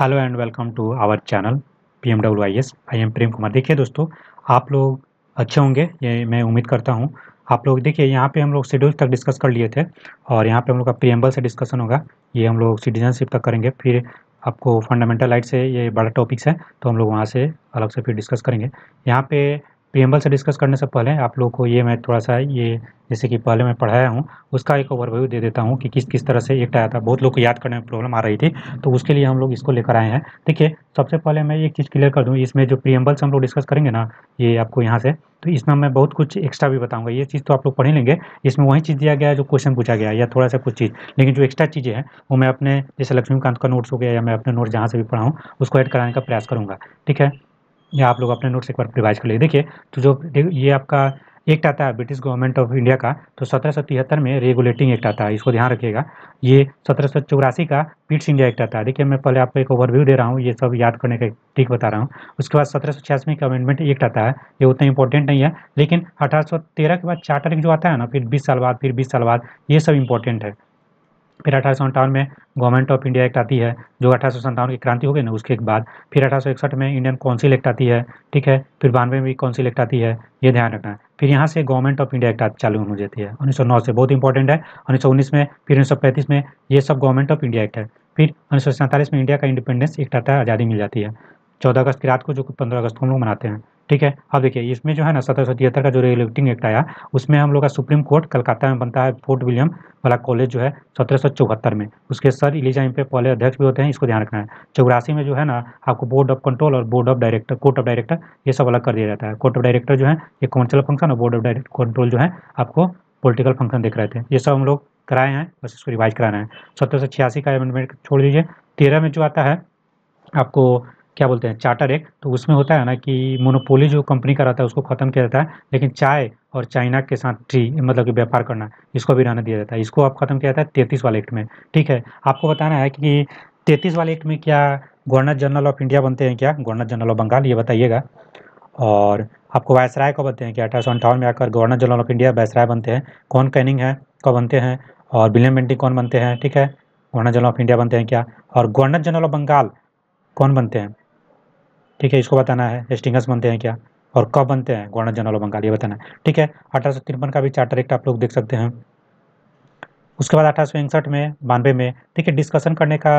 hello and welcome to our channel P M W I S I am Prem Kumar देखिए दोस्तों आप लोग अच्छे होंगे ये मैं उम्मीद करता हूँ आप लोग देखिए यहाँ पे हम लोग शेड्यूल तक डिस्कस कर लिए थे और यहाँ पे हम लोग का प्रियम्बल से डिस्कशन होगा ये हम लोग सिटीजनशिप तक करेंगे फिर आपको फंडामेंटल राइट से ये बड़ा टॉपिक्स है तो हम लोग वहाँ से अलग से फिर डिस्कस करेंगे यहाँ पे प्रियम्बल से डिस्कस करने से पहले आप लोग को ये मैं थोड़ा सा ये जैसे कि पहले मैं पढ़ाया हूँ उसका एक ओवरव्यू दे देता हूँ कि किस किस तरह से एक आया था बहुत लोग को याद करने में प्रॉब्लम आ रही थी तो उसके लिए हम लोग इसको लेकर आए हैं देखिए सबसे पहले मैं एक चीज़ क्लियर कर दूँ इसमें जो प्रियम्बल से हम लोग डिस्कस करेंगे ना ये आपको यहाँ से तो इसमें मैं बहुत कुछ एक्स्ट्रा भी बताऊँगा ये चीज़ तो आप लोग पढ़ ही लेंगे इसमें वही चीज़ दिया गया है जो क्वेश्चन पूछा गया या थोड़ा सा कुछ चीज़ लेकिन जो एक्स्ट्रा चीज़ें हैं वो मैं अपने जैसे लक्ष्मीकांत का नोट्स हो गया या मैं अपने नोट जहाँ से भी पढ़ाऊँ उसको ऐड कराने का प्रयास करूँगा ठीक है या आप लोग अपने नोट्स एक बार रिवाइज कर लिए देखिए तो जो ये आपका एक्ट आता है ब्रिटिश गवर्नमेंट ऑफ इंडिया का तो सत्रह में रेगुलेटिंग एक्ट आता है इसको ध्यान रखिएगा ये सत्रह का पिट्स इंडिया एक्ट आता है देखिए मैं पहले आपको एक ओवरव्यू दे रहा हूँ ये सब याद करने का ठीक बता रहा हूँ उसके बाद सत्रह में का अमेंडमेंट एक्ट आता है ये उतना इंपॉर्टेंट नहीं है लेकिन अठारह के बाद चार्टर जो आता है ना फिर बीस साल बाद फिर बीस साल बाद ये सब इंपॉर्टेंट है फिर अठारह में गवर्नमेंट ऑफ इंडिया एक्ट आती है जो अठारह की क्रांति हो गई ना उसके बाद फिर अठारह में इंडियन काउंसिल एक्ट आती है ठीक है फिर बानवे में काउंसिल एक्ट आती है ये ध्यान रखना है फिर यहाँ से गवर्नमेंट ऑफ इंडिया एक्ट चालू हो जाती है 1909 से बहुत इंपॉर्टेंट है 1919 में फिर 1935 में ये सब गवर्नमेंट ऑफ इंडिया एक्ट है फिर उन्नीस में इंडिया का इंडिपेंडेंस एक्ट आता है आज़ादी मिल जाती है चौदह अगस्त की रात को जो पंद्रह अगस्त को हम लोग मनाते हैं ठीक है अब देखिए इसमें जो है ना सत्रह सौ तिहत्तर का जो रेगुलेटिंग एक्ट आया उसमें हम लोग का सुप्रीम कोर्ट कलकत्ता में बनता है फोर्ट विलियम वाला कॉलेज जो है सत्रह सौ चौहत्तर में उसके सर इलीजा इम्पे पहले अध्यक्ष भी होते हैं इसको ध्यान रखना है चौरासी में जो है ना आपको बोर्ड ऑफ कंट्रोल और board of director court of director ये सब अलग कर दिया जाता है कोर्ट ऑफ डायरेक्टर जो है ये कॉन्सल फंक्शन और बोर्ड ऑफ डायरेक्ट कंट्रोल जो है आपको पोलिटिकल फंक्शन देख रहे थे ये सब हम लोग कराए हैं बस इसको रिवाइज कराना है सत्रह सौ छियासी का अमेंडमेंट छोड़ दीजिए तेरह में जो आता है आपको क्या बोलते हैं चार्टर एक्ट तो उसमें होता है ना कि मोनोपोली जो कंपनी का रहता है उसको ख़त्म किया जाता है लेकिन चाय और चाइना के साथ ट्री मतलब कि व्यापार करना इसको भी रहने दिया जाता है इसको आप ख़त्म किया जाता है तैतीस वाले एक्ट में ठीक है आपको बताना है कि तैतीस वाले एक्ट में क्या गवर्नर जनरल ऑफ इंडिया बनते हैं क्या गवर्नर जनरल ऑफ बंगाल ये बताइएगा और आपको वायसराय को बनते हैं क्या अठारह सौ अंठावन में आकर governor general of India viceroy बनते हैं कौन कैनिंग है कब बनते हैं और विलियम बेंटिंग कौन बनते हैं ठीक है गवर्नर जनरल ऑफ इंडिया बनते हैं क्या और गवर्नर जनरल ऑफ बंगाल कौन बनते हैं ठीक है इसको बताना है एस्टिंगस बनते हैं क्या और कब बनते हैं गवर्नर जनरल बंगाल ये बताना है ठीक है अठारह का भी चार्टर एक्ट आप लोग देख सकते हैं उसके बाद अठारह में बानवे में ठीक है डिस्कशन करने का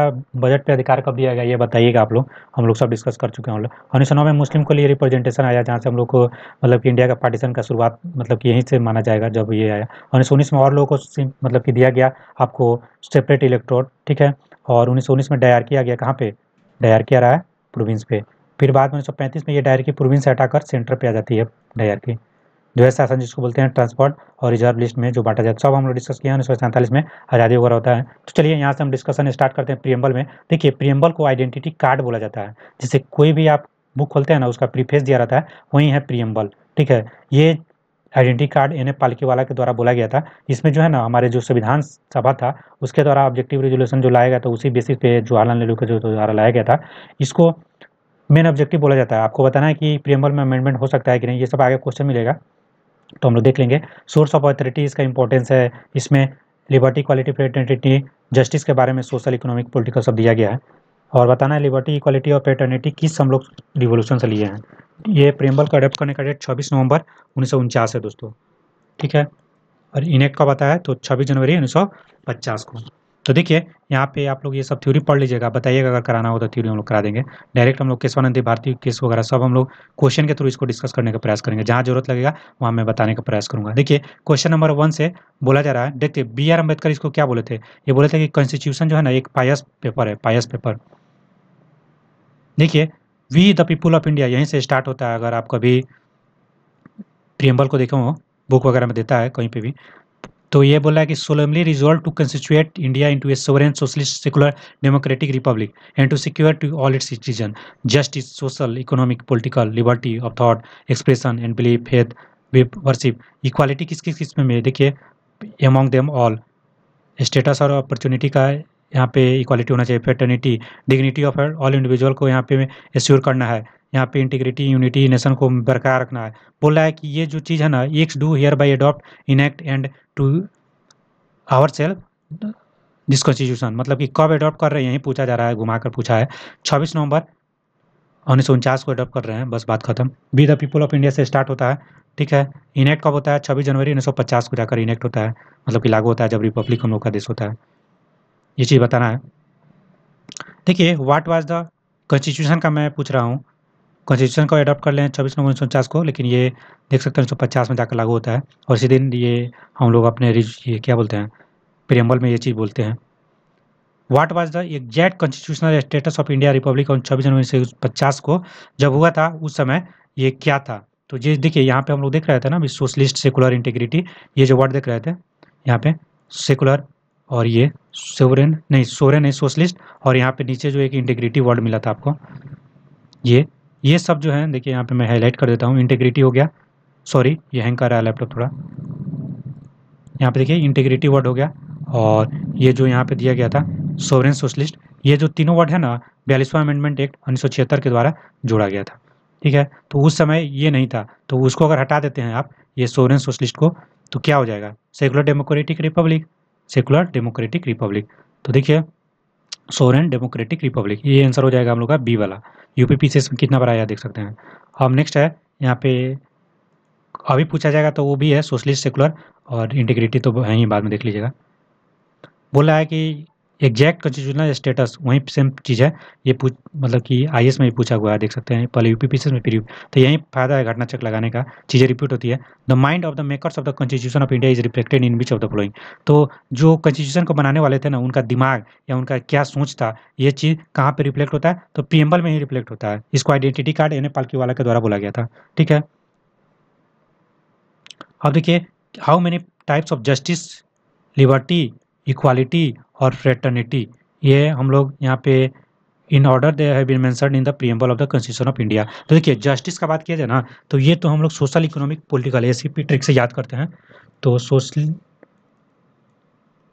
बजट पे अधिकार कब दिया गया ये बताइएगा आप लोग हम लोग सब डिस्कस कर चुके हैं हम लोग उन्नीस में मुस्लिम को लिए रिप्रेजेंटेशन आया जहाँ से हम लोग को मतलब कि इंडिया का पार्टीशन का शुरुआत मतलब कि यहीं से माना जाएगा जब ये आया उन्नीस में और लोगों को मतलब कि दिया गया आपको सेपरेट इलेक्ट्रोड ठीक है और उन्नीस में डायर किया गया कहाँ पर डायर किया रहा है प्रोविंस पे फिर बाद में उन्नीस में ये डायर की प्रोविंस से हटाकर सेंटर पे आ जाती है डायर की जो है शासन जिसको बोलते हैं ट्रांसपोर्ट और रिजर्व लिस्ट में जो बांटा जाता है सब तो हम लोग डिस्कस किया उन्नीस सौ में आज़ादी वगैरह होता है तो चलिए यहाँ से हम डिस्कशन स्टार्ट करते हैं प्रियम्बल में देखिए प्रियम्बल को आइडेंटिटी कार्ड बोला जाता है जिसे कोई भी आप बुक खोलते हैं ना उसका प्रीफेस दिया रहता है वहीं है प्रियम्बल ठीक है ये आइडेंटिटी कार्ड इन्हें पालकी वाला के द्वारा बोला गया था इसमें जो है ना हमारे जो संविधान सभा था उसके द्वारा ऑब्जेक्टिव रेजुलेशन जो लाया गया था उसी बेसिस पे जवाहरलाल नेहरू के जो द्वारा लाया गया था इसको मेन ऑब्जेक्टिव बोला जाता है आपको बताना है कि प्रियम्बल में अमेंडमेंट हो सकता है कि नहीं ये सब आगे क्वेश्चन मिलेगा तो हम लोग देख लेंगे सोर्स ऑफ अथॉरिटी इसका इंपॉर्टेंस है इसमें liberty quality of identity justice के बारे में सोशल इकोनॉमिक पॉलिटिकल सब दिया गया है और बताना है लिबर्टी इक्वालिटी और पेटर्निटी किस हम लोग रिवोल्यूशन से लिए हैं ये प्रियम्बल को अडेप्ट करने का डेट छब्बीस नवंबर उन्नीस है दोस्तों ठीक है और इनेक का बताया तो छब्बीस जनवरी उन्नीस को तो देखिए यहाँ पे आप लोग ये सब थ्योरी पढ़ लीजिएगा बताइएगा अगर कराना हो तो थ्योरी हम लोग करा देंगे डायरेक्ट हम लोग केशवानंदी भारतीय केस वगैरह सब हम लोग क्वेश्चन के थ्रू इसको डिस्कस करने का प्रयास करेंगे जहाँ जरूरत लगेगा वहाँ मैं बताने का प्रयास करूँगा देखिए क्वेश्चन नंबर वन से बोला जा रहा है देखिए बी आर अम्बेडकर इसको क्या बोले थे ये बोले थे कि कॉन्स्टिट्यूशन जो है ना एक पायस पेपर है पायस पेपर देखिए we the people of India यहीं से स्टार्ट होता है अगर आप कभी प्रियम्बल को देखे हो बुक वगैरह में देता है कहीं पे भी तो ये बोला है कि solemnly resolve to constitute India into a sovereign socialist secular democratic republic and to secure to all its citizen justice social economic political liberty of thought expression and belief faith worship equality किस किस किस्म में देखिए among them all status और opportunity का यहाँ पे equality होना चाहिए fraternity dignity of all individual को यहाँ पे एश्योर करना है यहाँ पे इंटीग्रिटी यूनिटी नेशन को बरकरार रखना है बोला है कि ये जो चीज़ है ना एक do hereby enact and to our self this constitution मतलब कि कब एडॉप्ट कर रहे हैं यही पूछा जा रहा है घुमाकर पूछा है छब्बीस नवंबर उन्नीस सौ को एडॉप्ट कर रहे हैं बस बात खत्म we the people of India से स्टार्ट होता है ठीक है इनेक्ट कब होता है छब्बीस जनवरी उन्नीस सौ पचास को जाकर इनेक्ट होता है मतलब कि लागू होता है जब रिपब्लिक हम लोग का देश होता है ये चीज़ बताना है देखिए वाट वाज द कॉन्स्टिट्यूशन का मैं पूछ रहा हूँ कॉन्स्टिट्यूशन को अडॉप्ट कर लें छब्बीस नवंबर उन्नीस को लेकिन ये देख सकते हैं उन्नीस में जाकर लागू होता है और इसी दिन ये हम लोग अपने ये क्या बोलते हैं प्रियम्बल में ये चीज़ बोलते हैं what was the exact constitutional status of India republic on छब्बीस जनवरी उन्नीस पचास को जब हुआ था उस समय ये क्या था तो ये देखिए यहाँ पे हम लोग देख रहे थे ना अभी सोशलिस्ट सेकुलर इंटीग्रिटी ये जो वर्ड देख रहे थे यहाँ पे सेकुलर और ये सोवरेन नहीं सोरेन नहीं सोशलिस्ट और यहाँ पे नीचे जो एक इंटीग्रिटी वर्ड मिला था आपको ये ये सब जो है देखिए यहाँ पे मैं हाईलाइट कर देता हूँ इंटेग्रिटी हो गया सॉरी ये हैंग कर रहा है लैपटॉप थोड़ा यहाँ पे देखिए इंटेग्रिटी वर्ड हो गया और ये जो यहाँ पे दिया गया था सोवरेन सोशलिस्ट ये जो तीनों वर्ड है ना बयालीसवा अमेंडमेंट एक्ट उन्नीस के द्वारा जोड़ा गया था ठीक है तो उस समय ये नहीं था तो उसको अगर हटा देते हैं आप ये सोवरेन सोशलिस्ट को तो क्या हो जाएगा secular democratic republic secular democratic republic तो देखिए सोरेन डेमोक्रेटिक रिपब्लिक ये आंसर हो जाएगा हम लोग का बी वाला यूपी से कितना बार आया देख सकते हैं अब नेक्स्ट है यहाँ पे अभी पूछा जाएगा तो वो भी है सोशलिस्ट सेकुलर और इंटीग्रिटी तो है ही बाद में देख लीजिएगा बोला है कि एग्जैक्ट कॉन्स्टिट्यूशनल स्टेटस वहीं सेम चीज़ है ये पूछ मतलब कि आई में भी पूछा हुआ है देख सकते हैं पहले यू पी में फिर तो यही फायदा है घटना चेक लगाने का चीज़ें रिपीट होती है the mind of the makers of the constitution of India is reflected in which of the following तो जो कॉन्स्टिट्यूशन को बनाने वाले थे ना उनका दिमाग या उनका क्या सोच था ये चीज़ कहाँ पर रिफ्लेक्ट होता है तो पी में ही रिफ्लेक्ट होता है इसको आइडेंटिटी कार्ड एन पालकी वाला के द्वारा बोला गया था ठीक है अब देखिए how many types of justice liberty equality और फ्रेटर्निटी ये हम लोग यहाँ पे in order they have been mentioned in the preamble of the constitution of India तो देखिए जस्टिस का बात किया जाए ना तो ये तो हम लोग social economic political A C trick से याद करते हैं तो सोशल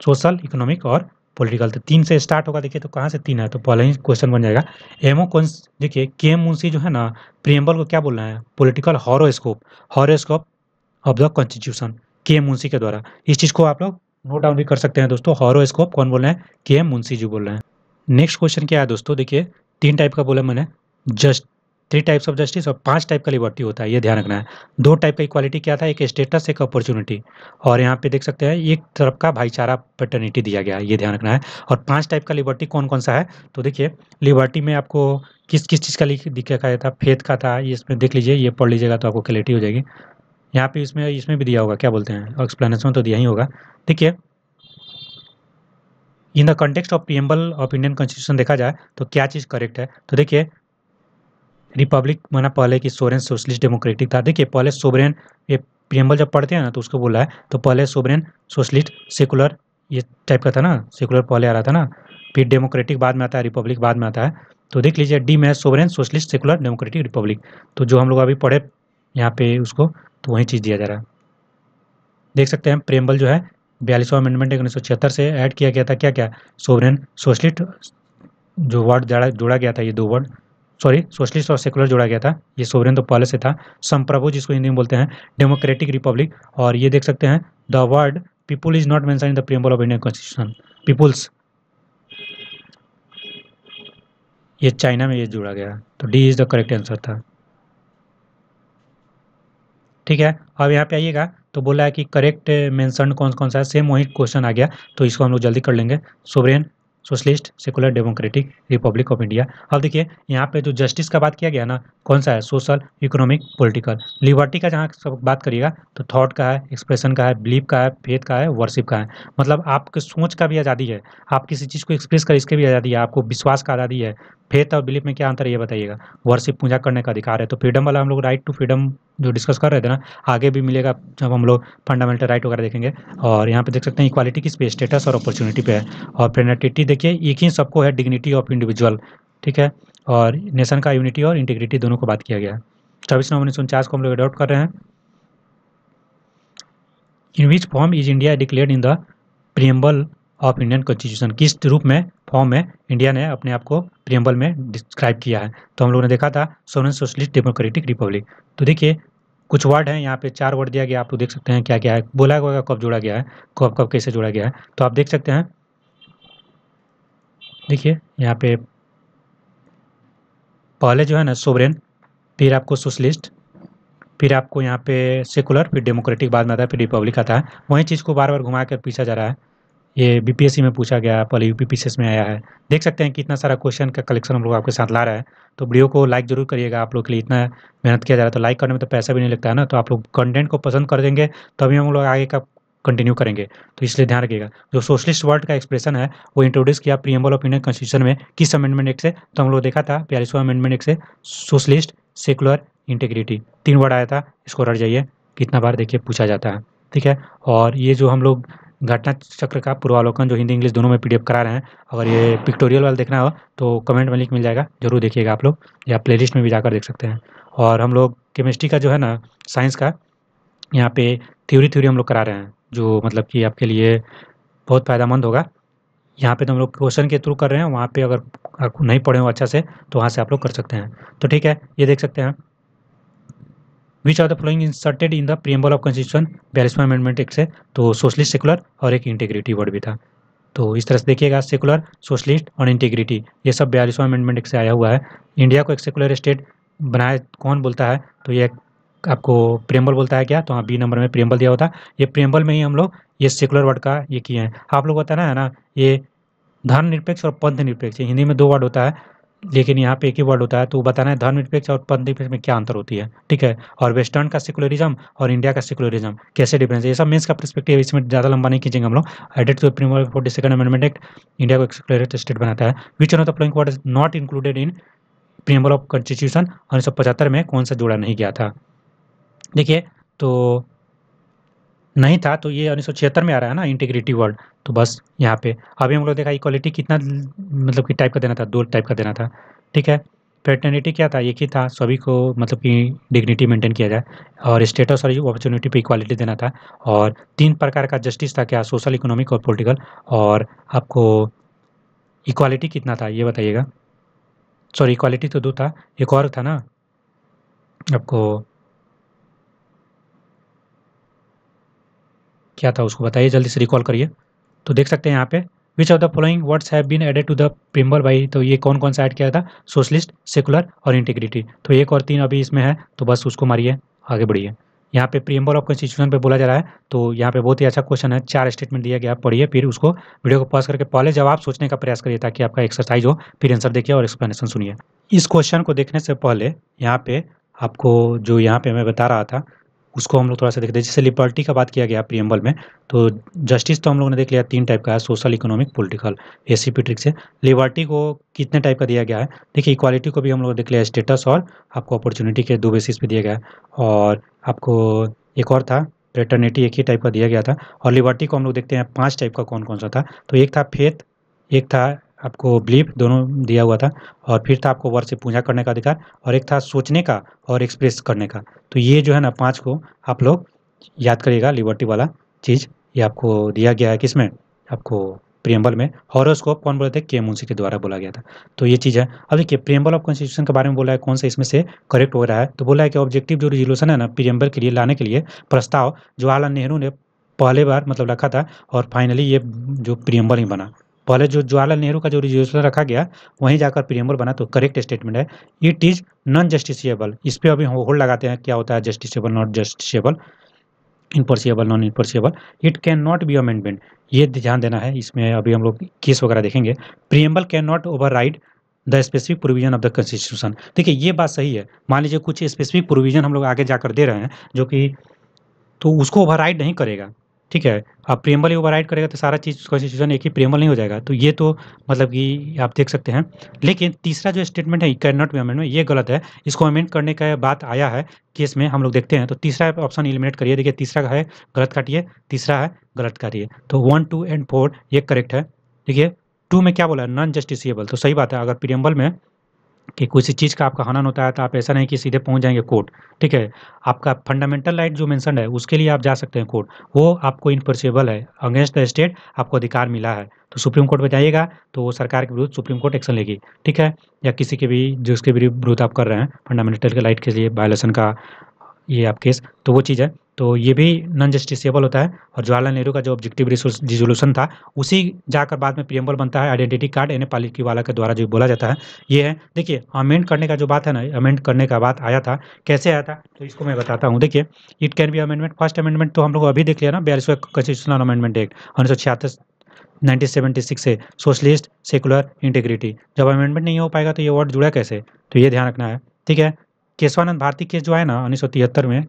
सोशल इकोनॉमिक और पॉलिटिकल तो तीन से स्टार्ट होगा देखिए तो कहाँ से तीन है तो पहले ही क्वेश्चन बन जाएगा एमओ कौन देखिए के एम मुंशी जो है ना प्रियम्बल को क्या बोल रहे हैं political horoscope horoscope of the constitution K M Munshi के द्वारा इस चीज़ को आप लोग नोट डाउन भी कर सकते हैं दोस्तों हॉरोस्कोप कौन बोल रहे हैं के एम मुंशी जी बोल रहे हैं नेक्स्ट क्वेश्चन क्या है दोस्तों देखिए तीन टाइप का बोला मैंने just three types of justice और पांच टाइप का लिबर्टी होता है ये ध्यान रखना है दो टाइप का इक्वालिटी क्या था एक स्टेटस एक अपॉर्चुनिटी और यहाँ पे देख सकते हैं एक तरफ का भाईचारा पेटर्निटी दिया गया है ये ध्यान रखना है और पांच टाइप का लिबर्टी कौन कौन सा है तो देखिए लिबर्टी में आपको किस किस चीज़ का लिख दिखा था फेथ का था ये इसमें देख लीजिए ये पढ़ लीजिएगा तो आपको क्लैरिटी हो जाएगी यहाँ पे इसमें इसमें भी दिया होगा क्या बोलते हैं एक्सप्लेनेशन तो दिया ही होगा ठीक है in the context of preamble of Indian constitution देखा जाए तो क्या चीज़ करेक्ट है तो देखिए रिपब्लिक माना पहले कि सोरेन सोशलिस्ट डेमोक्रेटिक था देखिए पहले सोबरेन ये प्रियम्बल जब पढ़ते हैं ना तो उसको बोला है तो पहले सोबरेन सोशलिस्ट सेकुलर ये टाइप का था ना सेकुलर पहले आ रहा था ना फिर डेमोक्रेटिक बाद में आता है रिपब्लिक बाद में आता है तो देख लीजिए डी में sovereign socialist secular democratic republic तो जो हम लोग अभी पढ़े यहाँ पे उसको तो वही चीज़ दिया जा रहा है देख सकते हैं प्रेम्बल जो है बयालीसवा अमेंडमेंट उन्नीस से ऐड किया गया था क्या क्या सोवरेन सोशलिस्ट जो वर्ड जोड़ा गया था ये दो वर्ड सॉरी सोशलिस्ट और सेकुलर जोड़ा गया था ये सोवरेन तो पहले से था संप्रभु जिसको हिंदी में बोलते हैं डेमोक्रेटिक रिपब्लिक और ये देख सकते हैं the word people is not मैंसन in the preamble of Indian constitution peoples ये चाइना में ये जोड़ा गया तो D is the correct answer था ठीक है अब यहाँ पे आइएगा तो बोला है कि करेक्ट मेंशन कौन कौन सा है सेम वही क्वेश्चन आ गया तो इसको हम लोग जल्दी कर लेंगे sovereign socialist secular democratic republic of India अब देखिए यहाँ पे जो जस्टिस का बात किया गया ना कौन सा है सोशल इकोनॉमिक पॉलिटिकल लिबर्टी का जहाँ सब बात करिएगा तो थॉट का है एक्सप्रेशन का है बिलीफ का है फेथ का है वर्शिप का है मतलब आपके सोच का भी आज़ादी है आप किसी चीज़ को एक्सप्रेस कर इसके भी आज़ादी है आपको विश्वास का आज़ादी है फेथ और बिलीफ में क्या अंतर है ये बताइएगा वर्शिप पूजा करने का अधिकार है तो फ्रीडम वाला हम लोग राइट टू फ्रीडम जो डिस्कस कर रहे थे ना आगे भी मिलेगा जब हम लोग फंडामेंटल राइट वगैरह देखेंगे और यहाँ पे देख सकते हैं इक्वालिटी किस पे स्टेटस और अपॉर्चुनिटी पे है और पेनल्टी देखिए एक ही सबको है डिग्निटी ऑफ इंडिविजुअल ठीक है और नेशन का यूनिटी और इंटीग्रिटी दोनों को बात किया गया है छब्बीस नवंबर उन्नीस सौ को हम लोग अडॉप्ट कर रहे हैं in which form is India declare in the preamble of Indian constitution किस रूप में फॉर्म में इंडिया ने अपने आप को प्रियम्बल में डिस्क्राइब किया है तो हम लोगों ने देखा था सोन सोशलिस्ट डेमोक्रेटिक रिपब्लिक तो देखिए कुछ वर्ड हैं यहाँ पे चार वर्ड दिया गया आप तो देख सकते हैं क्या क्या है बोला गया कब जोड़ा गया है कब कब कैसे जोड़ा गया है तो आप देख सकते हैं देखिए यहाँ पे पहले जो है ना सोवरेन फिर आपको सोशलिस्ट फिर आपको यहाँ पे सेकुलर फिर डेमोक्रेटिक बाद में आता है फिर रिपब्लिक आता है वही चीज़ को बार बार घुमा कर पूछा जा रहा है ये बीपीएससी में पूछा गया पहले यूपीपीसीएस में आया है देख सकते हैं कि इतना सारा क्वेश्चन का कलेक्शन हम लोग आपके साथ ला रहा है तो वीडियो को लाइक जरूर करिएगा आप लोग के लिए इतना मेहनत किया जा रहा है तो लाइक करने में तो पैसा भी नहीं लगता है ना तो आप लोग कंटेंट को पसंद कर देंगे तभी हम लोग आगे का कंटिन्यू करेंगे तो इसलिए ध्यान रखिएगा जो सोशलिस्ट वर्ड का एक्सप्रेशन है वो इंट्रोड्यूस किया प्रियम्बल ऑफ इंडियन कॉन्स्टिट्यूशन में किस अमेंडमेंट एक्ट से तो हम लोग देखा था बयालीसवा अमेंडमेंट एक्ट से सोशलिस्ट सेकुलर इंटीग्रिटी तीन वर्ड आया था इसको रट जाइए कितना बार देखिए पूछा जाता है ठीक है और ये जो हम लोग घटना चक्र का पूर्वावलोकन जो हिंदी इंग्लिश दोनों में पीडीएफ करा रहे हैं अगर ये पिक्टोरियल वाला देखना हो तो कमेंट में लिंक मिल जाएगा जरूर देखिएगा आप लोग या प्लेलिस्ट में भी जाकर देख सकते हैं और हम लोग केमिस्ट्री का जो है ना साइंस का यहाँ पे थ्योरी थ्योरी हम लोग करा रहे हैं जो मतलब कि आपके लिए बहुत फ़ायदेमंद होगा यहाँ पे तो हम लोग क्वेश्चन के थ्रू कर रहे हैं वहाँ पे अगर आप नहीं पढ़े हो अच्छा से तो वहाँ से आप लोग कर सकते हैं तो ठीक है ये देख सकते हैं which are the following inserted in the preamble of constitution बयालीसवा अमेंडमेंट एक्ट से तो सोशलिस्ट सेकुलर और एक इंटीग्रिटी वर्ड भी था तो इस तरह से देखिएगा सेकुलर सोशलिस्ट और इंटीग्रिटी ये सब बयालीसवा अमेंडमेंट एक्ट से आया हुआ है इंडिया को एक सेकुलर स्टेट बनाए कौन बोलता है तो ये आपको प्रेम्बल बोलता है क्या तो हाँ बी नंबर में प्रेम्बल दिया होता ये प्रेम्बल में ही हम लोग ये सेकुलर वर्ड का ये किए हैं आप लोग बताना है ना ये धर्म निरपेक्ष और पंथ निरपेक्ष हिंदी में दो वर्ड होता है लेकिन यहाँ पे एक ही वर्ड होता है तो बताना है धर्म निरपेक्ष और पंथ निरपेक्ष में क्या अंतर होती है ठीक है और वेस्टर्न का सेकुलरिज्म और इंडिया का सेकुलरिज्म कैसे डिफरेंस है ये सब मेंस का परस्पेक्टिव इसमें ज़्यादा लंबा नहीं खींचेंगे हम लोग added to preamble forty second amendment act India को सेकुलर स्टेट बनाता है which one of the word is not included in preamble of constitution उन्नीस में कौन सा जोड़ा नहीं गया था देखिए तो नहीं था तो ये उन्नीस में आ रहा है ना इंटीग्रिटी वर्ड तो बस यहाँ पे अभी हम लोग देखा इक्वालिटी कितना मतलब कि टाइप का देना था दो टाइप का देना था ठीक है पेटर्निटी क्या था एक ही था सभी को मतलब कि डिग्निटी मेंटेन किया जाए और स्टेटस और अपॉर्चुनिटी पे इक्वालिटी देना था और तीन प्रकार का जस्टिस था क्या सोशल इकोनॉमिक और पॉलिटिकल और आपको इक्वालिटी कितना था ये बताइएगा सॉरी इक्वालिटी तो दो था एक और था ना आपको क्या था उसको बताइए जल्दी से रिकॉल करिए तो देख सकते हैं यहाँ पे which of the following words have been added to the preamble by तो ये कौन कौन सा ऐड किया था सोशलिस्ट सेकुलर और इंटीग्रिटी तो एक और तीन अभी इसमें है तो बस उसको मारिए आगे बढ़िए यहाँ पे प्रियम्बल ऑफ कॉन्स्टिट्यूशन पे बोला जा रहा है तो यहाँ पे बहुत ही अच्छा क्वेश्चन है चार स्टेटमेंट दिया गया पढ़िए फिर उसको वीडियो को पॉज करके पहले जवाब सोचने का प्रयास करिए ताकि आपका एक्सरसाइज हो फिर आंसर देखिए और एक्सप्लेनेशन सुनिए इस क्वेश्चन को देखने से पहले यहाँ पे आपको जो यहाँ पे मैं बता रहा था उसको हम लोग थोड़ा सा देखते हैं जैसे लिबर्टी का बात किया गया प्रियम्बल में तो जस्टिस तो हम लोग ने देख लिया तीन टाइप का है social economic political A C P trick से लिबर्टी को कितने टाइप का दिया गया है देखिए इक्वालिटी को भी हम लोग देख लिया स्टेटस और आपको अपॉर्चुनिटी के दो बेसिस पे दिया गया है और आपको एक और था पेटर्निटी एक ही टाइप का दिया गया था और लिबर्टी को हम लोग देखते हैं पाँच टाइप का कौन कौन सा था तो एक था फेथ एक था आपको बिलीफ दोनों दिया हुआ था और फिर था आपको वर्ष से पूजा करने का अधिकार और एक था सोचने का और एक्सप्रेस करने का तो ये जो है ना पाँच को आप लोग याद करिएगा लिबर्टी वाला चीज़ ये आपको दिया गया है किसमें आपको प्रियम्बल में हॉरोस्कोप कौन बोले थे के मुंशी के द्वारा बोला गया था तो ये चीज़ है अब देखिए प्रियम्बल ऑफ कॉन्स्टिट्यूशन के बारे में बोला है कौन सा इसमें से करेक्ट हो रहा है तो बोला है कि ऑब्जेक्टिव जो रिजोल्यूशन है ना प्रियम्बल के लिए लाने के लिए प्रस्ताव जवाहरलाल नेहरू ने पहले बार मतलब रखा था और फाइनली ये जो प्रियम्बल ही बना पहले जो जवाहरलाल नेहरू का जो रिजोल्यूशन रखा गया वहीं जाकर प्रियम्बल बना तो करेक्ट स्टेटमेंट है इट इज नॉन जस्टिसबल इस पर अभी हम होल्ड लगाते हैं क्या होता है justiciable not justiciable impossible non impossible it can not be amendment ये ध्यान देना है इसमें अभी हम लोग केस वगैरह देखेंगे preamble can not override the specific provision of the constitution देखिए ये बात सही है मान लीजिए कुछ स्पेसिफिक प्रोविजन हम लोग आगे जाकर दे रहे हैं जो कि तो उसको ओवर नहीं करेगा ठीक है आप प्रेमल ही ओवरराइड करेगा तो सारा चीज़ सिचुएशन एक ही प्रेमल नहीं हो जाएगा तो ये तो मतलब कि आप देख सकते हैं लेकिन तीसरा जो स्टेटमेंट है कैन नॉट बी अमेंड में ये गलत है इसको अमेंड करने का बात आया है केस में हम लोग देखते हैं तो तीसरा ऑप्शन इलिमिनेट करिए देखिए तीसरा है गलत काटिए तीसरा है गलत काटिए तो वन टू एंड फोर ये करेक्ट है देखिए टू में क्या बोला है नॉन जस्टिसिएबल तो सही बात है अगर प्रियम्बल में कि किसी चीज़ का आपका हनन होता है तो आप ऐसा नहीं कि सीधे पहुंच जाएंगे कोर्ट ठीक है आपका फंडामेंटल राइट जो मैंसन है उसके लिए आप जा सकते हैं कोर्ट वो आपको इनफोर्सेबल है अगेंस्ट द स्टेट आपको अधिकार मिला है तो सुप्रीम कोर्ट में जाइएगा तो वो सरकार के विरुद्ध सुप्रीम कोर्ट एक्शन लेगी ठीक है या किसी के भी जिसके भी विरुद्ध आप कर रहे हैं फंडामेंटल राइट के लिए वायलेशन का ये आप केस तो वो चीज़ है तो ये भी नॉन जस्टिसबल होता है और जवाहरलाल नेहरू का जो ऑब्जेक्टिव रिजोल्यूशन था उसी जाकर बाद में प्रियम्बल बनता है आइडेंटिटी कार्ड एन पालिकी वाला के द्वारा जो बोला जाता है ये है देखिए अमेंड करने का जो बात है ना अमेंड करने का बात आया था कैसे आया था तो इसको मैं बताता हूँ देखिए it can be amendment first amendment तो हम लोग अभी देख लिया ना बयालीस कॉन्स्टिट्यूशनल अमेंडमेंट एक्ट उन्नीस सिक्स से सोशलिस्ट सेकुलर इंटीग्रिटी जब अमेंडमेंट नहीं हो पाएगा तो ये वर्ड जुड़ा कैसे तो ये ध्यान रखना है ठीक है केशवानंद भारती केस जो है ना उन्नीस में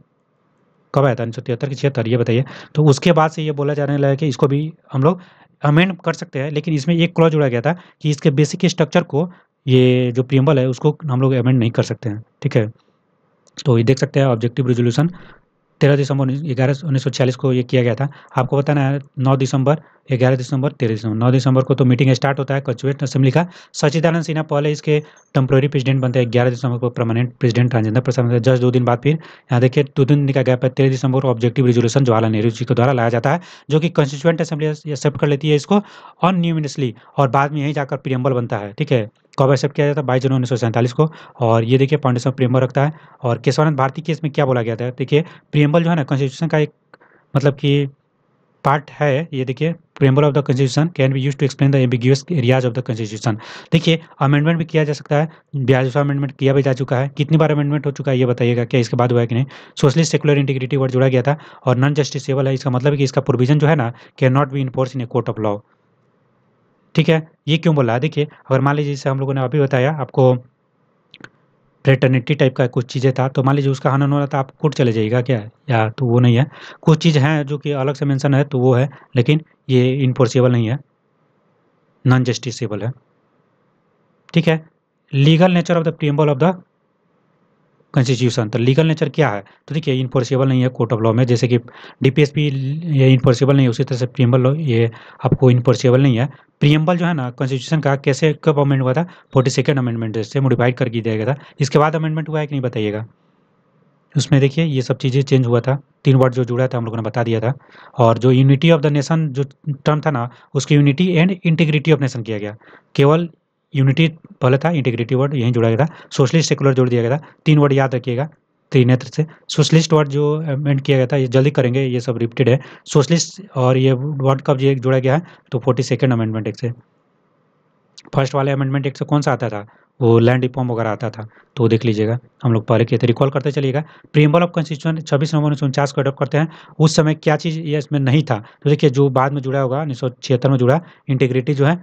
कब आया था उन्नीस सौ तिहत्तर छिहत्तर ये बताइए तो उसके बाद से ये बोला जाने लगा कि इसको भी हम लोग अमेंड कर सकते हैं लेकिन इसमें एक क्लॉज जोड़ा गया था कि इसके बेसिक स्ट्रक्चर को ये जो प्रियम्बल है उसको हम लोग अमेंड नहीं कर सकते हैं ठीक है तो ये देख सकते हैं ऑब्जेक्टिव रेजोल्यूशन तेरह दिसंबर ग्यारह उन्नीस सौ छियालीस को ये किया गया था आपको बताना है नौ दिसंबर ग्यारह दिसंबर तेरह दिसंबर नौ दिसंबर को तो मीटिंग स्टार्ट होता है कॉन्स्टिट्यूट असेंबली का सचिदानंद सिन्हा पहले इसके टेम्प्रोरी प्रेसिडेंट बनते हैं ग्यारह दिसंबर को permanent president Rajendra Prasad just दो दिन बाद फिर यहाँ देखिए दो दिन का गैप है तेरह दिसंबर को ऑब्जेक्टिव रिजोल्यूशन जवाहरलाल नेहरू जी के द्वारा लाया जाता है जो कि कंस्टिट्यूंट असेंबली एक्सेप्ट कर लेती है इसको न्यूमिनसली और बाद में यहीं जाकर प्रियम्बल बनता है ठीक है कब एक्सेप्ट किया जाता है बाईस जनवरी उन्नीस को और ये देखिए फाउंडेशन प्रियम्बल रखता है और केशवानंद भारती केस में क्या बोला गया था देखिए प्रियम्बल जो है ना कॉन्स्टिट्यूशन का एक मतलब कि पार्ट है ये देखिए preamble of the constitution can be use to explain the ambiguous areas of the constitution देखिए अमेंडमेंट भी किया जा सकता है ऑफ अमेंडमेंट किया भी जा चुका है कितनी बार अमेंडमेंट हो चुका है ये बताइएगा क्या इसके बाद हुआ है कि नहीं सोशलिस्ट सेकुलर इंटीग्रिटी वर्ड जुड़ा गया था और नॉन जस्टिसेबल है इसका मतलब है कि इसका प्रोविजन जो है ना can not be enforce in a court of law ठीक है ये क्यों बोला देखिए अगर मान लीजिए जैसे हम लोगों ने अभी बताया आपको फ्रेटर्निटी टाइप का कुछ चीज़ें था तो मान लीजिए उसका हनन हो रहा था आप कोर्ट चले जाइएगा क्या या तो वो नहीं है कुछ चीज़ हैं जो कि अलग से मेंशन है तो वो है लेकिन ये इन्फोर्सेबल नहीं है नॉन जस्टिसेबल है ठीक है legal nature of the preamble of the constitution तो लीगल नेचर क्या है तो देखिए इन्फोर्सेबल नहीं है कोर्ट ऑफ लॉ में जैसे कि डीपीएसपी ये इन्फोर्सेबल नहीं है उसी तरह से प्रियम्बल लॉ ये आपको इन्फोर्सेबल नहीं है प्रियम्बल जो है ना कॉन्स्टिट्यूशन का कैसे कब अमेंड हुआ था फोर्टी सेकेंड अमेंडमेंट से मोडिफाइड कर दिया गया था इसके बाद अमेंडमेंट हुआ है कि नहीं बताइएगा उसमें देखिए ये सब चीज़ें चेंज हुआ था तीन वर्ड जो जुड़ा था हम लोगों ने बता दिया था और जो यूनिटी ऑफ द नेशन जो टर्म था ना उसकी unity and integrity of nation किया गया केवल यूनिटी पहले था इंटीग्रिटी वर्ड यहीं जुड़ा गया था सोशलिस्ट सेकुलर जोड़ दिया गया था तीन वर्ड याद रखिएगा त्रिनेत्र से सोशलिस्ट वर्ड जो एमेंड किया गया था ये जल्दी करेंगे ये सब रिपीटेड है सोशलिस्ट और ये वर्ड कब जो जुड़ा गया है तो फोर्टी सेकेंड अमेंडमेंट एक से फर्स्ट वाले अमेंडमेंट एक से कौन सा आता था वो लैंड रिफॉर्म वगैरह आता था तो देख लीजिएगा हम लोग पहले किए थे रिकॉल करते चलिएगा प्रीम्बल ऑफ कॉन्स्टिट्यूशन छब्बीस नवंबर उन्नीस सौ उनचास को अडोप्ट करते हैं उस समय क्या चीज़ ये इसमें नहीं था तो देखिए जो बाद में जुड़ा होगा उन्नीस में जुड़ा इंटीग्रिटी जो है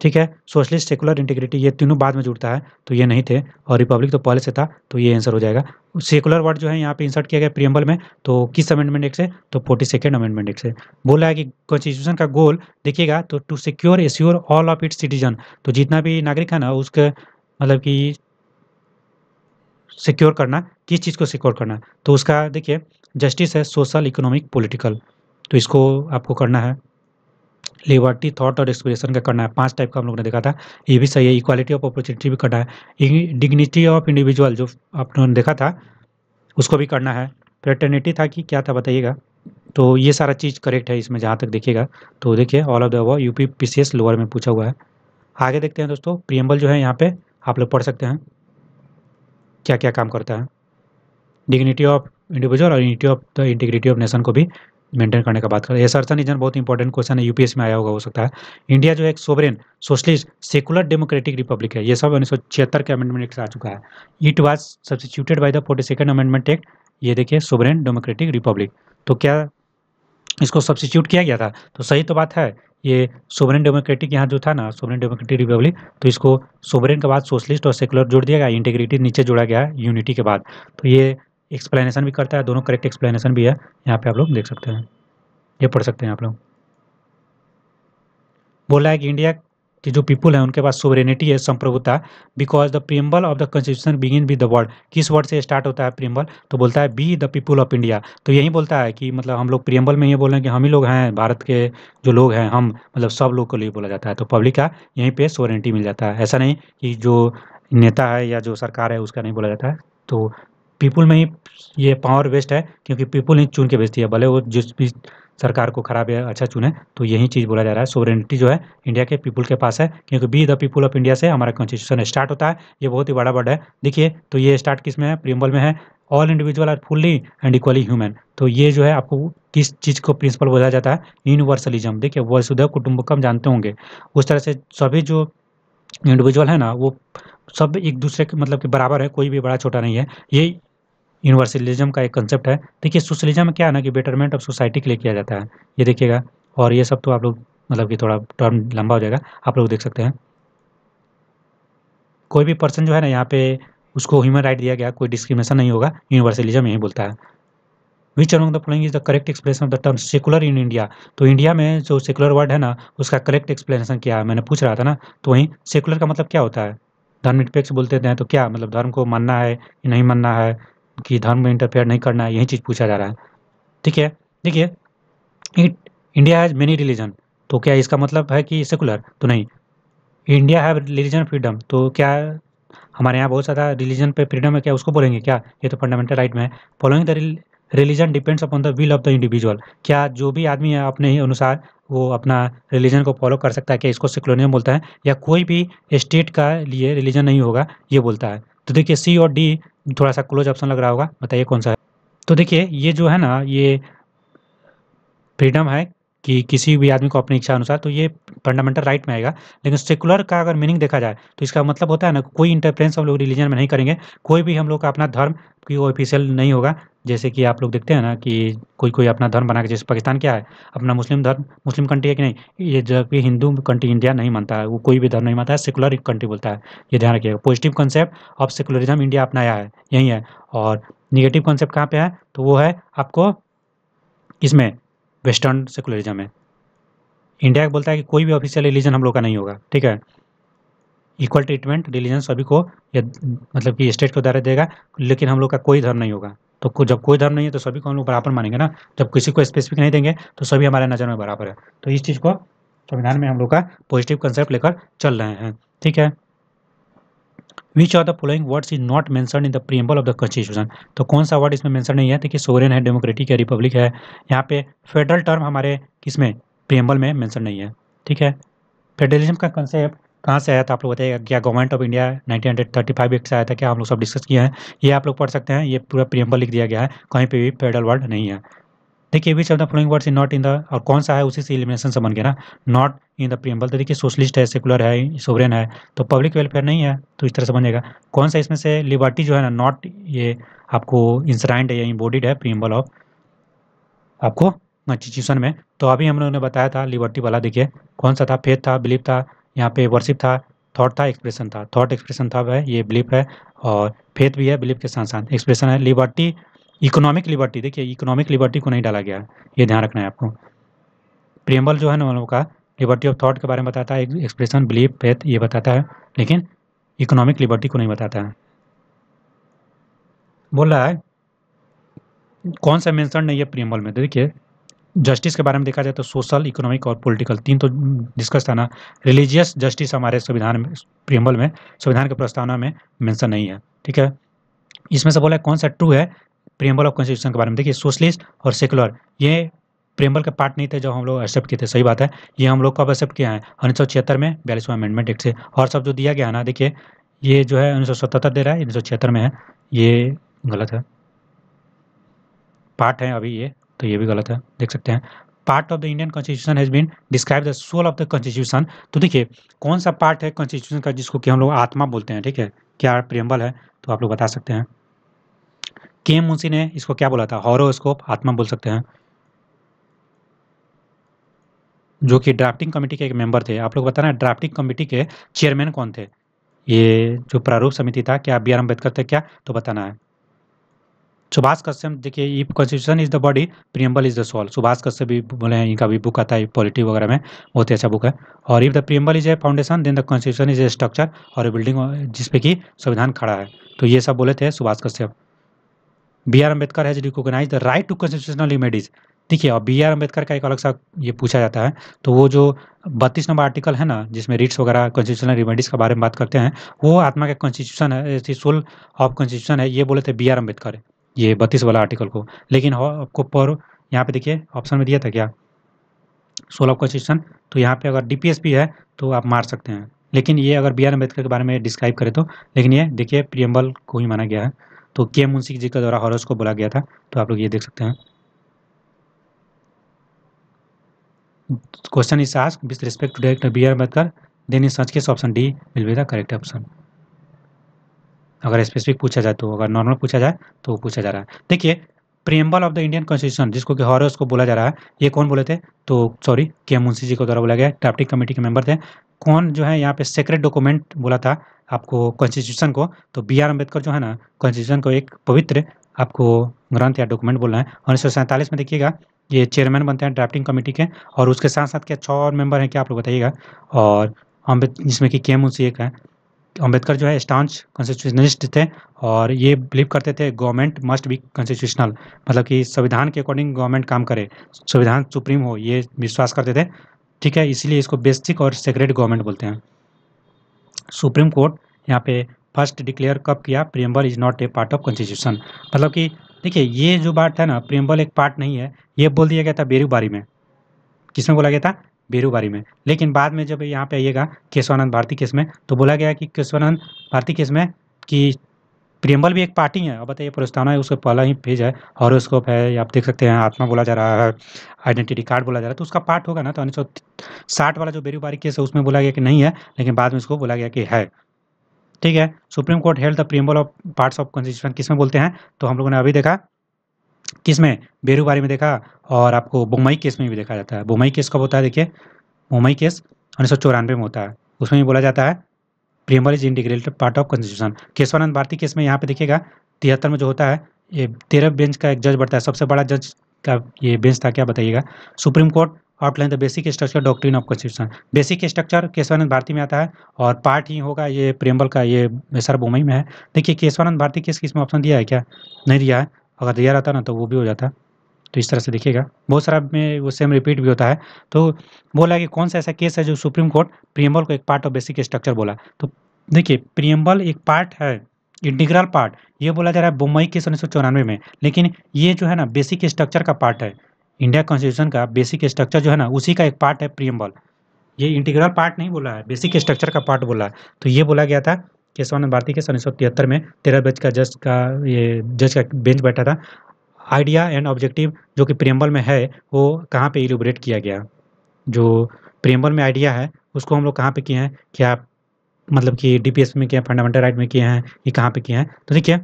ठीक है सोशलिस्ट सेकुलर इंटीग्रिटी ये तीनों बाद में जुड़ता है तो ये नहीं थे और रिपब्लिक तो पहले से था तो ये आंसर हो जाएगा सेकुलर वर्ड जो है यहाँ पे इंसर्ट किया गया प्रियम्बल में तो किस अमेंडमेंट एक्ट से तो फोर्टी सेकेंड अमेंडमेंट एक्ट से बोला है कि कॉन्स्टिट्यूशन का गोल देखिएगा तो to secure assure all of its citizen तो जितना भी नागरिक है ना उसके मतलब कि सिक्योर करना किस चीज़ को सिक्योर करना तो उसका देखिए जस्टिस है सोशल इकोनॉमिक पोलिटिकल तो इसको आपको करना है लिबर्टी थॉट और एक्सप्रेशन का करना है पांच टाइप का हम लोग ने देखा था ये भी सही है इक्वालिटी ऑफ अपॉर्चुनिटी भी करना है डिग्निटी ऑफ इंडिविजुअल जो आप लोगों ने देखा था उसको भी करना है फ्रेटर्निटी था कि क्या था बताइएगा तो ये सारा चीज़ करेक्ट है इसमें जहाँ तक देखिएगा तो देखिए ऑल ऑफ द वो यू पी लोअर में पूछा हुआ है आगे देखते हैं दोस्तों प्रियम्बल जो है यहाँ पे आप लोग पढ़ सकते हैं क्या क्या काम करता है डिग्निटी ऑफ इंडिविजुअल और unity of the integrity of nation को भी मेंटेन करने का बात करें एस अर्थन इजन बहुत इंपॉर्टेंट क्वेश्चन है यूपीएस में आया होगा हो सकता है इंडिया जो एक sovereign socialist secular democratic republic है ये सब उन्नीस सौ छिहत्तर के अमेंडमेंट एक्ट आ चुका है it was substituted by the forty second amendment act ये देखिए सोवरेन डेमोक्रेटिक रिपब्लिक तो क्या इसको सब्सिट्यूट किया गया था तो सही तो बात है ये सोवरेन डेमोक्रेटिक यहाँ जो था ना सोवरेन डेमोक्रेटिक रिपब्लिक तो इसको सोवरेन के बाद सोशलिस्ट और सेकुलर जोड़ दिया गया इंटीग्रिटी नीचे जोड़ा गया यूनिटी के बाद तो ये एक्सप्लेनेशन भी करता है दोनों करेक्ट एक्सप्लेनेशन भी है यहाँ पे आप लोग देख सकते हैं ये पढ़ सकते हैं आप लोग बोला है कि इंडिया कि जो पीपुल हैं उनके पास सोवरेनिटी है संप्रभुता because the preamble of the constitution begin with the word किस वर्ड से स्टार्ट होता है प्रियम्बल तो बोलता है we the people of India तो यही बोलता है कि मतलब हम लोग प्रियम्बल में ये बोल रहे हैं कि हम ही लोग हैं भारत के जो लोग हैं हम मतलब सब लोग को लिए बोला जाता है तो पब्लिक का यहीं पर सोवरेनिटी मिल जाता है ऐसा नहीं कि जो नेता है या जो सरकार है उसका नहीं बोला जाता है तो पीपुल में ही ये पावर वेस्ट है क्योंकि पीपुल ही चुन के बेचती है भले वो जिस भी सरकार को खराब या अच्छा चुने तो यही चीज़ बोला जा रहा है सोवरेनिटी जो है इंडिया के पीपुल के पास है क्योंकि we the people of India से हमारा कॉन्स्टिट्यूशन स्टार्ट होता है ये बहुत ही बड़ा वर्ड है देखिए तो ये स्टार्ट किस में है प्रियम्बल में है all individual are fully and equally human तो ये जो है आपको किस चीज़ को प्रिंसिपल बोला जाता है यूनिवर्सलिज्म देखिए कुटुंब कम जानते होंगे उस तरह से सभी जो इंडिविजुअल है ना वो सब एक दूसरे के मतलब के बराबर है कोई भी बड़ा छोटा नहीं है ये यूनिवर्सलिज्म का एक कंसेप्ट है देखिए सोशलिज्म क्या है ना कि बेटरमेंट ऑफ सोसाइटी के लिए किया जाता है ये देखिएगा और ये सब तो आप लोग मतलब कि थोड़ा टर्म लंबा हो जाएगा आप लोग देख सकते हैं कोई भी पर्सन जो है ना यहाँ पे उसको ह्यूमन राइट दिया गया कोई डिस्क्रिमिनेशन नहीं होगा यूनिवर्सलिज्म यही बोलता है which among the following is the correct expression of the term secular in India तो इंडिया में जो सेकुलर वर्ड है ना उसका करेक्ट एक्सप्लेनेशन क्या है मैंने पूछ रहा था ना तो वहीं सेकुलर का मतलब क्या होता है धर्म निरपेक्ष बोलते हैं तो क्या मतलब धर्म को मानना है कि नहीं मानना है कि धर्म में इंटरफेयर नहीं करना है यही चीज़ पूछा जा रहा है ठीक है देखिए इंडिया हैज़ मेनी रिलीजन तो क्या इसका मतलब है कि सेकुलर तो नहीं इंडिया हैव रिलीजन फ्रीडम तो क्या हमारे यहाँ बहुत ज़्यादा रिलीजन पे फ्रीडम है क्या उसको बोलेंगे क्या ये तो फंडामेंटल राइट में है following the religion depends upon the will of the individual क्या जो भी आदमी है अपने ही अनुसार वो अपना रिलीजन को फॉलो कर सकता है क्या इसको सेकुलरिज्म बोलता है या कोई भी स्टेट का लिए रिलीजन नहीं होगा ये बोलता है तो देखिए सी और डी थोड़ा सा क्लोज ऑप्शन लग रहा होगा बताइए कौन सा है तो देखिए ये जो है ना ये फ्रीडम है कि किसी भी आदमी को अपनी इच्छा अनुसार तो ये फंडामेंटल राइट में आएगा लेकिन सेकुलर का अगर मीनिंग देखा जाए तो इसका मतलब होता है ना कोई इंटरफ्रेंस हम लोग रिलीजन में नहीं करेंगे कोई भी हम लोग का अपना धर्म की ऑफिशियल नहीं होगा जैसे कि आप लोग देखते हैं ना कि कोई कोई अपना धर्म बना के जैसे पाकिस्तान क्या है अपना मुस्लिम धर्म मुस्लिम कंट्री है कि नहीं ये जबकि हिंदू कंट्री इंडिया नहीं मानता है वो कोई भी धर्म नहीं मानता है सेकुलर कंट्री बोलता है ये ध्यान रखिएगा positive concept of secularism India अपनाया है यही है और निगेटिव कॉन्सेप्ट कहाँ पे है तो वो है आपको इसमें वेस्टर्न सेकुलरिज्म है इंडिया बोलता है कि कोई भी ऑफिशियल रिलीजन हम लोग का नहीं होगा ठीक है इक्वल ट्रीटमेंट रिलीजन सभी को या मतलब कि स्टेट को द्वारा देगा लेकिन हम लोग का कोई धर्म नहीं होगा तो को, जब कोई धर्म नहीं है तो सभी को हम लोग बराबर मानेंगे ना जब किसी को स्पेसिफिक नहीं देंगे तो सभी हमारे नज़र में बराबर है तो इस चीज़ को संविधान में हम लोग का पॉजिटिव कंसेप्ट लेकर चल रहे हैं ठीक है which are the following words is not मैंसन in the preamble of the constitution तो कौन सा वर्ड इसमें मैंशन नहीं है देखिए सोरेन है डेमोक्रेटिक है रिपब्लिक है यहाँ पे फेडरल टर्म हमारे किसमें प्रियम्बल में मेंशन नहीं है ठीक है फेडरलिज्म का कंसेप्ट कहाँ से आया था आप लोग बताइए क्या गवर्नमेंट ऑफ इंडिया 1935 एक्ट से आया था क्या हम लोग सब डिस्कस किए हैं ये आप लोग पढ़ सकते हैं ये पूरा प्रियम्बल लिख दिया गया है कहीं पे भी फेडरल वर्ड नहीं है देखिए which of the following words not in the और कौन सा है उसी से इलिमिनेशन से बन गया ना नॉट इन द प्रियम्बल तो देखिए सोशलिस्ट है सेकुलर है सोवरेन है तो पब्लिक वेलफेयर नहीं है तो इस तरह से बनेगा कौन सा इसमें से लिबर्टी जो है ना नॉट ये आपको इंसराइंड है या इम्बोडिड है प्रियम्बल ऑफ आपको कॉन्स्टिट्यूशन में तो अभी हम लोगों ने बताया था लिबर्टी वाला देखिए कौन सा था फेथ था बिलीफ था यहाँ पे वर्शिप था थॉट था एक्सप्रेशन था थॉट एक्सप्रेशन था वह ये बिलीफ है और फेथ भी है बिलीफ के साथ साथ एक्सप्रेशन है लिबर्टी इकोनॉमिक लिबर्टी देखिए इकोनॉमिक लिबर्टी को नहीं डाला गया है ये ध्यान रखना है आपको प्रियम्बल जो है ना उन लोगों का लिबर्टी ऑफ थॉट के बारे में बताता है एक्सप्रेशन बिलीफ फेथ ये बताता है लेकिन इकोनॉमिक लिबर्टी को नहीं बताता है बोल रहा है कौन सा मेंशन नहीं है प्रियम्बल में देखिए जस्टिस के बारे में देखा जाए तो सोशल इकोनॉमिक और पॉलिटिकल तीन तो डिस्कस था ना रिलीजियस जस्टिस हमारे संविधान में प्रियम्बल में संविधान के प्रस्तावना में मेंशन नहीं है ठीक है इसमें से बोला है कौन सा ट्रू है प्रियम्बल ऑफ कॉन्स्टिट्यूशन के बारे में देखिए सोशलिस्ट और सेकुलर ये प्रेम्बल का पार्ट नहीं थे जो हम लोग एक्सेप्ट किए थे सही बात है ये हम लोग कब एक्सेप्ट किया है उन्नीस सौ छिहत्तर में बयालीसवा अमेंडमेंट एक्ट से और सब जो दिया गया है ना देखिए ये जो है उन्नीस सौ सतहत्तर दे रहा है उन्नीस सौ छिहत्तर में है ये गलत है पार्ट है अभी ये तो ये भी गलत है देख सकते हैं part of the Indian constitution has been describe the soul of the constitution तो देखिए कौन सा पार्ट है कॉन्स्टिट्यूशन का जिसको कि हम लोग आत्मा बोलते हैं ठीक है क्या प्रियम्बल है तो आप लोग बता सकते हैं के एम मुंशी ने इसको क्या बोला था हॉरोस्कोप आत्मा बोल सकते हैं जो कि ड्राफ्टिंग कमेटी के एक मेंबर थे आप लोग बताना ड्राफ्टिंग कमेटी के चेयरमैन कौन थे ये जो प्रारूप समिति था क्या बी आर अम्बेडकर थे क्या तो बताना है सुभाष कश्यप देखिए if constitution is the body preamble is the soul Subhash Kashyap भी बोले हैं इनका भी बुक आता है पॉलिटी वगैरह में बहुत ही अच्छा बुक है और if the preamble is a foundation then the constitution is a structure और ए बिल्डिंग जिसपे कि संविधान खड़ा है तो ये सब बोले थे Subhash Kashyap B R Ambedkar has recognize the right to constitutional remedies ठीक है और बी आर अम्बेडकर का एक अलग सा ये पूछा जाता है तो वो जो बत्तीस नंबर आर्टिकल है ना जिसमें रिट्स वगैरह कॉन्स्टिट्यूशनल रिमेडीज के बारे में बात करते हैं वो आत्मा का कॉन्स्टिट्यूशन है सोल ऑफ कॉन्स्टिट्यूशन है ये बोले थे बी आर अम्बेडकर ये बत्तीस वाला आर्टिकल को लेकिन आपको पर यहाँ पे देखिए ऑप्शन में दिया था क्या सोल ऑफ कॉन्स्टिट्यूशन तो यहाँ पे अगर डी है तो आप मार सकते हैं लेकिन ये अगर बी आर अम्बेडकर के बारे में डिस्क्राइब करें तो लेकिन ये देखिए प्रियम्बल को ही माना गया है तो के मुंशी जी का द्वारा हॉरस को बोला गया था तो आप लोग ये देख सकते हैं question is ask with respect to director B R Ambedkar then is such case option D will be the correct option अगर स्पेसिफिक पूछा जाए तो अगर नॉर्मल पूछा जाए तो पूछा जा रहा है देखिए preamble of the Indian constitution जिसको कि हॉरस को बोला जा रहा है ये कौन बोले थे तो सॉरी के मुंशी जी को द्वारा बोला गया ट्राफ्टिक कमेटी के मेंबर थे कौन जो है यहाँ पे सेक्रेट डॉक्यूमेंट बोला था आपको कॉन्स्टिट्यूशन को तो बी आर अम्बेडकर जो है ना कॉन्स्टिट्यूशन को एक पवित्र आपको ग्रंथ या डॉक्यूमेंट बोलना है उन्नीस में देखिएगा ये चेयरमैन बनते हैं ड्राफ्टिंग कमेटी के और उसके साथ साथ क्या छः और मेंबर हैं क्या आप लोग बताइएगा और अम्बेद जिसमें कि के एम मुंशी एक है अम्बेडकर तो जो है स्टांच कॉन्स्टिट्यूशनलिस्ट थे और ये बिलीव करते थे गवर्नमेंट मस्ट बी कॉन्स्टिट्यूशनल मतलब कि संविधान के अकॉर्डिंग गवर्नमेंट काम करे संविधान सुप्रीम हो ये विश्वास करते थे ठीक है इसीलिए इसको बेसिक और सेक्रेट गवर्नमेंट बोलते हैं सुप्रीम कोर्ट यहाँ पे फर्स्ट डिक्लेयर कब किया preamble is not a part of constitution मतलब कि देखिए ये जो बात है ना प्रियम्बल एक पार्ट नहीं है ये बोल दिया गया था बेरूबारी में किसमें बोला गया था बेरूबारी में लेकिन बाद में जब यहाँ पे आइएगा केशवानंद भारती केस में तो बोला गया कि केशवानंद भारती केस में कि प्रियम्बल भी एक पार्टी है अब बताइए प्रोस्तावना है उसका पहला ही पेज है हॉरोस्कोप है आप देख सकते हैं आत्मा बोला जा रहा है आइडेंटिटी कार्ड बोला जा रहा है तो उसका पार्ट होगा ना तो उन्नीस सौ साठ वाला जो बेरोबारी केस है उसमें बोला गया कि नहीं है लेकिन बाद में उसको बोला गया कि है ठीक है supreme Court held the preamble of parts of constitution किसमें बोलते हैं तो हम लोगों ने अभी देखा किसमें बेरूबारी में देखा और आपको बुम्बई केस में भी देखा जाता है बुम्बई केस कब होता है देखिए मुंबई केस उन्नीस में होता है उसमें भी बोला जाता है preamble is integrated part of constitution Kesavananda Bharati case में यहाँ पे देखिएगा तिहत्तर में जो होता है ये तेरह बेंच का एक जज बढ़ता है सबसे बड़ा जज का ये बेंच था क्या बताइएगा Supreme Court outline the basic structure doctrine of constitution basic structure Kesavananda Bharati में आता है और पार्ट ही होगा ये प्रेम्बल का ये मेसर बुमई में है देखिए केशवानंद भारती किस किस में ऑप्शन दिया है क्या नहीं दिया है अगर दिया रहता ना तो वो भी हो जाता है तो इस तरह से देखिएगा बहुत सारा में वो सेम रिपीट भी होता है तो बोला कि कौन सा ऐसा केस है जो सुप्रीम कोर्ट प्रियम्बल को एक पार्ट ऑफ बेसिक स्ट्रक्चर बोला तो देखिए प्रियम्बल एक पार्ट है इंटीग्रल पार्ट ये बोला जा रहा है बुम्बई केस उन्नीस सौ में लेकिन ये जो है ना बेसिक स्ट्रक्चर का पार्ट है इंडिया कॉन्स्टिट्यूशन का बेसिक स्ट्रक्चर जो है ना उसी का एक पार्ट है प्रियम्बल ये इंटीग्रल पार्ट नहीं बोला है बेसिक स्ट्रक्चर का पार्ट बोला है तो ये बोला गया था केशवानंद भारती के सन उन्नीस में तेरह बेंच का जज का ये जज का बेंच बैठा था आइडिया एंड ऑब्जेक्टिव जो कि प्रियम्बल में है वो कहाँ पे एलिब्रेट किया गया जो प्रियम्बल में आइडिया है उसको हम लोग कहाँ पे किए हैं क्या मतलब कि डीपीएस में किए हैं फंडामेंटल राइट में किए हैं ये कहाँ पे किए हैं तो देखिए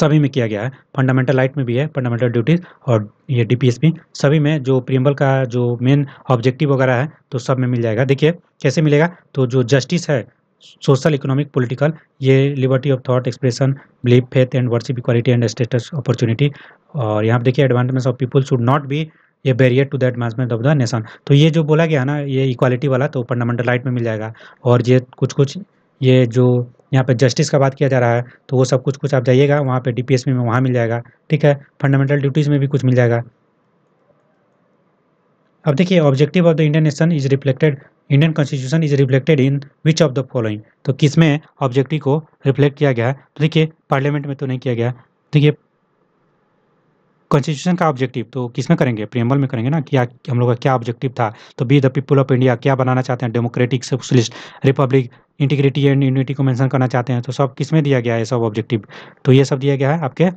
सभी में किया गया है फंडामेंटल राइट में भी है फंडामेंटल ड्यूटीज़ और ये एस भी सभी में जो प्रियम्बल का जो मेन ऑब्जेक्टिव वगैरह है तो सब में मिल जाएगा देखिए कैसे मिलेगा तो जो जस्टिस है सोशल इकोनॉमिक पॉलिटिकल ये liberty of thought expression belief faith and worship equality and status opportunity और यहाँ देखिए advantage of people should not be ये barrier to the advancement of the nation तो ये जो बोला गया ना ये इक्वालिटी वाला तो फंडामेंटल राइट में मिल जाएगा और ये कुछ कुछ ये जो यहाँ पे जस्टिस का बात किया जा रहा है तो वो सब कुछ कुछ आप जाइएगा वहाँ पे डी में वहाँ मिल जाएगा ठीक है फंडामेंटल ड्यूटीज़ में भी कुछ मिल जाएगा अब देखिए objective of the Indian nation is reflected Indian constitution is reflected in which of the following तो किस में ऑब्जेक्टिव को रिफ्लेक्ट किया गया है तो देखिए पार्लियामेंट में तो नहीं किया गया देखिए कॉन्स्टिट्यूशन का ऑब्जेक्टिव तो किस में करेंगे प्रियम्बल में करेंगे ना क्या हम लोग का क्या ऑब्जेक्टिव था तो we the people of India क्या बनाना चाहते हैं democratic socialist republic integrity and unity को मेंशन करना चाहते हैं तो सब किस में दिया गया है सब ऑब्जेक्टिव तो ये सब दिया गया है आपके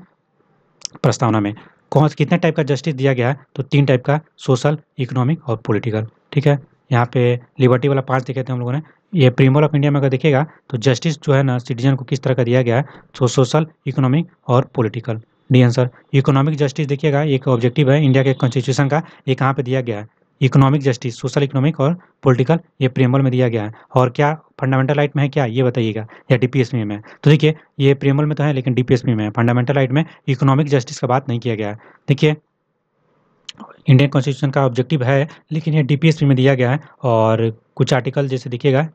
प्रस्तावना में कौन कितने टाइप का जस्टिस दिया गया है तो तीन टाइप का सोशल इकोनॉमिक और पोलिटिकल ठीक है यहाँ पे लिबर्टी वाला पांच देखे थे हम लोगों ने ये प्रीमल ऑफ इंडिया में अगर देखेगा तो जस्टिस जो है ना सिटीजन को किस तरह का दिया गया है तो सोशल इकोनॉमिक और political D answer economic justice देखिएगा एक ऑब्जेक्टिव है इंडिया के कॉन्स्टिट्यूशन का ये कहाँ पे दिया गया है इकोनॉमिक जस्टिस सोशल इकोनॉमिक और पॉलिटिकल ये प्रेमल में दिया गया है और क्या फंडामेंटल राइट में है क्या ये बताइएगा या डीपीएसपी में तो देखिए ये प्रेमल में तो है लेकिन डीपीएसपी में फंडामेंटल राइट में इकोनॉमिक जस्टिस का बात नहीं किया गया है देखिए इंडियन कॉन्स्टिट्यूशन का ऑब्जेक्टिव है लेकिन ये डीपीएसपी में दिया गया है और कुछ आर्टिकल जैसे देखिएगा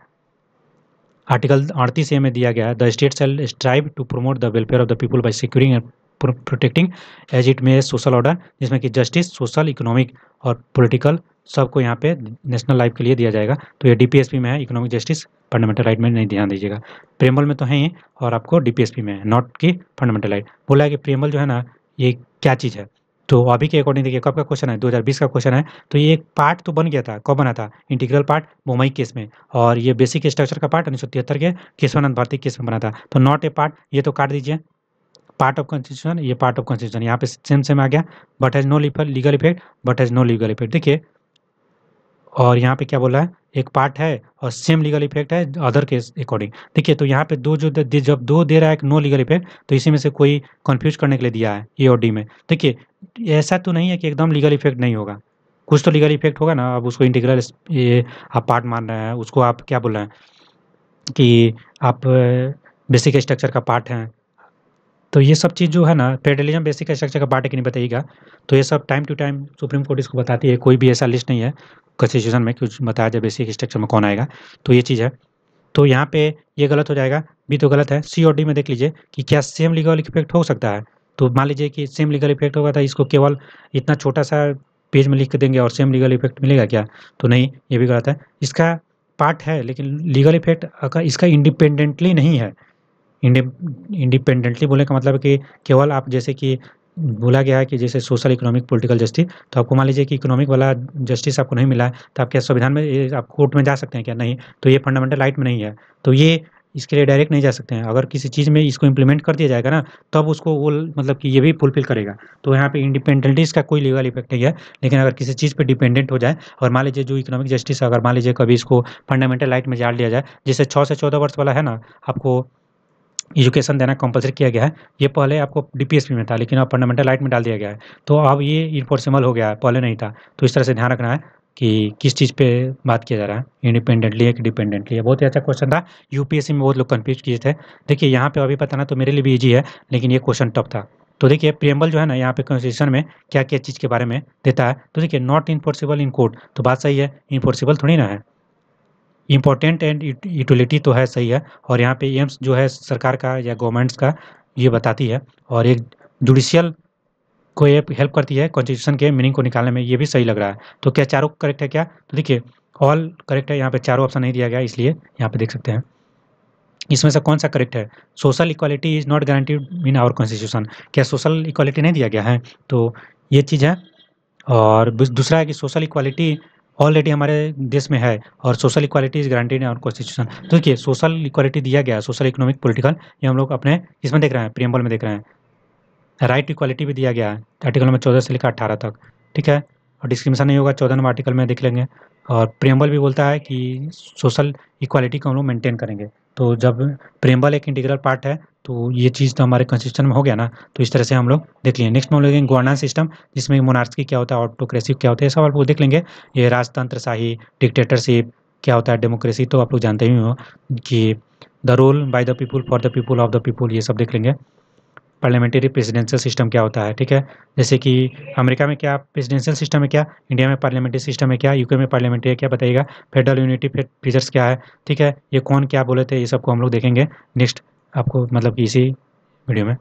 आर्टिकल अड़तीस ए में दिया गया है the state shall strive to promote the welfare of the people by securing protecting as it may social order जिसमें कि जस्टिस सोशल इकोनॉमिक और पॉलिटिकल सबको यहाँ पे नेशनल लाइफ के लिए दिया जाएगा तो ये डीपीएसपी में है इकोनॉमिक जस्टिस फंडामेंटल राइट में नहीं ध्यान दीजिएगा प्रेमल में तो है ही और आपको डीपीएसपी में है नॉट की फंडामेंटल राइट बोला है कि प्रेमल जो है ना ये क्या चीज़ है तो अभी के अकॉर्डिंग देखिए कब का क्वेश्चन है 2020 का क्वेश्चन है तो ये एक पार्ट तो बन गया था कब बना था इंटीग्रल पार्ट मुंबई केस में और ये बेसिक स्ट्रक्चर का पार्ट उन्नीस के केशवानंद भारती केस में बना था तो नॉट ए पार्ट ये तो काट दीजिए पार्ट ऑफ कॉन्स्टिट्यूशन ये पार्ट ऑफ कॉन्स्टिट्यूशन यहाँ पे सेम सेम आ गया but has no legal effect but has no legal effect देखिए और यहाँ पे क्या बोला है एक पार्ट है और सेम लीगल इफेक्ट है अदर के अकॉर्डिंग देखिए तो यहाँ पे दो जो दे, जब दो दे रहा है नो लीगल इफेक्ट तो इसी में से कोई कंफ्यूज करने के लिए दिया है ए और डी में देखिए ऐसा तो नहीं है कि एकदम लीगल इफेक्ट नहीं होगा कुछ तो लीगल इफेक्ट होगा ना अब उसको इंटीग्रल ये आप पार्ट मान रहे हैं उसको आप क्या बोल रहे हैं कि आप बेसिक स्ट्रक्चर का पार्ट हैं तो ये सब चीज़ जो है ना फेडरलिज्म बेसिक स्ट्रक्चर का पार्ट है कि नहीं बताइएगा तो ये सब time to time Supreme Court इसको बताती है कोई भी ऐसा लिस्ट नहीं है कॉन्स्टिट्यूशन में कुछ बताया जाए बेसिक स्ट्रक्चर में कौन आएगा तो ये चीज़ है तो यहाँ पे ये गलत हो जाएगा भी तो गलत है सी और डी में देख लीजिए कि क्या सेम लीगल इफेक्ट हो सकता है तो मान लीजिए कि सेम लीगल इफेक्ट होगा था तो इसको केवल इतना छोटा सा पेज में लिख के देंगे और सेम लीगल इफेक्ट मिलेगा क्या तो नहीं ये भी गलत है इसका पार्ट है लेकिन लीगल इफेक्ट इसका इंडिपेंडेंटली नहीं है इंडिपेंडेंटली बोले का मतलब कि केवल आप जैसे कि बोला गया है कि जैसे सोशल इकोनॉमिक पॉलिटिकल जस्टिस तो आपको मान लीजिए कि इकोनॉमिक वाला जस्टिस आपको नहीं मिला है तो आप क्या संविधान में आप कोर्ट में जा सकते हैं क्या नहीं तो ये फंडामेंटल राइट में नहीं है तो ये इसके लिए डायरेक्ट नहीं जा सकते हैं अगर किसी चीज़ में इसको इम्प्लीमेंट कर दिया जाएगा ना तब उसको वो मतलब कि ये भी फुलफिल करेगा तो यहाँ पे इंडिपेंडेंटली का कोई लीगल इफेक्ट नहीं है लेकिन अगर किसी चीज़ पे डिपेंडेंट हो जाए और मान लीजिए जो इकोनॉमिक जस्टिस अगर मान लीजिए कभी इसको फंडामेंटल राइट में जाल दिया जाए जैसे छः से चौदह वर्ष वाला है ना आपको एजुकेशन देना कंपलसरी किया गया है ये पहले आपको डीपीएसपी में था लेकिन अब फंडामेंटल राइट में डाल दिया गया है तो अब ये इन्फोर्सेबल हो गया है पहले नहीं था तो इस तरह से ध्यान रखना है कि किस चीज़ पे बात किया जा रहा है इंडिपेंडेंटली या डिपेंडेंटली बहुत ही अच्छा क्वेश्चन था यूपीएससी में बहुत लोग कन्फ्यूज किए थे देखिए यहाँ पे अभी बताना तो मेरे लिए भी ईजी है लेकिन ये क्वेश्चन टफ था तो देखिए प्रियम्बल जो है ना यहाँ पे कॉन्स्टिट्यूशन में क्या क्या चीज़ के बारे में देता है तो देखिए नॉट इन्फोर्सिबल इन कोर्ट तो बात सही है इन्फोर्सिबल थोड़ी ना है इम्पोर्टेंट एंड यूटिलिटी तो है सही है और यहाँ पे एम्स जो है सरकार का या गवर्नमेंट्स का ये बताती है और एक जुडिशियल को ये हेल्प करती है कॉन्स्टिट्यूशन के मीनिंग को निकालने में ये भी सही लग रहा है तो क्या चारों करेक्ट है क्या तो देखिए ऑल करेक्ट है यहाँ पे चारों ऑप्शन नहीं दिया गया इसलिए यहाँ पे देख सकते हैं इसमें से कौन सा करेक्ट है social equality is not guaranteed in our constitution क्या सोशल इक्वालिटी नहीं दिया गया है तो ये चीज़ है और दूसरा है कि सोशल इक्वालिटी ऑलरेडी हमारे देश में है और social equality is granted in constitution तो देखिए सोशल इक्वालिटी दिया गया सोशल इकोनॉमिक पोलिटिकल ये हम लोग अपने इसमें देख रहे हैं प्रियम्बल में देख रहे हैं राइट इक्वालिटी भी दिया गया है आर्टिकल नंबर चौदह से लेकर अट्ठारह तक ठीक है और डिस्क्रिमिनेशन नहीं होगा चौदह नंबर आर्टिकल में देख लेंगे और प्रियम्बल भी बोलता है कि सोशल इक्वालिटी को हम लोग मेंटेन करेंगे तो जब प्रियम्बल एक इंटीग्रल पार्ट है तो ये चीज़ तो हमारे कंस्टिट्यूशन में हो गया ना तो इस तरह से हम लोग देख लिए नेक्स्ट हम लोग गवर्नेंस सिस्टम जिसमें मोनार्की क्या होता है ऑटोक्रेसी क्या होता है सब आप लोग देख लेंगे ये राजतंत्र शाही डिक्टेटरशिप क्या होता है डेमोक्रेसी तो आप लोग जानते ही हो कि the rule by the people for the people of the people ये सब देख लेंगे पार्लियामेंट्री प्रेसिडेंशियल सिस्टम क्या होता है ठीक है जैसे कि अमेरिका में क्या प्रेसिडेंशियल सिस्टम है क्या इंडिया में पार्लियामेंट्री सिस्टम है क्या यूके में पार्लियामेंट्री है क्या बताइएगा फेडरल यूनिटी फीचर्स क्या है ठीक है ये कौन क्या बोले थे ये सबको हम लोग देखेंगे नेक्स्ट आपको मतलब इसी वीडियो में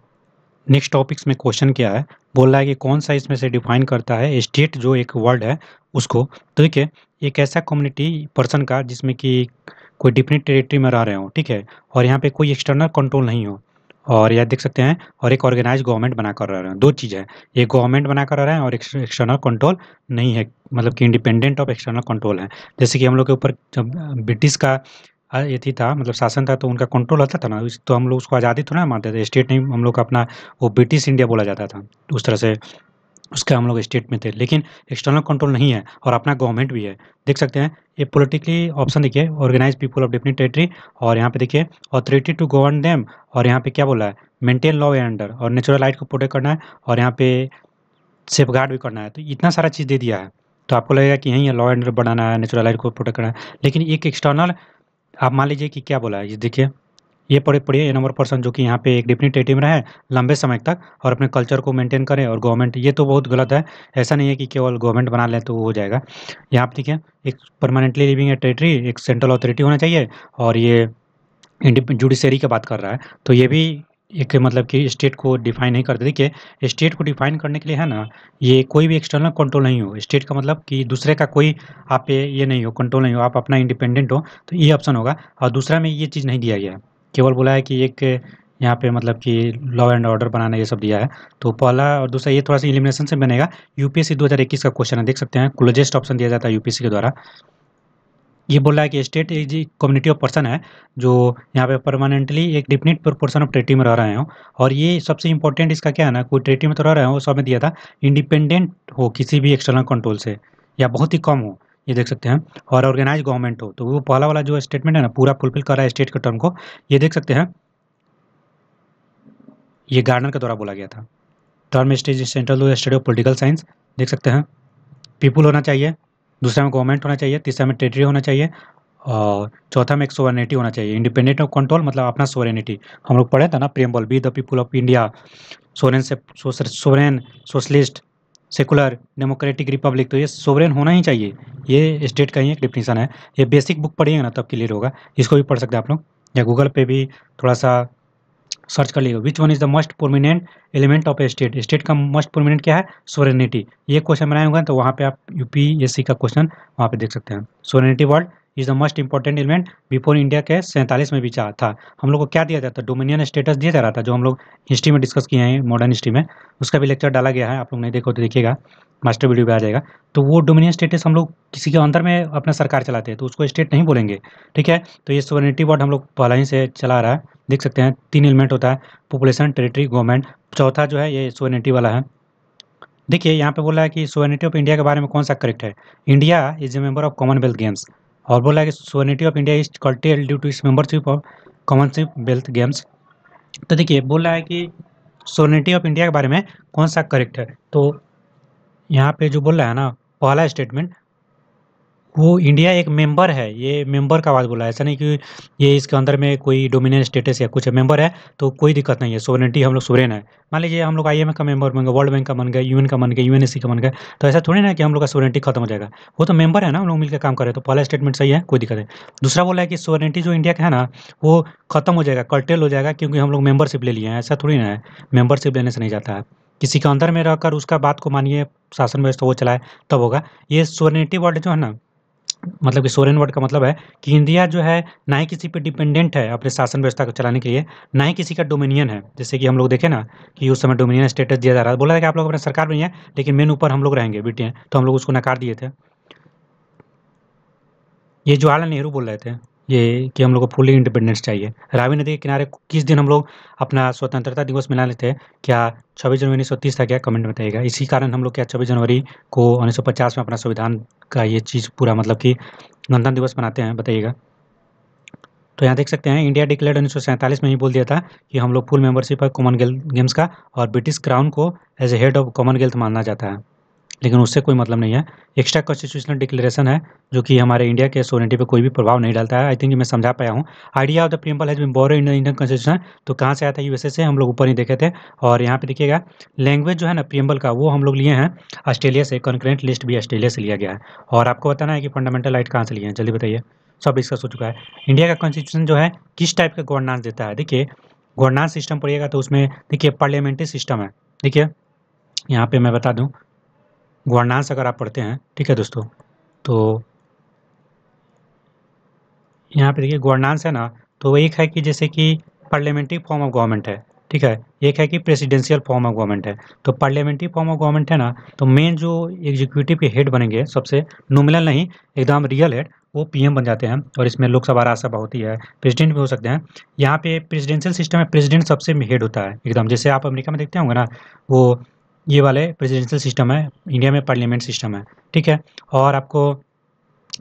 नेक्स्ट टॉपिक्स में क्वेश्चन क्या है बोल रहा है कि कौन सा इसमें से डिफाइन करता है स्टेट जो एक वर्ड है उसको तो ठीक है एक ऐसा कम्युनिटी पर्सन का जिसमें कि कोई डिफिनेट टेरिटरी में रह रहे हो ठीक है और यहाँ पे कोई एक्सटर्नल कंट्रोल नहीं हो और यह देख सकते हैं और एक ऑर्गेनाइज गवर्नमेंट बनाकर रह रहे हैं दो चीज़ है एक गवर्नमेंट बनाकर रह रहे हैं और एक्सटर्नल कंट्रोल नहीं है मतलब कि इंडिपेंडेंट ऑफ एक्सटर्नल कंट्रोल है जैसे कि हम लोग के ऊपर जब ब्रिटिश का अ, यदि था मतलब शासन था तो उनका कंट्रोल होता था ना इस तो हम लोग उसको आज़ादी तो ना मानते थे स्टेट नहीं हम लोग का अपना वो ब्रिटिश इंडिया बोला जाता था उस तरह से उसका हम लोग स्टेट में थे लेकिन एक्सटर्नल कंट्रोल नहीं है और अपना गवर्नमेंट भी है देख सकते हैं ये पोलिटिकली ऑप्शन देखिए organize people of different territory और यहाँ पे देखिए अथॉरिटी टू गवर्न देम और यहाँ पे क्या बोला है मेंटेन लॉ एंड अंडर और नेचुरल लाइट को प्रोटेक्ट करना है और यहाँ पे सेफ गार्ड भी करना है तो इतना सारा चीज़ दे दिया है तो आपको लगेगा कि यहीं लॉ एंड ऑर्डर बढ़ाना है नेचुरल लाइट को प्रोटेक्ट करना है लेकिन एक एक्सटर्नल आप मान लीजिए कि क्या बोला है ये देखिए ये पढ़े पढ़िए ये नंबर पर्सन जो कि यहाँ पे एक डिप्निटेटिव रहे लंबे समय तक और अपने कल्चर को मेंटेन करें और गवर्नमेंट ये तो बहुत गलत है ऐसा नहीं है कि केवल गवर्नमेंट बना लें तो हो जाएगा यहाँ पे देखिए एक परमानेंटली लिविंग है टेरेटरी एक सेंट्रल अथॉरिटी होना चाहिए और ये जुडिशरी की बात कर रहा है तो ये भी एक मतलब कि स्टेट को डिफाइन नहीं करते देखिए स्टेट को डिफाइन करने के लिए है ना ये कोई भी एक्सटर्नल कंट्रोल नहीं हो स्टेट का मतलब कि दूसरे का कोई आप पे ये नहीं हो कंट्रोल नहीं हो आप अपना इंडिपेंडेंट हो तो ये ऑप्शन होगा और दूसरा में ये चीज़ नहीं दिया गया केवल बोला है कि एक यहाँ पे मतलब कि लॉ एंड ऑर्डर बनाना ये सब दिया है तो पहला और दूसरा ये थोड़ा सा इलिमिनेशन से बनेगा यूपीएससी 2021 का क्वेश्चन है देख सकते हैं क्लोजेस्ट ऑप्शन दिया जाता है यूपीएससी के द्वारा ये बोला है कि स्टेट एक कम्युनिटी ऑफ पर्सन है जो यहाँ पे परमानेंटली एक डिफिनिट प्रोपोर्शन ऑफ ट्रेटी में रह रहे हो और ये सबसे इंपॉर्टेंट इसका क्या है ना कोई ट्रेटी में तो रह रहे हो सब में दिया था इंडिपेंडेंट हो किसी भी एक्सटर्नल कंट्रोल से या बहुत ही कम हो ये देख सकते हैं और ऑर्गेनाइज गवर्नमेंट हो तो वो पहला वाला जो स्टेटमेंट है ना पूरा फुलफिल कर रहा है स्टेट के टर्म को ये देख सकते हैं ये गार्डनर के द्वारा बोला गया था term stage central study of political science देख सकते हैं पीपुल होना चाहिए दूसरा में गवर्नमेंट होना चाहिए तीसरा में टेरिटरी होना चाहिए और चौथा में एक सोवरेनिटी होना चाहिए इंडिपेंडेंट ऑफ कंट्रोल मतलब अपना सोवरेनिटी हम लोग पढ़े थे ना preamble we the people of India sovereign से sovereign socialist secular democratic republic तो ये सोवरेन होना ही चाहिए ये स्टेट का ही एक डिफिनीसन है ये बेसिक बुक पढ़िएगा ना तब क्लियर होगा इसको भी पढ़ सकते हैं आप लोग या गूगल पे भी थोड़ा सा सर्च कर लीजिएगा which one is the most prominent element of a state state का मोस्ट प्रोमिनेंट क्या है सोरेनिटी ये क्वेश्चन बनाए हुए हैं तो वहाँ पे आप यूपीएससी का क्वेश्चन वहाँ पे देख सकते हैं sovereignty world is the most important element before India के सैंतालीस में भी था हम लोग को क्या दिया जाता है डोमिनियन स्टेटस दिया जा रहा था जो हम लोग हिस्ट्री में डिस्कस किए हैं मॉडर्न हिस्ट्री में उसका भी लेक्चर डाला गया है आप लोग नहीं देखो तो देखिएगा मास्टर वीडियो भी आ जाएगा तो वो डोमिनियन स्टेटस हम लोग किसी के अंदर में अपना सरकार चलाते हैं तो उसको स्टेट नहीं बोलेंगे ठीक है तो ये सोवर्निटी वर्ड हम लोग पहला ही से चला रहा है देख सकते हैं तीन एलिमेंट होता है पॉपुलेशन टेरिटरी गवर्नमेंट चौथा जो है ये सोवर्निटी वाला है देखिए यहाँ पे बोला है कि सोवर्निटी ऑफ इंडिया के बारे में कौन सा करेक्ट है India is a member of Commonwealth Games हर्बो like sovereignty of India is curtailed due to this membership of Commonwealth Games तो देखिए बोल रहा है कि सोनिटी ऑफ इंडिया के बारे में कौन सा करेक्ट है तो यहाँ पे जो बोल रहा है ना पहला स्टेटमेंट वो इंडिया एक मेंबर है ये मेंबर का आवाज़ बोला है ऐसा नहीं कि ये इसके अंदर में कोई डोमिनेंट स्टेटस या कुछ है मेंबर है तो कोई दिक्कत नहीं है सोवरेंटी हम लोग सुवरेन है मान लीजिए हम लोग आई का मेंबर बन गए वर्ल्ड बैंक का बन गए यूएन का बन गए यूएनएससी का बन गए तो ऐसा थोड़ी ना कि हम लोग का सोवरेंटी खत्म हो जाएगा वो तो मेंबर है ना हम लोग मिलकर काम करें तो पहला स्टेटमेंट सही है कोई दिक्कत नहीं दूसरा बोला है कि सोवरेंटी जो इंडिया का है ना वो खत्म हो जाएगा कल्टेल हो जाएगा क्योंकि हम लोग मेंबरशिप ले लिए हैं ऐसा थोड़ी ना है मेंबरशिप लेने से नहीं जाता है किसी के अंदर में रहकर उसका बात को मानिए शासन व्यवस्था वो चलाए तब होगा ये सोवरेनिटी वर्ड जो है ना मतलब कि सोरेन वर्ड का मतलब है कि इंडिया जो है ना ही किसी पे डिपेंडेंट है अपने शासन व्यवस्था को चलाने के लिए ना ही किसी का डोमिनियन है जैसे कि हम लोग देखें ना कि उस समय डोमिनियन स्टेटस दिया जा रहा है बोला था कि आप लोग अपने सरकार में है लेकिन मेन ऊपर हम लोग रहेंगे ब्रिटेन तो हम लोग उसको नकार दिए थे ये जवाहरलाल नेहरू बोल रहे थे ये कि हम लोग को फुली इंडिपेंडेंस चाहिए रावी नदी के किनारे किस दिन हम लोग अपना स्वतंत्रता दिवस मना लेते हैं क्या छब्बीस जनवरी उन्नीस सौ तीस था क्या कमेंट बताइएगा इसी कारण हम लोग क्या छब्बीस जनवरी को उन्नीस सौ पचास में अपना संविधान का ये चीज़ पूरा मतलब कि गणतंत्र दिवस मनाते हैं बताइएगा तो यहाँ देख सकते हैं इंडिया डिक्लेयर उन्नीस में ही बोल दिया था कि हम लोग फुल मेंबरशिप है कॉमनवेल्थ गेम्स का और ब्रिटिश क्राउन को as a head of Commonwealth माना जाता है लेकिन उससे कोई मतलब नहीं है एक्स्ट्रा कॉन्स्टिट्यूशनल डिक्लेरेशन है जो कि हमारे इंडिया के सोनिटी पर कोई भी प्रभाव नहीं डालता है आई थिंक मैं समझा पाया हूँ idea of the principle has been borrow Indian Indian constitution तो कहाँ से आया था यूएसए से हम लोग ऊपर ही देखे थे और यहाँ पे देखिएगा लैंग्वेज जो है ना प्रियम्बल का वो हम लोग लिए हैं ऑस्ट्रेलिया से कॉन्क्रेंट लिस्ट भी ऑस्ट्रेलिया से लिया गया है और आपको बताना है कि फंडामेंटल राइट कहाँ से लिए हैं जल्दी बताइए सब डिस्कस हो चुका है इंडिया का कॉन्स्टिट्यूशन जो है किस टाइप का गवर्नेंस देता है देखिए गवर्नेंस सिस्टम पड़ेगा तो उसमें देखिए पार्लियामेंट्री सिस्टम है देखिए यहाँ पे मैं बता दूँ वर्णांश अगर आप पढ़ते हैं ठीक है दोस्तों तो यहाँ पे देखिए गवर्नांस है ना तो एक है कि जैसे कि पार्लियामेंट्री फॉर्म ऑफ गवर्नमेंट है ठीक है एक है कि प्रेसिडेंशियल फॉर्म ऑफ गवर्नमेंट है तो पार्लियामेंट्री फॉर्म ऑफ गवर्नमेंट है ना तो मेन जो एग्जीक्यूटिव के हेड बनेंगे सबसे नोमिनल नहीं एकदम रियल हेड वो पीएम बन जाते हैं और इसमें लोकसभा राज्यसभा होती है प्रेसिडेंट भी हो सकते हैं यहाँ पे प्रेसिडेंशियल सिस्टम में प्रेसिडेंट सबसे हेड होता है एकदम जैसे आप अमेरिका में देखते होंगे ना वो ये वाले प्रेसिडेंशियल सिस्टम है इंडिया में पार्लियामेंट सिस्टम है ठीक है और आपको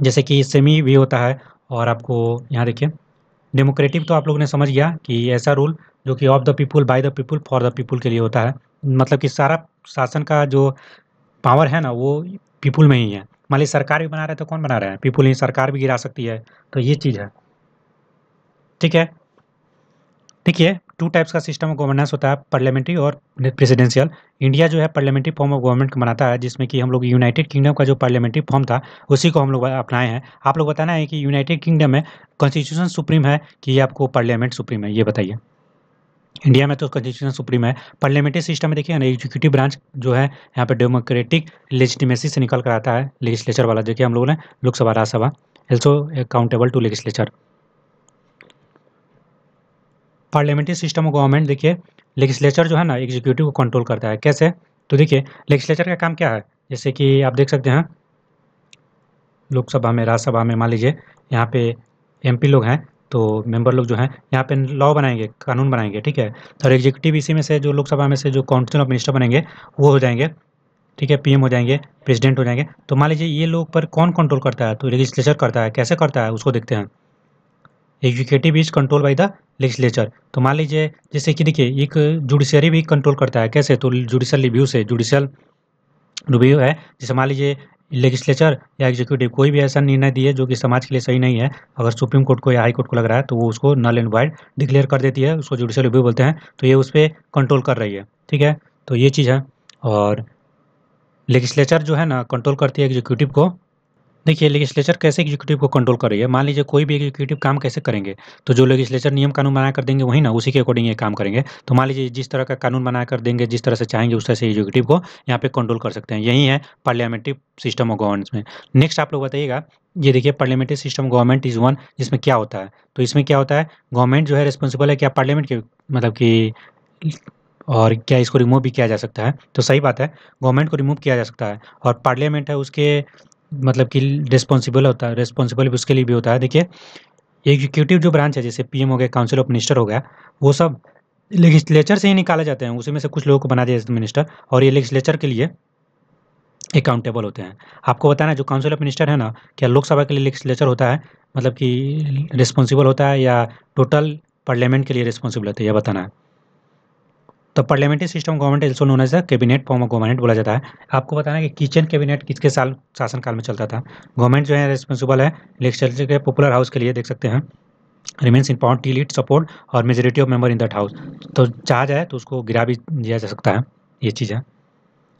जैसे कि सेमी भी होता है और आपको यहाँ देखिए डेमोक्रेटिक तो आप लोगों ने समझ गया कि ऐसा रूल जो कि of the people by the people for the people के लिए होता है मतलब कि सारा शासन का जो पावर है ना वो पीपुल में ही है मान ली सरकार भी बना रहे तो कौन बना रहा है पीपुल ही सरकार भी गिरा सकती है तो ये चीज़ है ठीक है ठीक है टू टाइप्स का सिस्टम ऑफ गवर्नेंस होता है पार्लियामेंट्री और प्रेसिडेंशियल इंडिया जो है पार्लियामेंट्री फॉर्म ऑफ गवर्नमेंट बनाता है जिसमें कि हम लोग यूनाइटेड किंगडम का जो पार्लियामेंट्री फॉर्म था उसी को हम लोग अपनाए हैं आप लोग बताना है कि यूनाइटेड किंगडम में कॉन्स्टिट्यूशन सुप्रीम है कि आपको पार्लियामेंट सुप्रीम है ये बताइए इंडिया में तो कॉन्स्टिट्यूशन सुप्रीम है पार्लियामेंट्री सिस्टम में देखिए ना एग्जीक्यूटिव ब्रांच जो है यहाँ पर डेमोक्रेटिक लेजिटिमेसी से निकल कर आता है लेजिस्लेचर वाला जो कि हम लोगों ने Lok Sabha Rajya Sabha also accountable to legislature parliamentary system of government देखिए लेगिस्लेचर जो है ना एग्जीक्यूटिव को कंट्रोल करता है कैसे तो देखिए लेजिस्लेचर का काम क्या है जैसे कि आप देख सकते हैं लोकसभा में राज्यसभा में मान लीजिए यहाँ पे एमपी लोग हैं तो मेंबर लोग जो हैं यहाँ पे लॉ बनाएंगे कानून बनाएंगे ठीक है और एग्जीक्यूटिव इसी में से जो लोकसभा में से जो काउंसिल ऑफ मिनिस्टर बनेंगे वो हो जाएंगे ठीक है पीएम हो जाएंगे प्रेसिडेंट हो जाएंगे तो मान लीजिए ये लोग पर कौन कंट्रोल करता है तो लेजिस्लेचर करता है कैसे करता है उसको देखते हैं executive is control by the legislature तो मान लीजिए जैसे कि देखिए एक जुडिशरी भी कंट्रोल करता है कैसे तो जुडिशल रिव्यू से जुडिशल रिव्यू है जैसे मान लीजिए लेजिस्लेचर या एग्जीक्यूटिव कोई भी ऐसा निर्णय दिए जो कि समाज के लिए सही नहीं है अगर सुप्रीम कोर्ट को या हाई कोर्ट को लग रहा है तो वो उसको नल एंड वाइड डिक्लेयर कर देती है उसको जुडिशल रिव्यू बोलते हैं तो ये उस पर कंट्रोल कर रही है ठीक है तो ये चीज़ है और लेजिस्लेचर जो है ना कंट्रोल करती है एग्जीक्यूटिव को देखिए लेजिस्लेचर कैसे एग्जीक्यूटिव को कंट्रोल कर रही है मान लीजिए कोई भी एग्जीक्यूटिव काम कैसे करेंगे तो जो लेजिस्लेचर नियम कानून बना कर देंगे वही ना उसी के अकॉर्डिंग ये काम करेंगे तो मान लीजिए जिस तरह का कानून बना कर देंगे जिस तरह से चाहेंगे उस तरह से एग्जीक्यूटिव को यहाँ पे कंट्रोल कर सकते हैं यही है पार्लियामेंट्री सिस्टम ऑफ गवर्नेंस में नेक्स्ट आप लोग बताइएगा ये देखिए parliamentary system government is one जिसमें क्या होता है तो इसमें क्या होता है गवर्नमेंट जो है रिस्पॉन्सिबल है क्या पार्लियामेंट के मतलब कि और क्या इसको रिमूव भी किया जा सकता है तो सही बात है गवर्नमेंट को रिमूव किया जा सकता है और पार्लियामेंट है उसके मतलब कि रिस्पॉन्सिबल होता है रिस्पॉन्सिबल उसके लिए भी होता है देखिए एग्जीक्यूटिव जो ब्रांच है जैसे पीएम हो गया काउंसिल ऑफ मिनिस्टर हो गया वो सब लेजिस्लेचर से ही निकाले जाते हैं उसी में से कुछ लोगों को बना दिया जाता मिनिस्टर और ये लेजिस्लेचर के लिए अकाउंटेबल होते हैं आपको बताना है जो काउंसिल ऑफ मिनिस्टर है ना क्या लोकसभा के लिए लेजिस्लेचर होता है मतलब कि रिस्पॉन्सिबल होता है या टोटल पार्लियामेंट के लिए रिस्पॉन्सिबल होता है यह बताना है तो parliamentary system government also known as a cabinet form of government बोला जाता है आपको बताना कि किचन कैबिनेट किसके साल शासनकाल में चलता था गवर्नमेंट जो है रिस्पॉन्सिबल है लेजिस्लेचर के पॉपुलर हाउस के लिए देख सकते हैं रिमेन्स इन पावर टी लीड सपोर्ट और majority of member in that house तो चाह जाए तो उसको गिरा भी दिया जा सकता है ये चीज़ है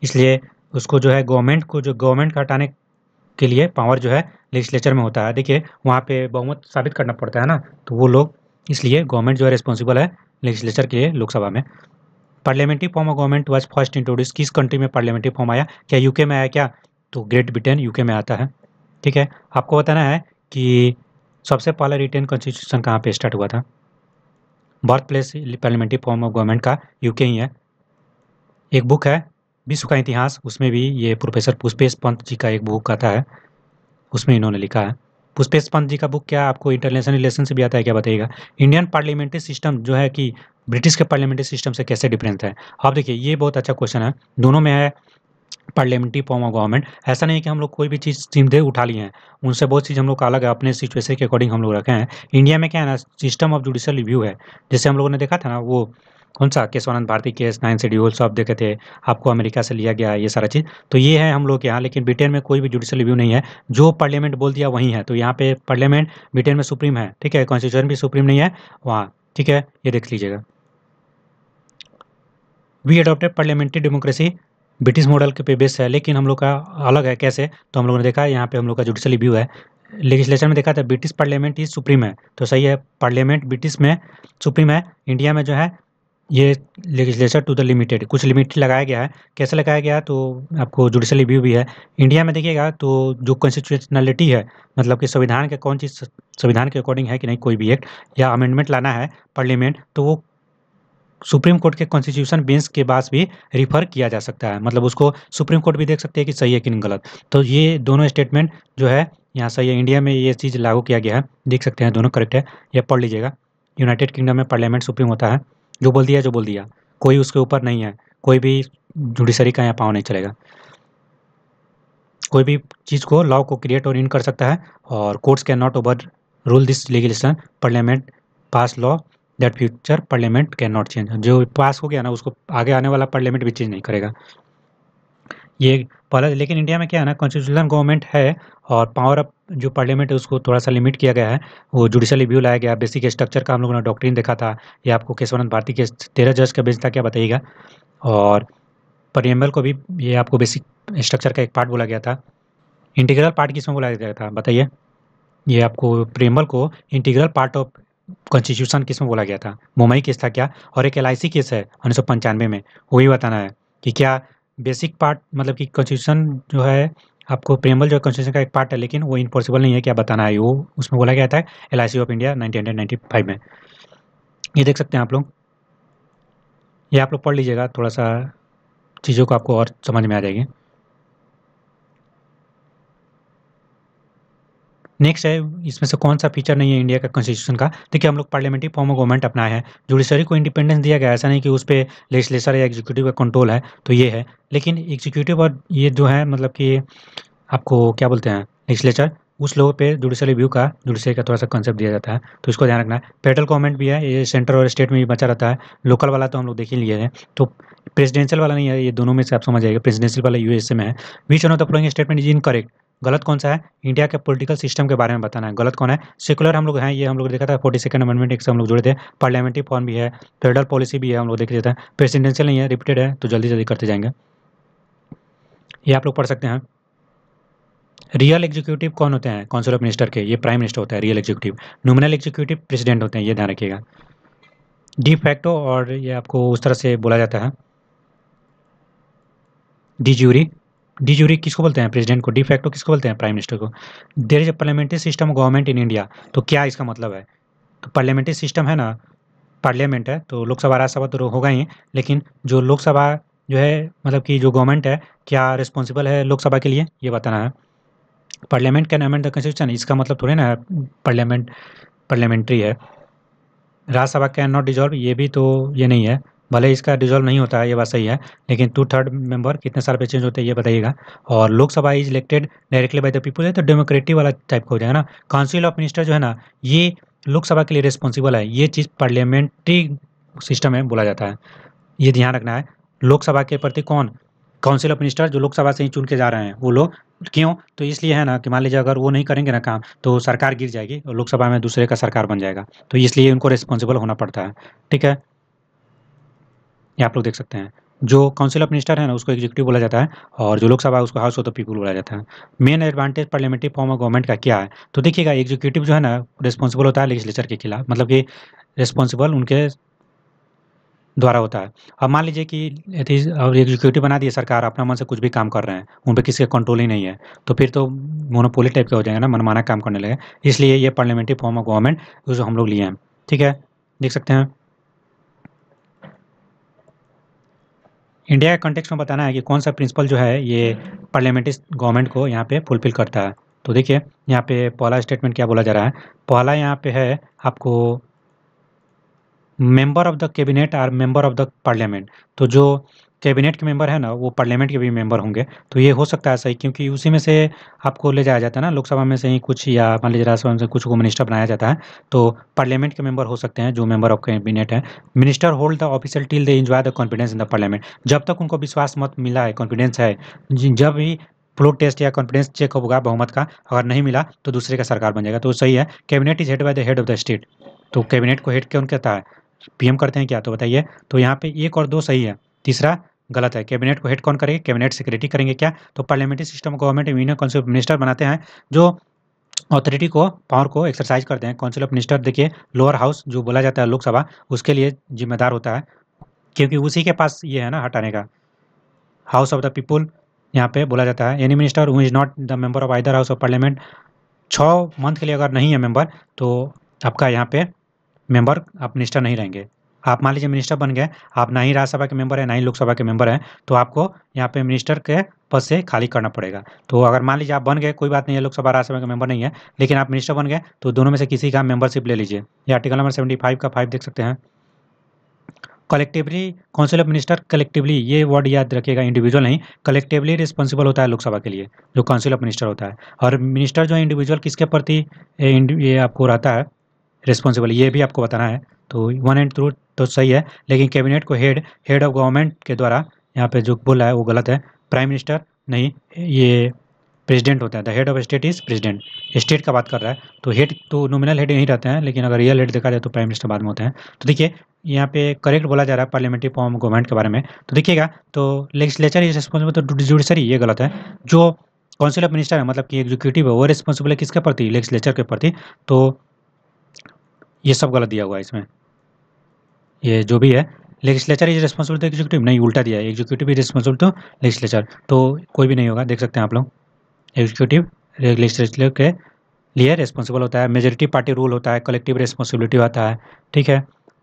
इसलिए उसको जो है गवर्नमेंट को जो गवर्नमेंट का हटाने के लिए पावर जो है लेजिस्लेचर में होता है देखिए वहाँ पे बहुमत साबित करना पड़ता है ना तो वो लोग इसलिए गवर्नमेंट जो है रिस्पॉन्सिबल है लेजिस्लेचर के लिए लोकसभा में parliamentary form of government was first introduce किस कंट्री में पार्लियामेंट्री फॉर्म आया क्या यूके में आया क्या तो ग्रेट ब्रिटेन यूके में आता है ठीक है आपको बताना है कि सबसे पहला रिटेन कॉन्स्टिट्यूशन कहाँ पे स्टार्ट हुआ था birth place parliamentary form of government का यूके ही है एक बुक है विश्व का इतिहास उसमें भी ये प्रोफेसर पुष्पेश पंत जी का एक बुक आता है उसमें इन्होंने लिखा है पुष्पेश पंत जी का बुक क्या आपको इंटरनेशनल रिलेशन से भी आता है क्या बताइएगा इंडियन पार्लियामेंट्री सिस्टम जो है कि ब्रिटिश के पार्लियामेंट्री सिस्टम से कैसे डिफरेंस है आप देखिए ये बहुत अच्छा क्वेश्चन है दोनों में है पार्लियामेंट्री फॉर्म ऑफ गवर्नमेंट ऐसा नहीं है कि हम लोग कोई भी चीज़ सीधे उठा लिए हैं उनसे बहुत चीज़ हम लोग का अलग है अपने सिचुएशन के अकॉर्डिंग हम लोग रखे हैं इंडिया में क्या है ना सिस्टम ऑफ जुडिशल रिव्यू है जैसे हम लोगों ने देखा था ना वो कौन सा Kesavananda Bharati case nine schedule सब देखे थे आपको अमेरिका से लिया गया ये सारा चीज़ तो ये है हम लोग के यहाँ लेकिन ब्रिटेन में कोई भी जुडिशियल रिव्यू नहीं है जो पार्लियामेंट बोल दिया वहीं है तो यहाँ पे पार्लियामेंट ब्रिटेन में सुप्रीम है ठीक है कॉन्स्टिट्यूशन भी सुप्रीम नहीं है वहाँ ठीक है ये देख लीजिएगा we adopted parliamentary democracy British model के पे बेस है लेकिन हम लोग का अलग है कैसे तो हम लोगों ने देखा यहाँ पे हम लोग का जुडिशल रिव्यू है लेजिस्लेशन में देखा था ब्रिटिश पार्लियामेंट ही सुप्रीम है तो सही है पार्लियामेंट ब्रिटिश में सुप्रीम है इंडिया में जो है ये लेजिस्लेचर टू द लिमिटेड कुछ लिमिट लगाया गया है कैसे लगाया गया तो आपको जुडिशल रिव्यू भी है इंडिया में देखिएगा तो जो कॉन्स्टिट्यूशनलिटी है मतलब कि संविधान के कौन चीज़ संविधान के अकॉर्डिंग है कि नहीं कोई भी एक्ट या अमेंडमेंट लाना है पार्लियामेंट तो वो सुप्रीम कोर्ट के कॉन्स्टिट्यूशन बेंच के पास भी रिफर किया जा सकता है मतलब उसको सुप्रीम कोर्ट भी देख सकते हैं कि सही है कि नहीं गलत तो ये दोनों स्टेटमेंट जो है यहाँ सही है इंडिया में ये चीज़ लागू किया गया है देख सकते हैं दोनों करेक्ट है यह पढ़ लीजिएगा यूनाइटेड किंगडम में पार्लियामेंट सुप्रीम होता है जो बोल दिया जो बोल दिया कोई उसके ऊपर नहीं है कोई भी जुडिशरी का यहाँ पाँव नहीं चलेगा कोई भी चीज़ को लॉ को क्रिएट और इन कर सकता है और courts can not over rule this legislation parliament pass law that future parliament can not change जो पास हो गया ना उसको आगे आने वाला पार्लियामेंट भी चेंज नहीं करेगा ये पहला लेकिन इंडिया में क्या है ना कॉन्स्टिट्यूशनल गवर्नमेंट है और पावर अप जो पार्लियामेंट है उसको थोड़ा सा लिमिट किया गया है वो जुडिशल रिव्यू लाया गया बेसिक स्ट्रक्चर का हम लोगों ने डॉक्ट्रीन देखा था ये आपको केशवानंद भारती के तेरह जज का बेंच था क्या बताइएगा और परियम्बल को भी ये आपको बेसिक स्ट्रक्चर का एक पार्ट बोला गया था इंटीग्रल पार्ट किसमें बोला गया था बताइए ये आपको प्रियम्बल को इंटीग्रल पार्ट ऑफ कॉन्स्टिट्यूशन किसमें बोला गया था मुंबई केस था क्या और एक एल केस है उन्नीस में वही बताना है कि क्या बेसिक पार्ट मतलब कि कॉन्स्टिट्यूशन जो है आपको प्रेमल जो कॉन्स्टिट्यूशन का एक पार्ट है लेकिन वो इम्पॉसिबल नहीं है क्या बताना है वो उसमें बोला गया था L I C of India nineteen में ये देख सकते हैं आप लोग ये आप लोग पढ़ लीजिएगा थोड़ा सा चीज़ों को आपको और समझ में आ जाएगी नेक्स्ट है इसमें से कौन सा फीचर नहीं है इंडिया का कॉन्स्टिट्यूशन का देखिए हम लोग पार्लियामेंट्री फॉर्म ऑफ गवर्नमेंट अपना है जुडिशरी को इंडिपेंडेंस दिया गया ऐसा नहीं कि उस पर लेजिस्लेचर या एग्जीक्यूटिव का कंट्रोल है तो ये है लेकिन एग्जीक्यूटिव और ये जो है मतलब कि आपको क्या बोलते हैं लेजिस्लेचर उस लोगों पर जुडिशल रिव्यू का जुडिशरी का थोड़ा सा कॉन्सेप्ट दिया जाता है तो इसको ध्यान रखना है फेडरल गवर्नमेंट भी है ये सेंट्रल और स्टेट में भी बचा रहता है लोकल वाला तो हम लोग देख ही लिए हैं तो प्रेसिडेंशियल वाला नहीं है ये दोनों में से आप समझ आएगा प्रेसिडेंशियल वाला यूएसए में है which of the following statement is incorrect गलत कौन सा है इंडिया के पॉलिटिकल सिस्टम के बारे में बताना है गलत कौन है सेकुलर हम लोग हैं ये हम लोग देखा था फोर्टी सेकंड अमेंडमेंट एक से हम लोग जुड़े थे पार्लियामेंट्री फॉर्म भी है फेडरल पॉलिसी भी है हम लोग देख लेते हैं प्रेसिडेंशियल नहीं है रिपीटेड है तो जल्दी जल्दी करते जाएंगे ये आप लोग पढ़ सकते हैं रियल एग्जीक्यूटिव कौन होते हैं काउंसिल ऑफ मिनिस्टर के ये प्राइम मिनिस्टर होता है real executive nominal executive president होते हैं ये ध्यान रखिएगा डी फैक्टो और ये आपको उस तरह से बोला जाता है डी ज्यूरी डिजूरी किसको बोलते हैं प्रेसिडेंट को डिफेक्टो किसको बोलते हैं प्राइम मिनिस्टर को there is a parliamentary system government in India तो क्या इसका मतलब है तो पार्लियामेंट्री सिस्टम है ना पार्लियामेंट है तो लोकसभा राज्यसभा तो होगा ही लेकिन जो लोकसभा जो है मतलब कि जो गवर्नमेंट है क्या रिस्पॉन्सिबल है लोकसभा के लिए ये बताना है parliament can amend the constitution इसका मतलब थोड़ी ना पार्लियामेंट पार्लियामेंट्री है राज्यसभा कैन नॉट डिजॉल्व ये भी तो ये नहीं है भले इसका डिजोल्व नहीं होता है ये बात सही है लेकिन टू थर्ड मेंबर कितने साल पे चेंज होते हैं ये बताइएगा और Lok Sabha is elected directly by the people है तो डेमोक्रेटिक वाला टाइप का हो जाएगा ना काउंसिल ऑफ मिनिस्टर जो है ना ये लोकसभा के लिए रिस्पॉन्सिबल है ये चीज़ पार्लियामेंट्री सिस्टम में बोला जाता है ये ध्यान रखना है लोकसभा के प्रति कौन काउंसिल ऑफ मिनिस्टर जो लोकसभा से ही चुन के जा रहे हैं वो लोग क्यों तो इसलिए है ना कि मान लीजिए अगर वो नहीं करेंगे ना काम तो सरकार गिर जाएगी और लोकसभा में दूसरे का सरकार बन जाएगा तो इसलिए उनको रिस्पॉन्सिबल होना पड़ता है ठीक है ये आप लोग देख सकते हैं जो काउंसिल ऑफ मिनिस्टर है ना उसको एग्जीक्यूटिव बोला जाता है और जो लोकसभा है उसको हाउस ऑफ द पीपल बोला जाता है main advantage parliamentary form of government का क्या है तो देखिएगा एग्जीक्यूटिव जो है ना रिस्पॉन्सिबल होता है लेजिस्लेचर के खिलाफ मतलब कि रिस्पॉन्सिबल उनके द्वारा होता है अब मान लीजिए कि और एग्जीक्यूटिव बना दिए सरकार अपना मन से कुछ भी काम कर रहे हैं उन पर किसी का कंट्रोल ही नहीं है तो फिर तो मोनोपोली टाइप के हो जाएंगे ना मनमाना काम करने लगे इसलिए ये पार्लियामेंट्री फॉर्म ऑफ गवर्नमेंट जो हम लोग लिए हैं ठीक है देख सकते हैं इंडिया के कॉन्टेक्स में बताना है कि कौन सा प्रिंसिपल जो है ये पार्लियामेंट्री गवर्नमेंट को यहाँ पे फुलफिल करता है तो देखिए यहाँ पे पहला स्टेटमेंट क्या बोला जा रहा है पहला यहाँ पे है आपको मेंबर ऑफ द कैबिनेट और मेंबर ऑफ द पार्लियामेंट तो जो कैबिनेट के मेंबर है ना वो पार्लियामेंट के भी मेंबर होंगे तो ये हो सकता है सही क्योंकि उसी में से आपको ले जाया जाता है ना लोकसभा में से ही कुछ या मान लीजिए राज्यसभा में से कुछ को मिनिस्टर बनाया जाता है तो पार्लियामेंट के मेंबर हो सकते हैं जो मेंबर ऑफ कैबिनेट है minister hold the official till they enjoy the confidence in the parliament जब तक उनको विश्वास मत मिला है कॉन्फिडेंस है जब भी फ्लोट टेस्ट या कॉन्फिडेंस चेक होगा बहुमत का अगर नहीं मिला तो दूसरे का सरकार बन जाएगा तो सही है cabinet is head by the head of the state तो कैबिनेट को हेड क्यों कहता है पीएम करते हैं क्या तो बताइए तो यहाँ पे एक और दो सही है तीसरा गलत है कैबिनेट को हेड कौन करेंगे कैबिनेट सेक्रेटरी करेंगे क्या तो parliamentary system government union council of minister बनाते हैं जो ऑथोरिटी को पावर को एक्सरसाइज करते हैं काउंसिल ऑफ मिनिस्टर देखिए लोअर हाउस जो बोला जाता है लोकसभा उसके लिए जिम्मेदार होता है क्योंकि उसी के पास ये है ना हटाने का हाउस ऑफ द पीपुल यहाँ पे बोला जाता है any minister who is not the member of either house of parliament छः मंथ के लिए अगर नहीं है मेंबर तो आपका यहाँ पे मेंबर आप मिनिस्टर नहीं रहेंगे आप मान लीजिए मिनिस्टर बन गए आप ना ही राज्यसभा के मेंबर हैं ना ही लोकसभा के मेंबर हैं तो आपको यहाँ पे मिनिस्टर के पद से खाली करना पड़ेगा तो अगर मान लीजिए आप बन गए कोई बात नहीं है लोकसभा राज्यसभा के मेंबर नहीं है लेकिन आप मिनिस्टर बन गए तो दोनों में से किसी का मेंबरशिप ले लीजिए ये आर्टिकल नंबर सेवेंटी फाइव का फाइव देख सकते हैं collectively council of minister collectively ये वर्ड याद रखिएगा इंडिविजुअल नहीं कलेक्टिवली रिस्पॉन्सिबल होता है लोकसभा के लिए जो काउंसिल ऑफ मिनिस्टर होता है और मिनिस्टर जो है इंडिविजुअल किसके प्रति ये आपको रहता है रिस्पॉन्सिबल ये भी आपको बताना है तो वन एंड थ्रू तो सही है लेकिन कैबिनेट को हेड हेड ऑफ गवर्नमेंट के द्वारा यहाँ पे जो बोला है वो गलत है प्राइम मिनिस्टर नहीं ये प्रेसिडेंट होता है the head of state is president state का बात कर रहा है तो हेड तो नोमिनल हेड नहीं रहते हैं लेकिन अगर रियल हेड देखा जाए तो प्राइम मिनिस्टर बाद में होते हैं तो देखिए यहाँ पे करेक्ट बोला जा रहा है पार्लियामेंट्री फॉर्म गवर्नमेंट के बारे में तो देखिएगा तो लेजिस्लेचर इज रिस्पॉन्सिबल तो जुडिशरी ये गलत है जो काउंसिल ऑफ मिनिस्टर है मतलब कि एग्जीक्यूटिव है वो रिस्पॉन्सिबल है किसके प्रति लेजिस्लेचर के प्रति तो ये सब गलत दिया हुआ है इसमें ये जो भी है legislature is responsible to executive नहीं उल्टा दिया है executive is responsible to legislature तो कोई भी नहीं होगा देख सकते हैं आप लोग एग्जीक्यूटिव लेजिस्लेचर के लिए रिस्पॉन्सिबल होता है मेजोरिटी पार्टी रूल होता है कलेक्टिव रिस्पॉन्सिबिलिटी होता है ठीक है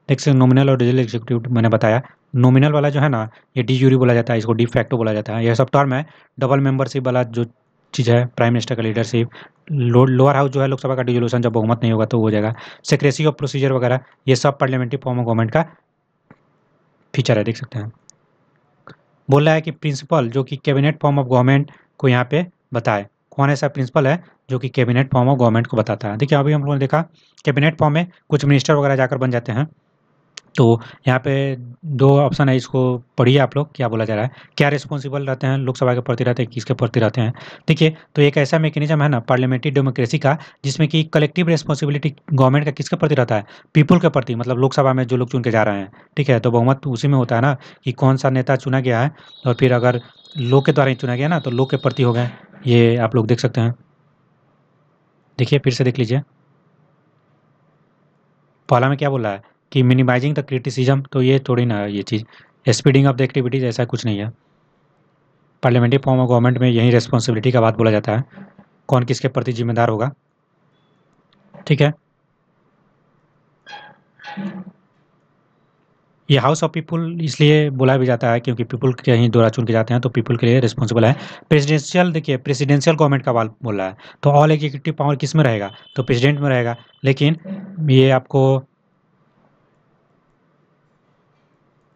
देख सकते नॉमिनल और डिजिटल एग्जीक्यूटिव मैंने बताया नॉमिनल वाला जो है ना ये डी यूरी बोला जाता है इसको डी फैक्टो बोला जाता है यह सब टर्म है डबल मेंबरशिप वाला जो चीज़ है प्राइम मिनिस्टर का लीडरशिप लो, लोअर हाउस जो है लोकसभा का डिजोल्यूशन जब बहुमत नहीं होगा तो हो जाएगा सेक्रेसी ऑफ प्रोसीजर वगैरह ये सब पार्लियामेंट्री फॉर्म ऑफ गवर्नमेंट का फीचर है देख सकते हैं बोल रहा है कि प्रिंसिपल जो कि कैबिनेट फॉर्म ऑफ गवर्नमेंट को यहाँ पे बताए कौन ऐसा प्रिंसिपल है जो कि कैबिनेट फॉर्म ऑफ गवर्नमेंट को बताता है देखिए अभी हम लोगों ने देखा कैबिनेट फॉर्म में कुछ मिनिस्टर वगैरह जाकर बन जाते हैं तो यहाँ पे दो ऑप्शन है इसको पढ़िए आप लोग क्या बोला जा रहा है क्या रिस्पॉन्सिबल रहते हैं लोकसभा के प्रति रहते हैं किसके प्रति रहते हैं देखिए तो एक ऐसा मैकेनिज्म है ना पार्लियामेंट्री डेमोक्रेसी का जिसमें कि कलेक्टिव रिस्पॉन्सिबिलिटी गवर्नमेंट का किसके प्रति रहता है पीपुल के प्रति मतलब लोकसभा में जो लोग चुन के जा रहे हैं ठीक है तो बहुमत उसी में होता है ना कि कौन सा नेता चुना गया है और फिर अगर लोग के द्वारा ही चुना गया ना तो लोग के प्रति हो गए ये आप लोग देख सकते हैं देखिए फिर से देख लीजिए पहला में क्या बोला है कि मिनिमाइजिंग द क्रिटिसिज्म तो ये थोड़ी ना ये चीज़ स्पीडिंग ऑफ द एक्टिविटीज़ ऐसा कुछ नहीं है पार्लियामेंट्री फॉर्म ऑफ गवर्नमेंट में यही रेस्पॉन्सिबिलिटी का बात बोला जाता है कौन किसके प्रति जिम्मेदार होगा ठीक है ये हाउस ऑफ पीपुल इसलिए बोला भी जाता है क्योंकि पीपुल कहीं दौरा चुन के जाते हैं तो पीपुल के लिए रिस्पॉन्सिबल है प्रेसिडेंशियल देखिए प्रेसिडेंशियल गवर्नमेंट का बात बोल रहा है तो ऑल एग्जीक्यूटिव पावर किस में रहेगा तो प्रेसिडेंट में रहेगा लेकिन ये आपको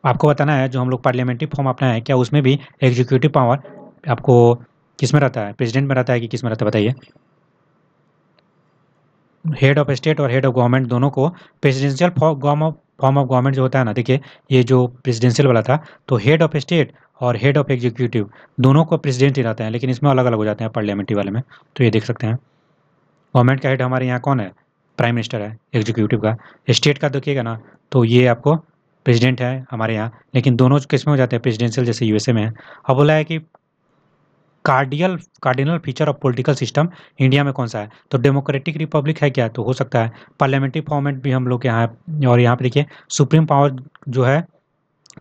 आपको बताना है जो हम लोग पार्लियामेंट्री फॉर्म अपना है क्या उसमें भी एग्जीक्यूटिव पावर आपको किस में रहता है प्रेसिडेंट में रहता है कि किस में रहता है बताइए हेड ऑफ स्टेट और हेड ऑफ गवर्नमेंट दोनों को presidential form of form of government जो होता है ना देखिए ये जो प्रेसिडेंशियल वाला था तो हेड ऑफ स्टेट और हेड ऑफ एग्जीक्यूटिव दोनों को प्रेसिडेंट ही रहते हैं लेकिन इसमें अलग अलग हो जाते हैं पार्लियामेंट्री वाले में तो ये देख सकते हैं गवर्नमेंट का हेड हमारे यहाँ कौन है प्राइम मिनिस्टर है एग्जीक्यूटिव का स्टेट का देखिएगा ना तो ये आपको प्रेसिडेंट है हमारे यहाँ लेकिन दोनों किस में हो जाते हैं प्रेसिडेंशियल जैसे यूएसए में है अब बोला है कि cordial cardinal feature of political system India में कौन सा है तो डेमोक्रेटिक रिपब्लिक है क्या तो हो सकता है पार्लियामेंट्री फॉर्मेट भी हम लोग के यहाँ और यहाँ पे देखिए सुप्रीम पावर जो है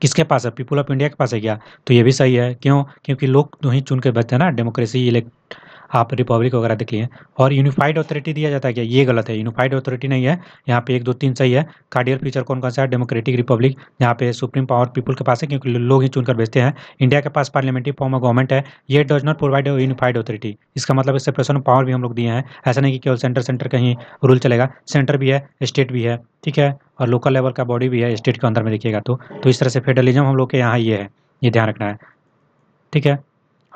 किसके पास है पीपुल ऑफ इंडिया के पास है क्या तो ये भी सही है क्यों क्योंकि लोग तो ही चुन के बचते हैं ना डेमोक्रेसी इलेक्ट आप रिपब्लिक वगैरह देख लिए और यूनिफाइड अथॉरिटी दिया जाता है क्या ये गलत है यूनिफाइड अथॉरिटी नहीं है यहाँ पे एक दो तीन सही है कार्डियल फीचर कौन कौन सा है डेमोक्रेटिक रिपब्लिक यहाँ पे सुप्रीम पावर पीपल के पास है क्योंकि लोग ही चुनकर भेजते हैं इंडिया के पास पार्लियामेंट्री फॉर्म ऑफ गवर्नमेंट है ये does not provide unified authority इसका मतलब इससे ऑफ पावर भी हम लोग दिए हैं ऐसा नहीं कि केवल सेंटर सेंटर कहीं रूल चलेगा सेंटर भी है स्टेट भी है ठीक है और लोकल लेवल का बॉडी भी है स्टेट के अंदर में देखिएगा तो, तो इस तरह से फेडरलिज्म हम लोग के यहाँ ये है ये ध्यान रखना है ठीक है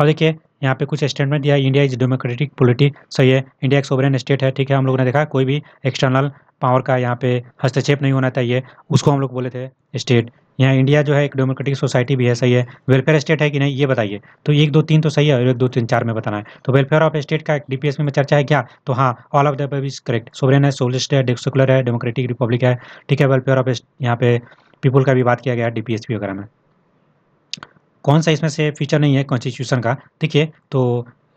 और देखिए यहाँ पे कुछ स्टेटमेंट दिया इंडिया इज डेमोक्रेटिक पोलिटिक सही है इंडिया एक सोवरेन स्टेट है ठीक है हम लोगों ने देखा कोई भी एक्सटर्नल पावर का यहाँ पे हस्तक्षेप नहीं होना चाहिए उसको हम लोग बोले थे स्टेट यहाँ इंडिया जो है एक डेमोक्रेटिक सोसाइटी भी है सही है वेलफेयर स्टेट है कि नहीं ये बताइए तो एक दो तीन तो सही है और एक दो तीन चार में बताना है तो वेलफेयर ऑफ स्टेट का डीपीएस में चर्चा है क्या तो हाँ all of the is correct sovereign है सोलिस्ट है सेकुलर है डेमोक्रेटिक रिपब्लिक है ठीक है वेलफेयर ऑफ यहाँ पे पीपल का भी बात किया गया है पी वगैरह में कौन सा इसमें से फीचर नहीं है कॉन्स्टिट्यूशन का देखिए तो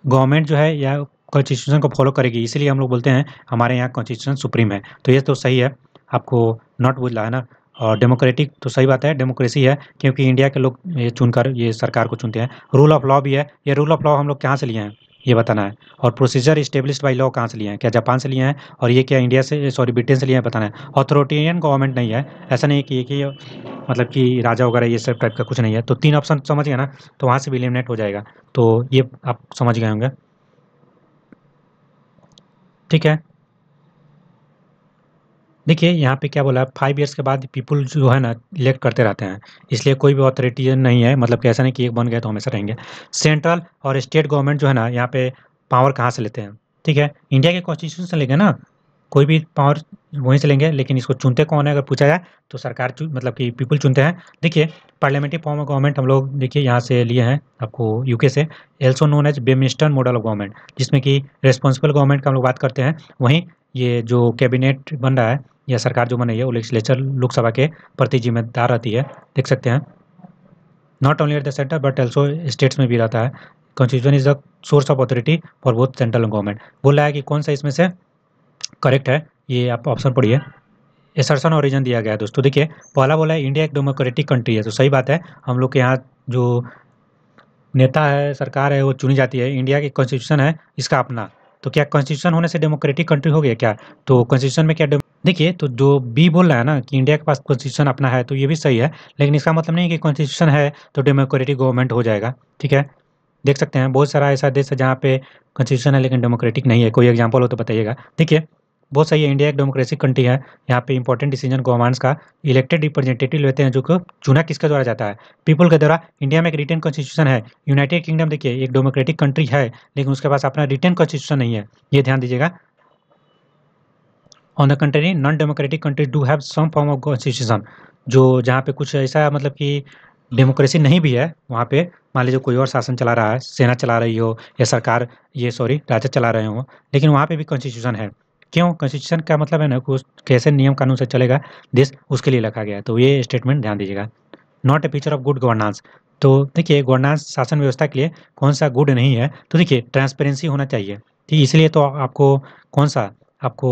गवर्नमेंट जो है या कॉन्स्टिट्यूशन को फॉलो करेगी इसीलिए हम लोग बोलते हैं हमारे यहाँ कॉन्स्टिट्यूशन सुप्रीम है तो ये तो सही है आपको नॉट बुझला है ना और डेमोक्रेटिक तो सही बात है डेमोक्रेसी है क्योंकि इंडिया के लोग ये चुनकर ये सरकार को चुनते हैं रूल ऑफ लॉ भी है ये रूल ऑफ लॉ हम लोग कहाँ से लिए हैं ये बताना है और प्रोसीजर इस्टेब्लिश बाई लॉ कहाँ से लिए हैं क्या जापान से लिए हैं और ये क्या इंडिया से सॉरी ब्रिटेन से लिए हैं बताना है ऑथोरिटेरियन गवर्नमेंट नहीं है ऐसा नहीं कि कि मतलब कि राजा वगैरह ये सब टाइप का कुछ नहीं है तो तीन ऑप्शन समझ गए ना तो वहाँ से भी एलिमिनेट हो जाएगा तो ये आप समझ गए होंगे ठीक है देखिए यहाँ पे क्या बोला है फाइव ईयर्स के बाद पीपल जो है ना इलेक्ट करते रहते हैं इसलिए कोई भी ऑथोरिटी नहीं है मतलब कि ऐसा नहीं कि एक बन गए तो हमेशा रहेंगे सेंट्रल और स्टेट गवर्नमेंट जो है ना यहाँ पे पावर कहाँ से लेते हैं ठीक है इंडिया के कॉन्स्टिट्यूशन से लेंगे ना कोई भी पावर वहीं से लेंगे लेकिन इसको चुनते कौन है अगर पूछा जाए तो सरकार मतलब कि पीपल चुनते हैं देखिए पार्लियामेंट्री फॉर्म ऑफ गवर्नमेंट हम लोग देखिए यहाँ से लिए हैं आपको यूके से also known as Westminster model of government जिसमें कि रेस्पॉन्सिबल गवर्नमेंट का हम लोग बात करते हैं वहीं ये जो कैबिनेट बन रहा है यह सरकार जो बनी है वो लेजिस्लेचर लोकसभा के प्रति जिम्मेदार रहती है देख सकते हैं not only at the centre but also states में भी रहता है constitution is the source of authority for both central government बोला है कि कौन सा इसमें से करेक्ट है ये आप ऑप्शन पढ़िए एसरसन और रीजन दिया गया है दोस्तों देखिए पहला बोला है इंडिया एक डेमोक्रेटिक कंट्री है तो सही बात है हम लोग के यहाँ जो नेता है सरकार है वो चुनी जाती है इंडिया की कॉन्स्टिट्यूशन है इसका अपना तो क्या कॉन्स्टिट्यूशन होने से डेमोक्रेटिक कंट्री हो गया क्या तो कॉन्स्टिट्यूशन में क्या देखिए तो जो बी बोल रहा है ना कि इंडिया के पास कॉन्स्टिट्यूशन अपना है तो ये भी सही है लेकिन इसका मतलब नहीं कि कॉन्स्टिट्यूशन है तो डेमोक्रेटिक गवर्नमेंट हो जाएगा ठीक है देख सकते हैं बहुत सारा ऐसा देश है जहाँ पे कॉन्स्टिट्यूशन है लेकिन डेमोक्रेटिक नहीं है कोई एग्जाम्पल हो तो बताइएगा देखिए बहुत सही है इंडिया एक डेमोक्रेसी कंट्री है यहाँ पे इंपॉर्टेंट डिसीजन गवर्नमेंट्स का इलेक्टेड रिप्रेजेंटेटिव लेते हैं जो कि चुना किसके द्वारा जाता है पीपल के द्वारा इंडिया में एक रिटर्न कॉन्स्टिट्यूशन है यूनाइटेड किंगडम देखिए एक डेमोक्रेटिक कंट्री है लेकिन उसके पास अपना रिटर्न कॉन्स्टिट्यूशन नहीं है ये ध्यान दीजिएगा on the country non democratic country do have some form of constitution जो जहाँ पे कुछ ऐसा मतलब कि डेमोक्रेसी नहीं भी है वहाँ पे मान लीजिए कोई और शासन चला रहा है सेना चला रही हो या सरकार ये सॉरी राजा चला रहे हो लेकिन वहाँ पे भी कॉन्स्टिट्यूशन है क्यों कॉन्स्टिट्यूशन का मतलब है ना कि कैसे नियम कानून से चलेगा देश उसके लिए रखा गया है तो ये स्टेटमेंट ध्यान दीजिएगा not a feature of good governance तो देखिए गवर्नांस शासन व्यवस्था के लिए कौन सा गुड नहीं है तो देखिए ट्रांसपेरेंसी होना चाहिए ठीक इसलिए तो आपको कौन सा आपको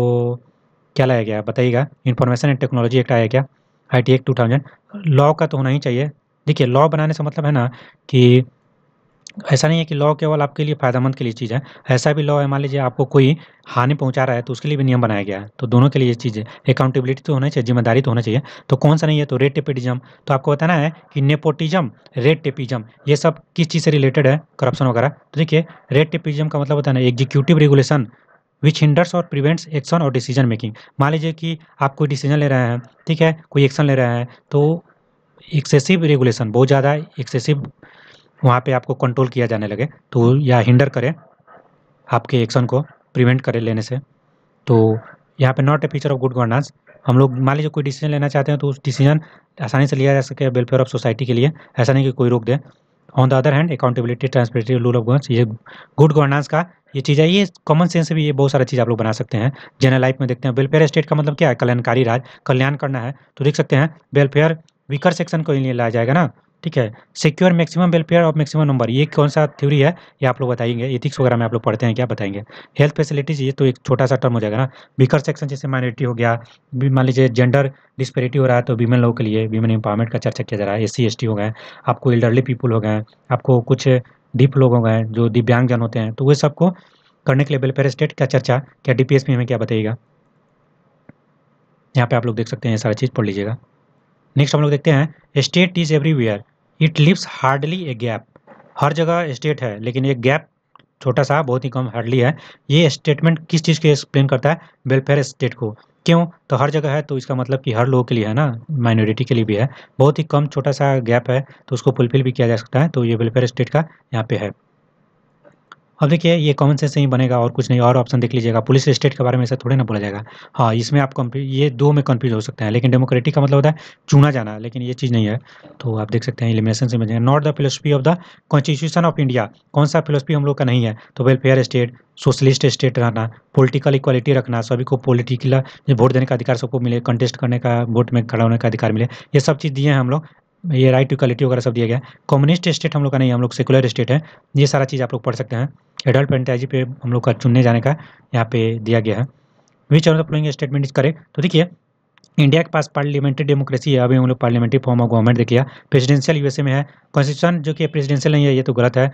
क्या लाया गया है बताइएगा इन्फॉर्मेशन एंड टेक्नोलॉजी एक्ट आया क्या I T act two thousand law का तो होना ही चाहिए देखिए लॉ बनाने से मतलब है ना कि ऐसा नहीं है कि लॉ केवल आपके लिए फ़ायदेमंद के लिए चीज़ है ऐसा भी लॉ है मान लीजिए आपको कोई हानि पहुंचा रहा है तो उसके लिए भी नियम बनाया गया है तो दोनों के लिए ये चीज़ है अकाउंटेबिलिटी तो होना चाहिए जिम्मेदारी तो होना चाहिए तो कौन सा नहीं है तो रेड टेपिटिज्म तो आपको बताना है कि नेपोटिज्म रेड टेपिज्म ये सब किस चीज़ से रिलेटेड है करप्शन वगैरह तो देखिए रेड टेपिज्म का मतलब बताना है एग्जीक्यूटिव रेगुलेशन विच हिंडर्स और प्रिवेंट्स एक्शन और डिसीजन मेकिंग मान लीजिए कि आप कोई डिसीजन ले रहे हैं ठीक है कोई एक्शन ले रहे हैं तो एक्सेसिव रेगुलेशन बहुत ज़्यादा एक्सेसिव वहाँ पे आपको कंट्रोल किया जाने लगे तो या हिंडर करें आपके एक्शन को प्रिवेंट करें लेने से तो यहाँ पे not a feature of good governance हम लोग मान लीजिए कोई डिसीजन लेना चाहते हैं तो उस डिसीजन आसानी से लिया जा सके वेलफेयर ऑफ सोसाइटी के लिए ऐसा नहीं कि कोई रोक दे on the other hand accountability transparency rule of governance ये गुड गवर्नेंस का ये चीज़ है ये कॉमन सेंस से भी ये बहुत सारा चीज़ आप लोग बना सकते हैं जनरल लाइफ में देखते हैं वेलफेयर स्टेट का मतलब क्या है कल्याणकारी राज कल्याण करना है तो देख सकते हैं वेलफेयर वीकर सेक्शन को लाया जाएगा ना ठीक है सिक्योर मैक्सिमम वेलफेयर और मैक्सिमम नंबर ये कौन सा थ्योरी है ये आप लोग बताएंगे इथिक्स वगैरह में आप लोग पढ़ते हैं क्या बताएंगे हेल्थ फैसिलिटीज ये तो एक छोटा सा टर्म हो जाएगा ना बीकर सेक्शन जैसे माइनॉरिटी हो गया मान लीजिए जेंडर डिस्पेरिटी हो रहा है तो वीमेन लोगों के लिए वीमेन एम्पावरमेंट का चर्चा किया जा रहा है एस सी हो गए आपको एल्डरली पीपल हो गए आपको कुछ डीप लोग हो गए जो दिव्यांगजन होते हैं तो वे सबको करने के लिए वेलफेयर स्टेट का चर्चा क्या डी में हमें क्या बताइएगा यहाँ पे आप लोग देख सकते हैं सारा चीज़ पढ़ लीजिएगा नेक्स्ट हम लोग देखते हैं state is everywhere it leaves hardly a gap हर जगह स्टेट है लेकिन एक गैप छोटा सा बहुत ही कम हार्डली है ये स्टेटमेंट किस चीज़ के एक्सप्लेन करता है वेलफेयर स्टेट को क्यों तो हर जगह है तो इसका मतलब कि हर लोगों के लिए है ना माइनॉरिटी के लिए भी है बहुत ही कम छोटा सा गैप है तो उसको फुलफिल भी किया जा सकता है तो ये वेलफेयर स्टेट का यहाँ पे है अब देखिए ये कॉमन सेंस नहीं बनेगा और कुछ नहीं और ऑप्शन देख लीजिएगा पुलिस स्टेट के बारे में ऐसा थोड़े ना बोला जाएगा हाँ इसमें आप ये दो में कन्फ्यूज हो सकते हैं लेकिन डेमोक्रेटिक का मतलब होता है चुना जाना लेकिन ये चीज़ नहीं है तो आप देख सकते हैं एलिमिनेशन से बनेगा not the philosophy of the constitution of India कौन सा फिलोसफी हम लोग का नहीं है तो वेलफेयर स्टेट सोशलिस्ट स्टेट रहना पोलिटिकल इक्वालिटी रखना सभी को पोलिटिकल वोट देने का अधिकार सबको मिले कंटेस्ट करने का वोट में खड़ा होने का अधिकार मिले ये सब चीज़ दिए हैं हम लोग ये राइट टू इक्वालिटी वगैरह सब दिया गया कम्युनिस्ट स्टेट हम लोग का नहीं हम लोग सेकुलर स्टेट है ये सारा चीज़ आप लोग पढ़ सकते हैं एडल्ट पेंटेजी पे हम लोग का चुनने जाने का यहाँ पे दिया गया है which of the following statement is correct तो देखिए इंडिया के पास पार्लियामेंट्री डेमोक्रेसी है अभी हम लोग पार्लियामेंट्री फॉर्म ऑफ गवर्नमेंट देखिए प्रेसिडेंशियल यूएसए में है कॉन्स्टिट्यूशन जो कि प्रेसिडेंशियल नहीं है ये तो गलत है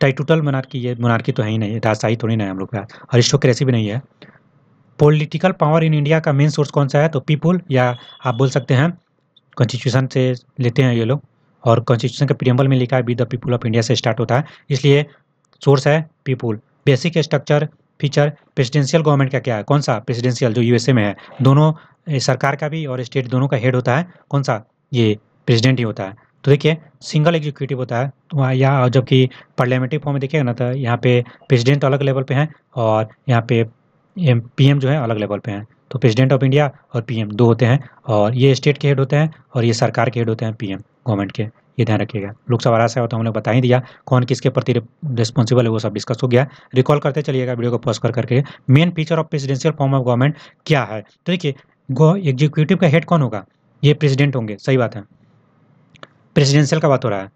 टाइटूटल मनारकी ये मोनार्की तो है ही नहीं राजशाही थोड़ी ना है हम लोग का अरिस्टोक्रेसी भी नहीं है पोलिटिकल पावर इन इंडिया का मेन सोर्स कौन सा है तो पीपुल या आप बोल सकते हैं कॉन्स्टिट्यूशन से लेते हैं ये लोग और कॉन्स्टिट्यूशन के प्रियम्बल में लिखा है with the people of India से स्टार्ट होता है इसलिए सोर्स है people basic structure feature presidential government का क्या है कौन सा प्रेसिडेंशियल जो यूएसए में है दोनों सरकार का भी और स्टेट दोनों का हेड होता है कौन सा ये प्रेसिडेंट ही होता है तो देखिए सिंगल एग्जीक्यूटिव होता है तो वहाँ या जबकि पार्लियामेंट्री फॉर्म में देखिएगा ना तो यहाँ पे प्रेसिडेंट अलग लेवल पे हैं और यहाँ पे पीएम जो है अलग लेवल पे हैं तो प्रेसिडेंट ऑफ इंडिया और पीएम दो होते हैं और ये स्टेट के हेड होते हैं और ये सरकार के हेड होते हैं पीएम गवर्नमेंट के ये ध्यान रखिएगा लोकसभा राज होता तो हमने बता ही दिया कौन किसके प्रति रिस्पॉन्सिबल है वो सब डिस्कस हो गया रिकॉल करते चलिएगा वीडियो को पॉज कर करके main feature of presidential form of government क्या है तो देखिए एग्जीक्यूटिव का हेड कौन होगा ये प्रेसिडेंट होंगे सही बात है प्रेसिडेंशियल का बात हो रहा है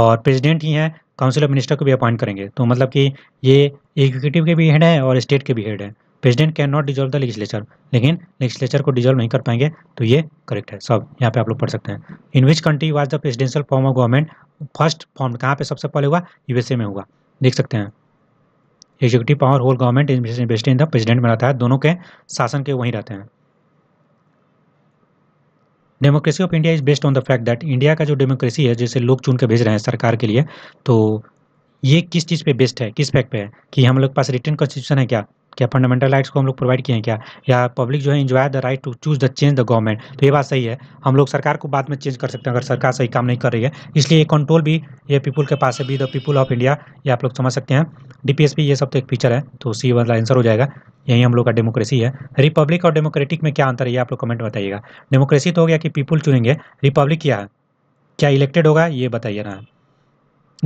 और प्रेसिडेंट ही हैं काउंसिल ऑफ मिनिस्टर को भी अपॉइंट करेंगे तो मतलब कि ये एग्जीक्यूटिव के भी हेड है और स्टेट के भी हेड हैं president can not dissolve the legislature लेकिन लेजिस्लेचर को डिजोल्व नहीं कर पाएंगे तो ये करेक्ट है सब यहाँ पे आप लोग पढ़ सकते हैं in which country was the presidential form of government first form कहाँ पे सबसे पहले हुआ यूएसए में हुआ देख सकते हैं executive power whole government vest in the president में रहता है दोनों के शासन के वहीं रहते हैं democracy of India is based on the fact that India का जो डेमोक्रेसी है जैसे लोग चुन के भेज रहे हैं सरकार के लिए तो ये किस चीज़ पे बेस्ड है किस फैक्ट पे है कि हम लोग पास रिटर्न कॉन्स्टिट्यूशन है क्या क्या फंडामेंटल राइट्स को हम लोग प्रोवाइड किए हैं क्या या पब्लिक जो है enjoy the right to choose the change the government तो ये बात सही है हम लोग सरकार को बाद में चेंज कर सकते हैं अगर सरकार सही काम नहीं कर रही है इसलिए ये कंट्रोल भी ये पीपल के पास है we the people of India ये आप लोग समझ सकते हैं डी ये सब तो एक फीचर है तो सी वाला आंसर हो जाएगा यही हम लोग का डेमोक्रेसी है रिपब्लिक और डेमोक्रेटिक में क्या अंतर है ये आप लोग कमेंट बताइएगा डेमोक्रेसी तो हो गया कि पीपुल चुनेंगे रिपब्लिक क्या है क्या इलेक्टेड होगा ये बताइए ना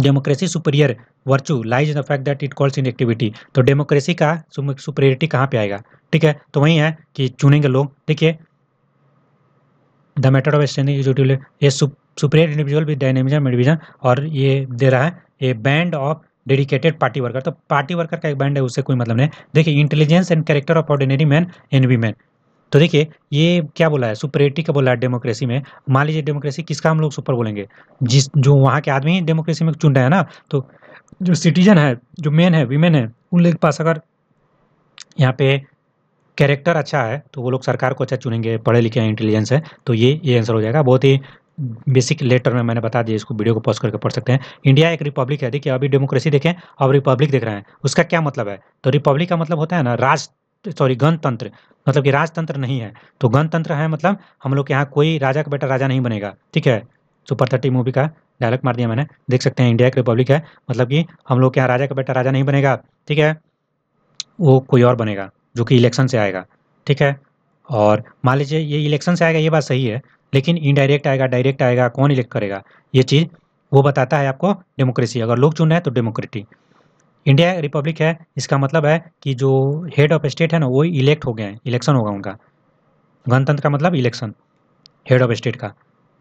democracy superior virtue lies in the fact that it calls in activity तो डेमोक्रेसी का सुपीरियरिटी कहाँ पे आएगा ठीक है तो वही है कि चुनेंगे लोग देखिए the matter of standing executive ये superior individual with dynamism and vision और ये दे रहा है a band of dedicated party worker तो पार्टी वर्कर का एक बैंड है उससे कोई मतलब नहीं देखिए intelligence and character of ordinary man and women तो देखिए ये क्या बोला है सुपरेटी का बोला है डेमोक्रेसी में मान लीजिए डेमोक्रेसी किसका हम लोग सुपर बोलेंगे जिस जो वहाँ के आदमी डेमोक्रेसी में चुन रहे हैं ना तो जो सिटीजन है जो मेन है वीमेन है उन लोग के पास अगर यहाँ पे कैरेक्टर अच्छा है तो वो लोग सरकार को अच्छा चुनेंगे पढ़े लिखे हैं इंटेलिजेंस है तो ये ये आंसर हो जाएगा बहुत ही बेसिक लेटर में मैंने बता दिया इसको वीडियो को पॉज करके पढ़ सकते हैं इंडिया एक रिपब्लिक है देखिए अभी डेमोक्रेसी देखें अब रिपब्लिक देख रहे हैं उसका क्या मतलब है तो रिपब्लिक का मतलब होता है ना राज सॉरी गणतंत्र मतलब कि राजतंत्र नहीं है तो गणतंत्र है मतलब हम लोग के यहाँ कोई राजा का बेटा राजा नहीं बनेगा ठीक है सुपर थर्टी मूवी का डायलॉग मार दिया मैंने देख सकते हैं इंडिया की रिपब्लिक है मतलब कि हम लोग के यहाँ राजा का बेटा राजा नहीं बनेगा ठीक है वो कोई और बनेगा जो कि इलेक्शन से आएगा ठीक है और मान लीजिए ये इलेक्शन से आएगा ये बात सही है लेकिन इनडायरेक्ट आएगा डायरेक्ट आएगा कौन इलेक्ट करेगा ये चीज़ वो बताता है आपको डेमोक्रेसी अगर लोग चुन रहे हैं तो डेमोक्रेटी इंडिया रिपब्लिक है इसका मतलब है कि जो हेड ऑफ स्टेट है ना वो इलेक्ट हो गए हैं इलेक्शन होगा उनका गणतंत्र का मतलब इलेक्शन हेड ऑफ स्टेट का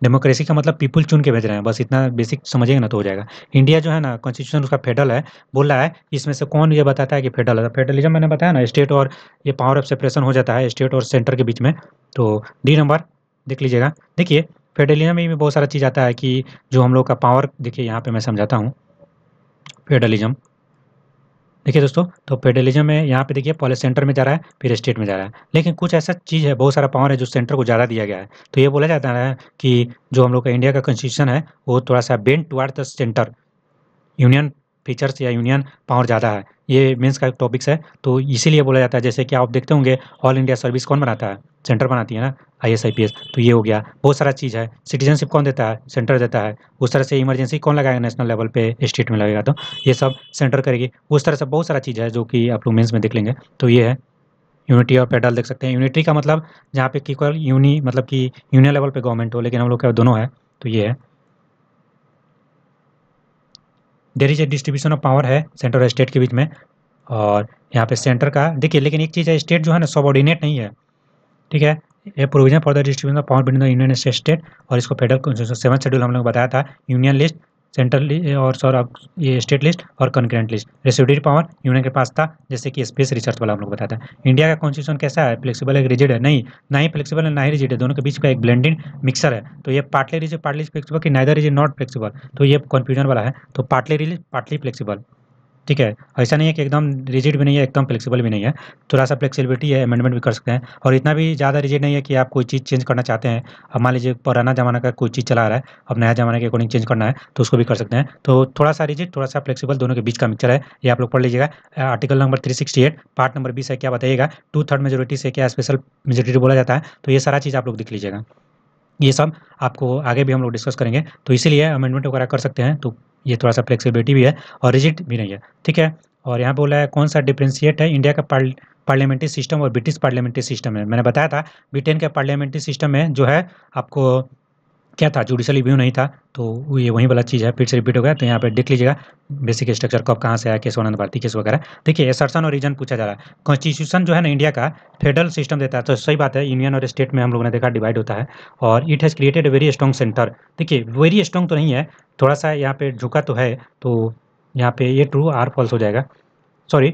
डेमोक्रेसी का मतलब पीपुल चुन के भेज रहे हैं बस इतना बेसिक समझेंगे ना तो हो जाएगा इंडिया जो है ना कॉन्स्टिट्यूशन उसका फेडरल है बोल रहा है इसमें से कौन ये बताता है कि फेडरल है फेडरलिज्म मैंने बताया ना स्टेट और ये पावर ऑफ सेपरेशन हो जाता है स्टेट और सेंटर के बीच में तो डी नंबर देख लीजिएगा देखिए फेडरलिज्म में भी बहुत सारा चीज़ आता है कि जो हम लोग का पावर देखिए यहाँ पर मैं समझाता हूँ फेडरलिज्म देखिए दोस्तों तो फेडरलिज्म में यहाँ पे देखिए पहले सेंटर में जा रहा है फिर स्टेट में जा रहा है लेकिन कुछ ऐसा चीज़ है बहुत सारा पावर है जो सेंटर को ज़्यादा दिया गया है तो ये बोला जाता है कि जो हम लोग का इंडिया का कॉन्स्टिट्यूशन है वो थोड़ा सा bend toward the centre union features या यूनियन पावर ज़्यादा है ये मेंस का टॉपिक्स है तो इसीलिए बोला जाता है जैसे कि आप देखते होंगे ऑल इंडिया सर्विस कौन बनाता है सेंटर बनाती है ना आई एस तो ये हो गया बहुत सारा चीज़ है सिटीजनशिप कौन देता है सेंटर देता है उस तरह से इमरजेंसी कौन लगाएगा नेशनल लेवल पे स्टेट में लगेगा तो ये सब सेंटर करेगी उस तरह से बहुत सारा चीज़ है जो कि आप लोग मेन्स में देख लेंगे तो ये है यूनिटी और पेडल देख सकते हैं यूनिटी का मतलब जहाँ पे की केवल मतलब कि यूनियन लेवल पे गवर्नमेंट हो लेकिन हम लोग का दोनों है तो ये है there is a distribution of power है सेंटर और स्टेट के बीच में और यहाँ पे सेंटर का देखिए लेकिन एक चीज़ है स्टेट जो है ना सबॉर्डिनेट नहीं है ठीक है a provision for the distribution of power between the union state state और इसको फेडरल सेवन शेड्यूल हम लोग बताया था यूनियन लिस्ट सेंट्रल और सर अब ये स्टेट लिस्ट और concurrent list residuary power union के पास था जैसे कि स्पेस रिसर्च वाला हम लोग बताया था इंडिया का कॉन्स्टिट्यूशन कैसा है फ्लेक्सिबल है रिजिड है नहीं ना ही फ्लेक्सिबल है ना ही रिजिड है दोनों के बीच का एक ब्लेंडिंग मिक्सर है तो ये पार्टली रिजिड पार्टली फ्लेक्सिबल कि नाइदर इज नॉट फ्लेक्सिबल तो ये कन्फ्यूजन वाला है तो पार्टली रिजिड पार्टली फ्लेक्सिबल ठीक है ऐसा नहीं है कि एकदम रिजिड भी नहीं है एकदम फ्लेक्सिबल भी नहीं है थोड़ा सा फ्लेक्सिबिलिटी है अमेंडमेंट भी कर सकते हैं और इतना भी ज़्यादा रिजिड नहीं है कि आप कोई चीज़ चेंज करना चाहते हैं अब मान लीजिए पुराना ज़माना का कोई चीज़ चला रहा है अब नया जमाने के अकॉर्डिंग चेंज करना है तो उसको भी कर सकते हैं तो थोड़ा सा रिजिड थोड़ा सा फ्लेक्सिबल दोनों के बीच का मिक्सर है ये आप लोग पढ़ लीजिएगा article number three part number बीस है क्या बताइएगा टू थर्ड मेजोरिटी से क्या स्पेशल मेजोरिटी बोला जाता है तो ये सारा चीज़ आप लोग देख लीजिएगा ये सब आपको आगे भी हम लोग डिस्कस करेंगे तो इसीलिए अमेंडमेंट वगैरह कर सकते हैं तो ये थोड़ा सा फ्लेक्सिबिलिटी भी है और रिजिट भी नहीं है ठीक है और यहाँ बोला है कौन सा डिफ्रेंशिएट है इंडिया का पार्ल पार्लियामेंट्री सिस्टम और ब्रिटिश पार्लियामेंट्री सिस्टम है मैंने बताया था ब्रिटेन के पार्लियामेंट्री सिस्टम में जो है आपको क्या था जुडिशल रिव्यू नहीं था तो ये वही वाला चीज़ है फिर से रिपीट हो गया तो यहाँ पे देख लीजिएगा बेसिक स्ट्रक्चर कब कहाँ से आया केस आनंद भारती केस वगैरह देखिए एसर्सन और रीजन पूछा जा रहा है कॉन्स्टिट्यूशन जो है ना इंडिया का फेडरल सिस्टम देता है तो सही बात है यूनियन और स्टेट में हम लोगों ने देखा डिवाइड होता है और it has created very strong centre देखिए वेरी स्ट्रॉन्ग तो नहीं है थोड़ा सा यहाँ पे झुका तो है तो यहाँ पे ये ट्रू आर फॉल्स हो जाएगा सॉरी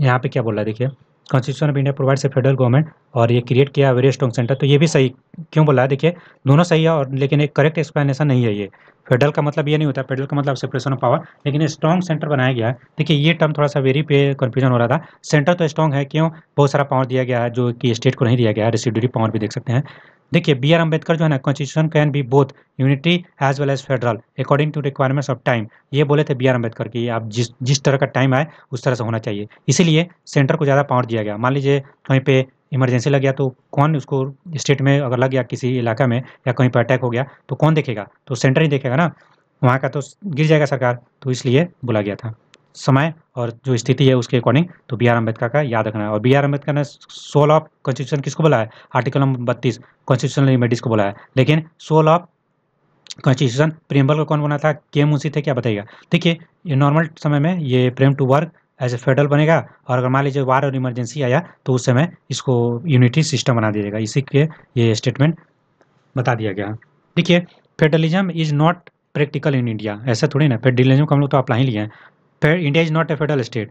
यहाँ पे क्या बोल रहा है देखिए constitution of India provides a federal government और ये क्रिएट किया वेरी स्ट्रॉन्ग सेंटर तो ये भी सही क्यों बोला है देखिए दोनों सही है और लेकिन एक करेक्ट एक्सप्लेनेशन नहीं है ये फेडरल का मतलब ये नहीं होता फेडरल का मतलब सेपरेशन ऑफ पावर लेकिन स्ट्रॉन्ग सेंटर बनाया गया है देखिए ये टर्म थोड़ा सा वेरी पे कन्फ्यूजन हो रहा था सेंटर तो स्ट्रॉन्ग है क्यों बहुत सारा पावर दिया गया है जो कि स्टेट को नहीं दिया गया है रेसिडरी पावर भी देख सकते हैं देखिए बी आर अम्बेडकर जो है ना constitution can be both unity as well as federal according to requirements of time ये बोले थे बी आर अम्बेडकर की आप जिस जिस तरह का टाइम आए उस तरह से होना चाहिए इसीलिए सेंटर को ज़्यादा पावर दिया गया मान लीजिए कहीं पे इमरजेंसी लग गया तो कौन उसको स्टेट में अगर लग गया किसी इलाका में या कहीं पर अटैक हो गया तो कौन देखेगा तो सेंटर ही देखेगा ना वहाँ का तो गिर जाएगा सरकार तो इसलिए बोला गया था समय और जो स्थिति है उसके अकॉर्डिंग तो बी आर अम्बेडकर का याद रखना है और बी आर अम्बेडकर ने सोल ऑफ कॉन्स्टिट्यूशन किसको बोला है आर्टिकल नंबर बत्तीस कॉन्स्टिट्यूशनल रिमेडीज को बोला है लेकिन सोल ऑफ कॉन्स्टिट्यूशन प्रेमबल का कौन बना था के मुंशी थे क्या बताइएगा देखिए ये नॉर्मल समय में ये frame to work as a federal बनेगा और अगर मान लीजिए वार और इमरजेंसी आया तो उस समय इसको यूनिटी सिस्टम बना दिया जाएगा इसी के ये स्टेटमेंट बता दिया गया देखिए federalism is not practical in India ऐसा थोड़ी ना फेडरलिज्म को हम लोग तो अप्लाई लिए हैं India is not a federal state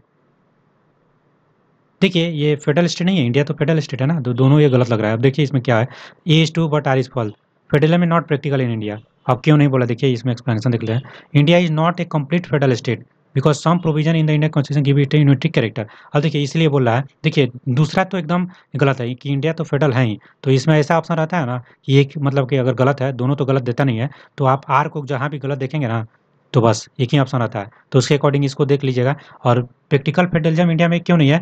देखिए ये फेडरल स्टेट नहीं है इंडिया तो फेडरल स्टेट है ना तो दो, दोनों ये गलत लग रहा है अब देखिए इसमें क्या है A is true but R is false federal में नॉट प्रैक्टिकल इन इंडिया अब क्यों नहीं बोला देखिए इसमें एक्सप्लेनेशन देख लें India is not a complete federal state because some provision in the Indian constitution give it unity character अब देखिए इसलिए बोल रहा है देखिए दूसरा तो एकदम गलत है कि इंडिया तो फेडरल है ही तो इसमें ऐसा ऑप्शन रहता है ना कि एक मतलब कि अगर गलत है दोनों तो गलत देता नहीं है तो आप आर को जहाँ भी गलत देखेंगे ना तो बस एक ही ऑप्शन आता है तो उसके अकॉर्डिंग इसको देख लीजिएगा और प्रैक्टिकल फेडरलिज्म इंडिया में क्यों नहीं है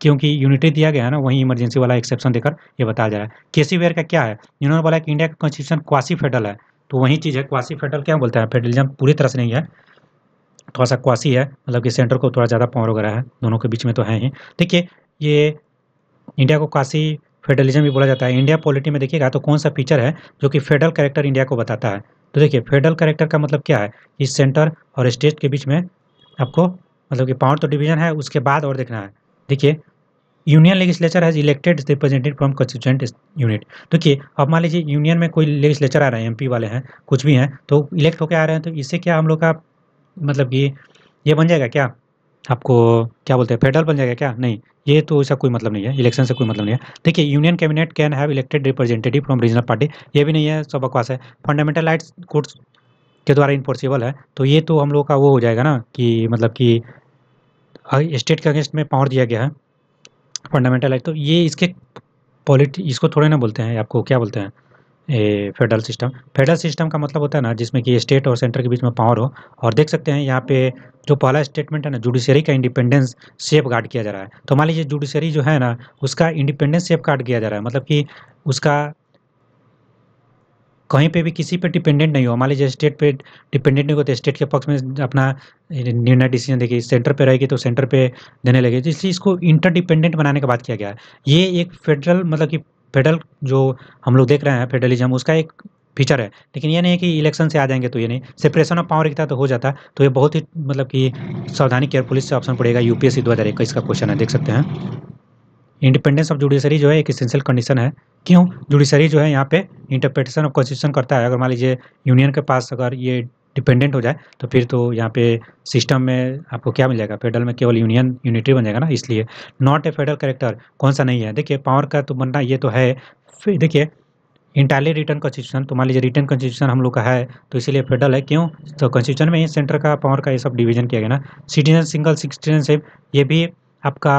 क्योंकि यूनिटी दिया गया है ना वहीं इमरजेंसी वाला एक्सेप्शन देकर ये बताया जा रहा है केसी वेयर का क्या है इन्होंने बोला कि इंडिया का कॉन्स्टिट्यूशन क्वासी फेडरल है तो वही चीज़ है क्वासी फेडरल क्या बोलते हैं फेडरलिज्म पूरी तरह से नहीं है थोड़ा सा क्वासी है मतलब कि सेंटर को थोड़ा ज़्यादा पावर वगैरह है दोनों के बीच में तो है ही देखिए ये इंडिया को क्वासी फेडरलिज्म भी बोला जाता है इंडिया पॉलिटी में देखिएगा तो कौन सा फीचर है जो कि फेडरल कैरेक्टर इंडिया को बताता है तो देखिए फेडरल कैरेक्टर का मतलब क्या है कि सेंटर और स्टेट के बीच में आपको मतलब कि पावर तो डिवीजन है उसके बाद और देखना है देखिए union legislature has elected represented from constituent unit देखिए अब मान लीजिए यूनियन में कोई लेजिस्लेचर आ रहे हैं एमपी वाले हैं कुछ भी हैं तो इलेक्ट होकर आ रहे हैं तो इससे क्या हम लोग का मतलब कि ये बन जाएगा क्या आपको क्या बोलते हैं फेडरल बन जाएगा क्या नहीं ये तो इसका कोई मतलब नहीं है इलेक्शन से कोई मतलब नहीं है देखिए union cabinet can have elected representative from regional party ये भी नहीं है सब बकवास है फंडामेंटल राइट्स कोर्ट्स के द्वारा इन्फोर्सेबल है तो ये तो हम लोग का वो हो जाएगा ना कि मतलब कि स्टेट के अगेंस्ट में पावर दिया गया है फंडामेंटल राइट तो ये इसके पॉलिटी इसको थोड़े ना बोलते हैं आपको क्या बोलते हैं फेडरल सिस्टम फेडरल सिस्टम का मतलब होता है ना जिसमें कि स्टेट और सेंटर के बीच में पावर हो और देख सकते हैं यहाँ पे जो पहला स्टेटमेंट है ना जुडिशरी का इंडिपेंडेंस सेफ गार्ड किया जा रहा है तो मान लीजिए जुडिशरी जो है ना उसका इंडिपेंडेंस सेफ गार्ड किया जा रहा है मतलब कि उसका कहीं पे भी किसी पे डिपेंडेंट नहीं हो मान लीजिए स्टेट पे डिपेंडेंट नहीं हो तो स्टेट के पक्ष में अपना निर्णय डिसीजन देगी सेंटर पे रहेगी तो सेंटर पे देने लगे तो इसलिए इसको इंटरडिपेंडेंट बनाने का बात किया गया है ये एक फेडरल मतलब कि फेडरल जो हम लोग देख रहे हैं फेडरलिज्म उसका एक फीचर है लेकिन ये नहीं है कि इलेक्शन से आ जाएंगे तो ये नहीं सेपरेशन ऑफ पावर की तो हो जाता तो ये बहुत ही मतलब कि सावधानी पुलिस से ऑप्शन पड़ेगा यूपीएससी इक्कीस का क्वेश्चन है देख सकते हैं इंडिपेंडेंस ऑफ जुडिशरी जो है एक इसेंशियल कंडीशन है क्यों जुडिशरी जो है यहाँ पे इंटरप्रिटेशन ऑफ कॉन्स्टिट्यूशन करता है अगर मान लीजिए यूनियन के पास अगर ये डिपेंडेंट हो जाए तो फिर तो यहाँ पे सिस्टम में आपको क्या जाएगा फेडरल में केवल यूनियन यूनिटरी बन जाएगा ना इसलिए नॉट ए फेडरल करेक्टर कौन सा नहीं है देखिए पावर का तो बनना ये तो है फिर देखिए इंटायरली रिटर्न कॉन्स्टिट्यूशन तो मान लीजिए रिटर्न कॉन्स्टिट्यूशन हम लोग का है तो इसीलिए फेडरल है क्यों तो कॉन्स्टिट्यूशन में ही सेंटर का पावर का ये सब डिवीजन किया गया ना सिटीजन सिंगल सिटीजनशिप ये भी आपका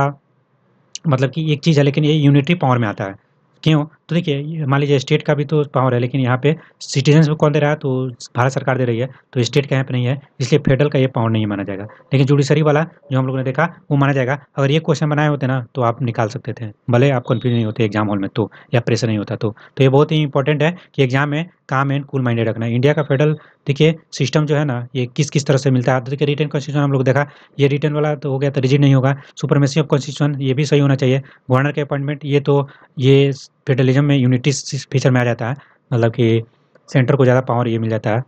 मतलब कि एक चीज़ है लेकिन ये यूनिटरी पावर में आता है क्यों तो देखिए मान लीजिए स्टेट का भी तो पावर है लेकिन यहाँ पे सिटीजन को कौन दे रहा है तो भारत सरकार दे रही है तो स्टेट का यहाँ पे नहीं है इसलिए फेडरल का ये पावर नहीं माना जाएगा लेकिन जुडिशरी वाला जो हम लोग ने देखा वो माना जाएगा अगर ये क्वेश्चन बनाए होते ना तो आप निकाल सकते थे भले आप कन्फ्यूज नहीं होते एग्जाम हॉल में तो या प्रेशर नहीं होता तो, तो ये बहुत ही इंपॉर्टेंट है कि एग्जाम में काम एंड कूल माइंडेड रखना इंडिया का फेडरल देखिए सिस्टम जो है ना ये किस किस तरह से मिलता है देखिए रिटर्न कॉन्स्टिट्यूशन हम लोग देखा ये रिटर्न वाला तो हो गया तो रिजिट नहीं होगा सुपरमेसी ऑफ कॉन्स्टिट्यूशन ये भी सही होना चाहिए गवर्नर के अपॉइंटमेंट ये तो ये फेडरलिज्म में यूनिटी फीचर में आ जाता है मतलब कि सेंटर को ज़्यादा पावर ये मिल जाता है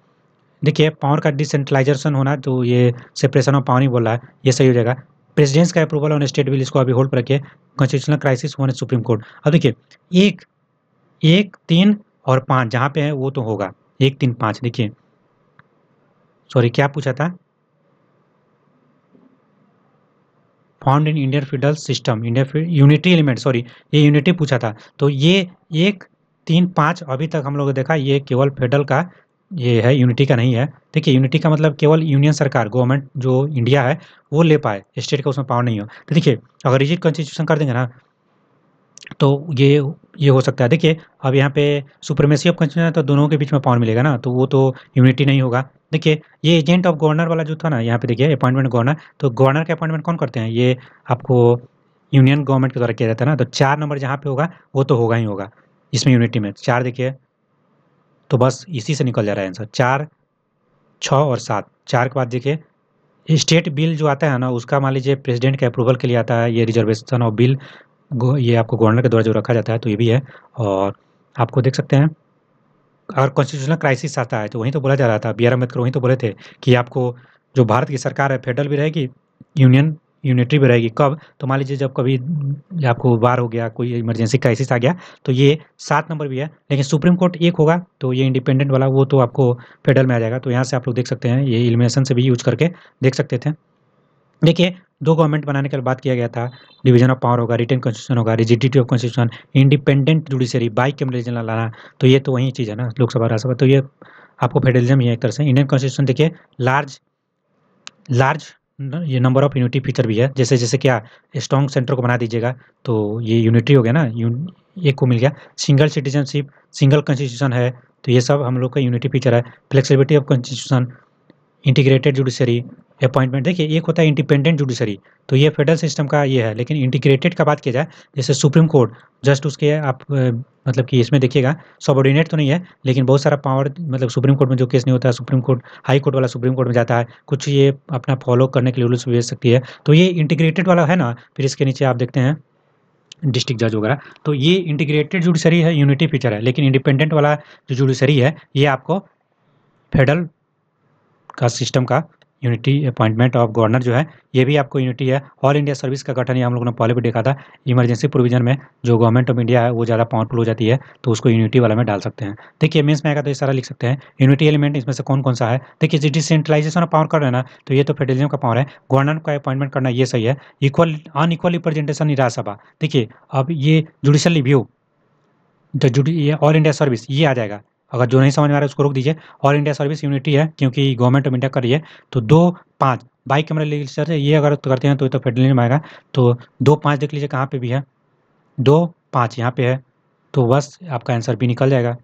देखिए पावर का डिसेंट्रलाइजेशन होना तो ये सेपरेशन ऑफ पावर ही बोल रहा है ये सही हो जाएगा प्रेसिडेंस का अप्रूवल ऑन स्टेट बिल इसको अभी होल्ड पर रखिए कॉन्स्टिट्यूशनल क्राइसिस होने सुप्रीम कोर्ट अब देखिए एक एक तीन और पाँच जहाँ पे है वो तो होगा एक तीन पाँच देखिए सॉरी क्या पूछा था found in Indian federal system Indian unity element sorry ये यूनिटी पूछा था तो ये एक तीन पाँच अभी तक हम लोग देखा ये केवल फेडरल का ये है यूनिटी का नहीं है देखिए यूनिटी का मतलब केवल यूनियन सरकार गवर्नमेंट जो इंडिया है वो ले पाए स्टेट का उसमें पावर नहीं हो तो देखिए अगर रिजिट कॉन्स्टिट्यूशन कर देंगे ना तो ये ये हो सकता है देखिए अब यहाँ पे सुप्रीमेसी ऑफ कंस्टिट्यूशन तो दोनों के बीच में पावर मिलेगा ना तो वो तो यूनिटी नहीं होगा देखिए ये एजेंट ऑफ गवर्नर वाला जो था ना यहाँ पे देखिए अपॉइंटमेंट गवर्नर तो गवर्नर के अपॉइंटमेंट कौन करते हैं ये आपको यूनियन गवर्नमेंट के द्वारा किया जाता है ना तो चार नंबर जहाँ पे होगा वो तो होगा ही होगा इसमें यूनिटी में चार देखिए तो बस इसी से निकल जा रहा है आंसर चार छः और सात चार के बाद देखिए स्टेट बिल जो आता है ना उसका मान लीजिए प्रेसिडेंट के अप्रूवल के लिए आता है ये रिजर्वेशन और बिल ये आपको गवर्नर के द्वारा जो रखा जाता है तो ये भी है और आपको देख सकते हैं अगर कॉन्स्टिट्यूशनल क्राइसिस आता है तो वहीं तो बोला जा रहा था बी आर अम्बेडकर वहीं तो बोले थे कि आपको जो भारत की सरकार है फेडरल भी रहेगी यूनियन यूनिटरी भी रहेगी कब तो मान लीजिए जब कभी आपको वार हो गया कोई इमरजेंसी क्राइसिस आ गया तो ये सात नंबर भी है लेकिन सुप्रीम कोर्ट एक होगा तो ये इंडिपेंडेंट वाला वो तो आपको फेडरल में आ जाएगा तो यहाँ से आप लोग देख सकते हैं ये इलिमिनेशन से भी यूज करके देख सकते थे देखिए दो गवर्नमेंट बनाने के बात किया गया था डिवीजन ऑफ पावर होगा रिटर्न कॉन्स्टिट्यूशन होगा rigidity of constitution independent judiciary bicameralism लाना तो ये तो वही चीज़ है ना लोकसभा राज्यसभा तो ये आपको फेडरलिज्म ही है एक तरह से इंडियन कॉन्स्टिट्यूशन देखिए लार्ज लार्ज ये नंबर ऑफ यूनिटी फीचर भी है जैसे जैसे क्या स्ट्रॉन्ग सेंटर को बना दीजिएगा तो ये यूनिटी हो गया ना यून एक को मिल गया सिंगल सिटीजनशिप सिंगल कॉन्स्टिट्यूशन है तो ये सब हम लोग का यूनिटी फीचर है flexibility of constitution integrated judiciary appointment देखिए एक होता है इंडिपेंडेंट जुडिशरी तो ये फेडरल सिस्टम का ये है लेकिन इंटीग्रेटेड का बात किया जाए जैसे सुप्रीम कोर्ट जस्ट उसके आप मतलब कि इसमें देखिएगा सबॉर्डिनेट तो नहीं है लेकिन बहुत सारा पावर मतलब सुप्रीम कोर्ट में जो केस नहीं होता है सुप्रीम कोर्ट हाई कोर्ट वाला सुप्रीम कोर्ट में जाता है कुछ ये अपना फॉलो करने के लिए रूल्स भेज सकती है तो ये इंटीग्रेटेड वाला है ना फिर इसके नीचे आप देखते हैं डिस्ट्रिक्ट जज वगैरह तो ये इंटीग्रेटेड जुडिशरी है यूनिटी फीचर है लेकिन इंडिपेंडेंट वाला जो जुडिशरी है ये आपको फेडरल का सिस्टम का यूनिटी अपॉइंटमेंट ऑफ गवर्नर जो है ये भी आपको यूनिटी है ऑल इंडिया सर्विस का गठन ये हम लोगों ने पहले भी देखा था इमरजेंसी प्रोविजन में जो गवर्नमेंट ऑफ इंडिया है वो ज़्यादा पावरफुल हो जाती है तो उसको यूनिटी वाला में डाल सकते हैं देखिए मीन्स में आएगा तो ये सारा लिख सकते हैं यूनिटी एलिमेंट इसमें से कौन कौन सा है देखिए डिसेंट्रलाइजेशन ऑफ पावर कर रहे ना तो ये तो फेडरलिज्म का पावर है गवर्नर का अपॉइंटमेंट करना ये सही है इक्वल इक्वल रिप्रेजेंटेशन राज्यसभा देखिए अब ये जुडिशल रिव्यू द जुडी ऑल इंडिया सर्विस ये आ जाएगा अगर जो नहीं समझ में आ रहा है उसको रोक दीजिए ऑल इंडिया सर्विस यूनिटी है क्योंकि गवर्नमेंट ऑफ इंडिया कर रही है तो दो पाँच बाइक कैमरा ले सर ये अगर करते हैं तो ये तो फेडरल में आएगा तो दो पाँच देख लीजिए कहाँ पर भी है दो पाँच यहाँ पे है तो बस आपका आंसर भी निकल जाएगा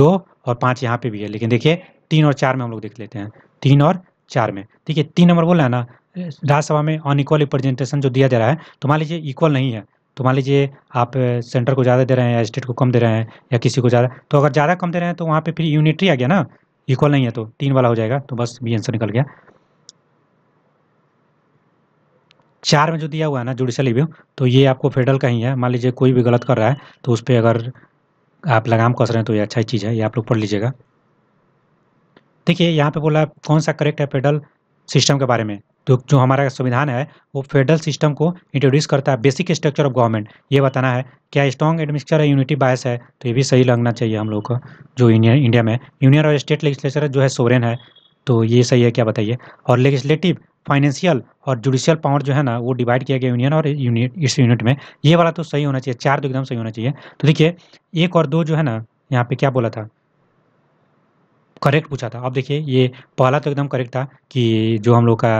दो और पाँच यहाँ पे भी है लेकिन देखिए तीन और चार में हम लोग देख लेते हैं तीन और चार में ठीक है तीन नंबर बोला है ना राज्यसभा में अनइक्वल रिप्रेजेंटेशन जो दिया जा रहा है तो मान लीजिए इक्वल नहीं है तो मान लीजिए आप सेंटर को ज़्यादा दे रहे हैं या स्टेट को कम दे रहे हैं या किसी को ज़्यादा तो अगर ज़्यादा कम दे रहे हैं तो वहाँ पर फिर यूनिटरी आ गया ना इक्वल नहीं है तो तीन वाला हो जाएगा तो बस बी आंसर निकल गया चार में जो दिया हुआ है ना जुडिशल रिव्यू तो ये आपको फेडरल का ही है मान लीजिए कोई भी गलत कर रहा है तो उस पर अगर आप लगाम कस रहे हैं तो ये अच्छा चीज़ है ये आप लोग पढ़ लीजिएगा देखिए यहाँ पर बोला कौन सा करेक्ट है फेडरल सिस्टम के बारे में तो जो हमारा संविधान है वो फेडरल सिस्टम को इंट्रोड्यूस करता है बेसिक स्ट्रक्चर ऑफ गवर्नमेंट ये बताना है क्या स्ट्रॉन्ग एडमिनिस्ट्रक्चर है यूनिटी बायस है तो ये भी सही लगना चाहिए हम लोग को जो इंडियन इंडिया में यूनियन और स्टेट लेजिस्लेचर जो है सोवरेन है तो ये सही है क्या बताइए और लेजिस्लेटिव फाइनेंशियल और जुडिशियल पावर जो है ना वो डिवाइड किया गया यूनियन और यूनिट इस यूनिट में ये वाला तो सही होना चाहिए चार तो एकदम सही होना चाहिए तो देखिए एक और दो जो है ना यहाँ पे क्या बोला था करेक्ट पूछा था अब देखिए ये पहला तो एकदम करेक्ट था कि जो हम लोग का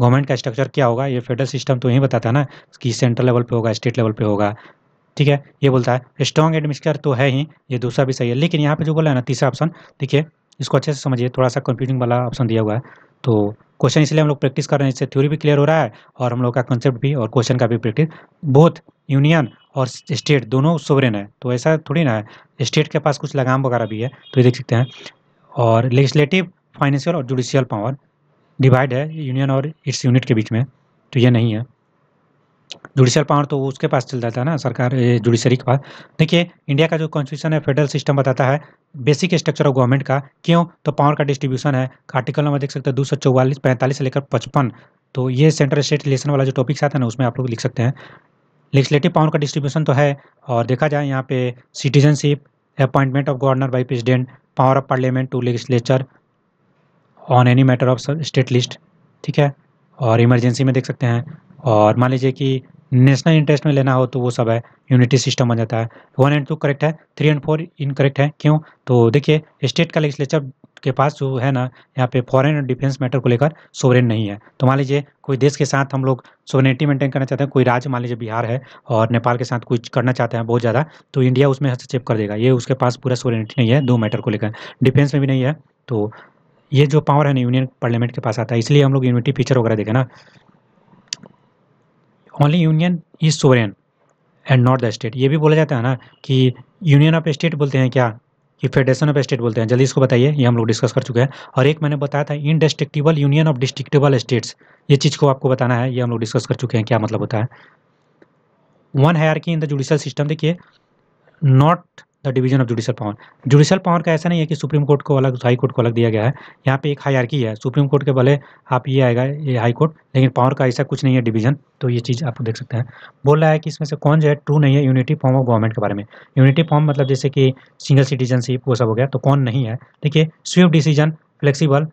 गवर्नमेंट का स्ट्रक्चर क्या होगा ये फेडरल सिस्टम तो यही बताता है ना कि सेंट्रल लेवल पे होगा स्टेट लेवल पे होगा ठीक है ये बोलता है स्ट्रॉन्ग एडमिनिस्टर तो है ही ये दूसरा भी सही है लेकिन यहाँ पे जो बोला है ना तीसरा ऑप्शन देखिए इसको अच्छे से समझिए थोड़ा सा कंप्यूटिंग वाला ऑप्शन दिया हुआ है तो क्वेश्चन इसलिए हम लोग प्रैक्टिस कर रहे हैं इससे थ्योरी भी क्लियर हो रहा है और हम लोग का कंसेप्ट भी और क्वेश्चन का भी प्रैक्टिस बहुत यूनियन और स्टेट दोनों सोवरेन है तो ऐसा थोड़ी ना है स्टेट के पास कुछ लगाम वगैरह भी है तो ये देख सकते हैं और लेजिस्लेटिव फाइनेंशियल और जुडिशियल पावर डिवाइड है यूनियन और इट्स यूनिट के बीच में तो ये नहीं है जुडिशियल पावर तो उसके पास चल जाता है ना सरकार जुडिशरी के पास देखिए इंडिया का जो कॉन्स्टिट्यूशन है फेडरल सिस्टम बताता है बेसिक स्ट्रक्चर ऑफ गवर्नमेंट का क्यों तो पावर का डिस्ट्रीब्यूशन है आर्टिकल नंबर देख सकते हैं दो सौ चौवालीस पैंतालीस से लेकर पचपन तो ये सेंट्रल स्टेट रिलेशन वाला जो टॉपिक्स आता है ना उसमें आप लोग लिख सकते हैं लेजिस्लेटिव पावर का डिस्ट्रीब्यूशन तो है और देखा जाए यहाँ पे citizenship appointment of governor by president power of parliament to legislature on any matter of state list ठीक है और इमरजेंसी में देख सकते हैं और मान लीजिए कि नेशनल इंटरेस्ट में लेना हो तो वो सब है यूनिटी सिस्टम बन जाता है वन एंड टू करेक्ट है थ्री एंड फोर इनकरेक्ट है क्यों तो देखिए स्टेट का लेजिस्लेचर के पास जो है ना यहाँ पे फॉरेन और डिफेंस मैटर को लेकर सोवरेन नहीं है तो मान लीजिए कोई देश के साथ हम लोग सोवरेनिटी मेंटेन करना चाहते हैं कोई राज्य मान लीजिए बिहार है और नेपाल के साथ कुछ करना चाहते हैं बहुत ज़्यादा तो इंडिया उसमें हस्तक्षेप कर देगा ये उसके पास पूरा सोवरेनिटी नहीं है दो मैटर को लेकर डिफेंस में भी नहीं है तो ये जो पावर है ना यूनियन पार्लियामेंट के पास आता है इसलिए हम लोग यूनिटी फीचर वगैरह देखें ना only union is sovereign and not the state ये भी बोला जाता है ना कि यूनियन ऑफ स्टेट बोलते हैं क्या कि फेडरेशन ऑफ स्टेट बोलते हैं जल्दी इसको बताइए ये हम लोग डिस्कस कर चुके हैं और एक मैंने बताया था indestructible union of destructible states ये चीज़ को आपको बताना है ये हम लोग डिस्कस कर चुके हैं क्या मतलब होता है one higher in the judicial system देखिए not the division of judicial power judicial power का ऐसा नहीं है कि सुप्रीम कोर्ट को अलग हाई कोर्ट को अलग दिया गया है यहाँ पे एक हाई है सुप्रीम कोर्ट के भले आप ये आएगा ये हाई कोर्ट लेकिन पावर का ऐसा कुछ नहीं है डिवीजन तो ये चीज़ आप देख सकते हैं बोल रहा है कि इसमें से कौन जो है ट्रू नहीं है यूनिटी फॉर्म ऑफ गवर्नमेंट के बारे में यूनिटी फॉर्म मतलब जैसे कि सिंगल सिटीजनशिप वो सब हो गया तो कौन नहीं है देखिए swift decision flexible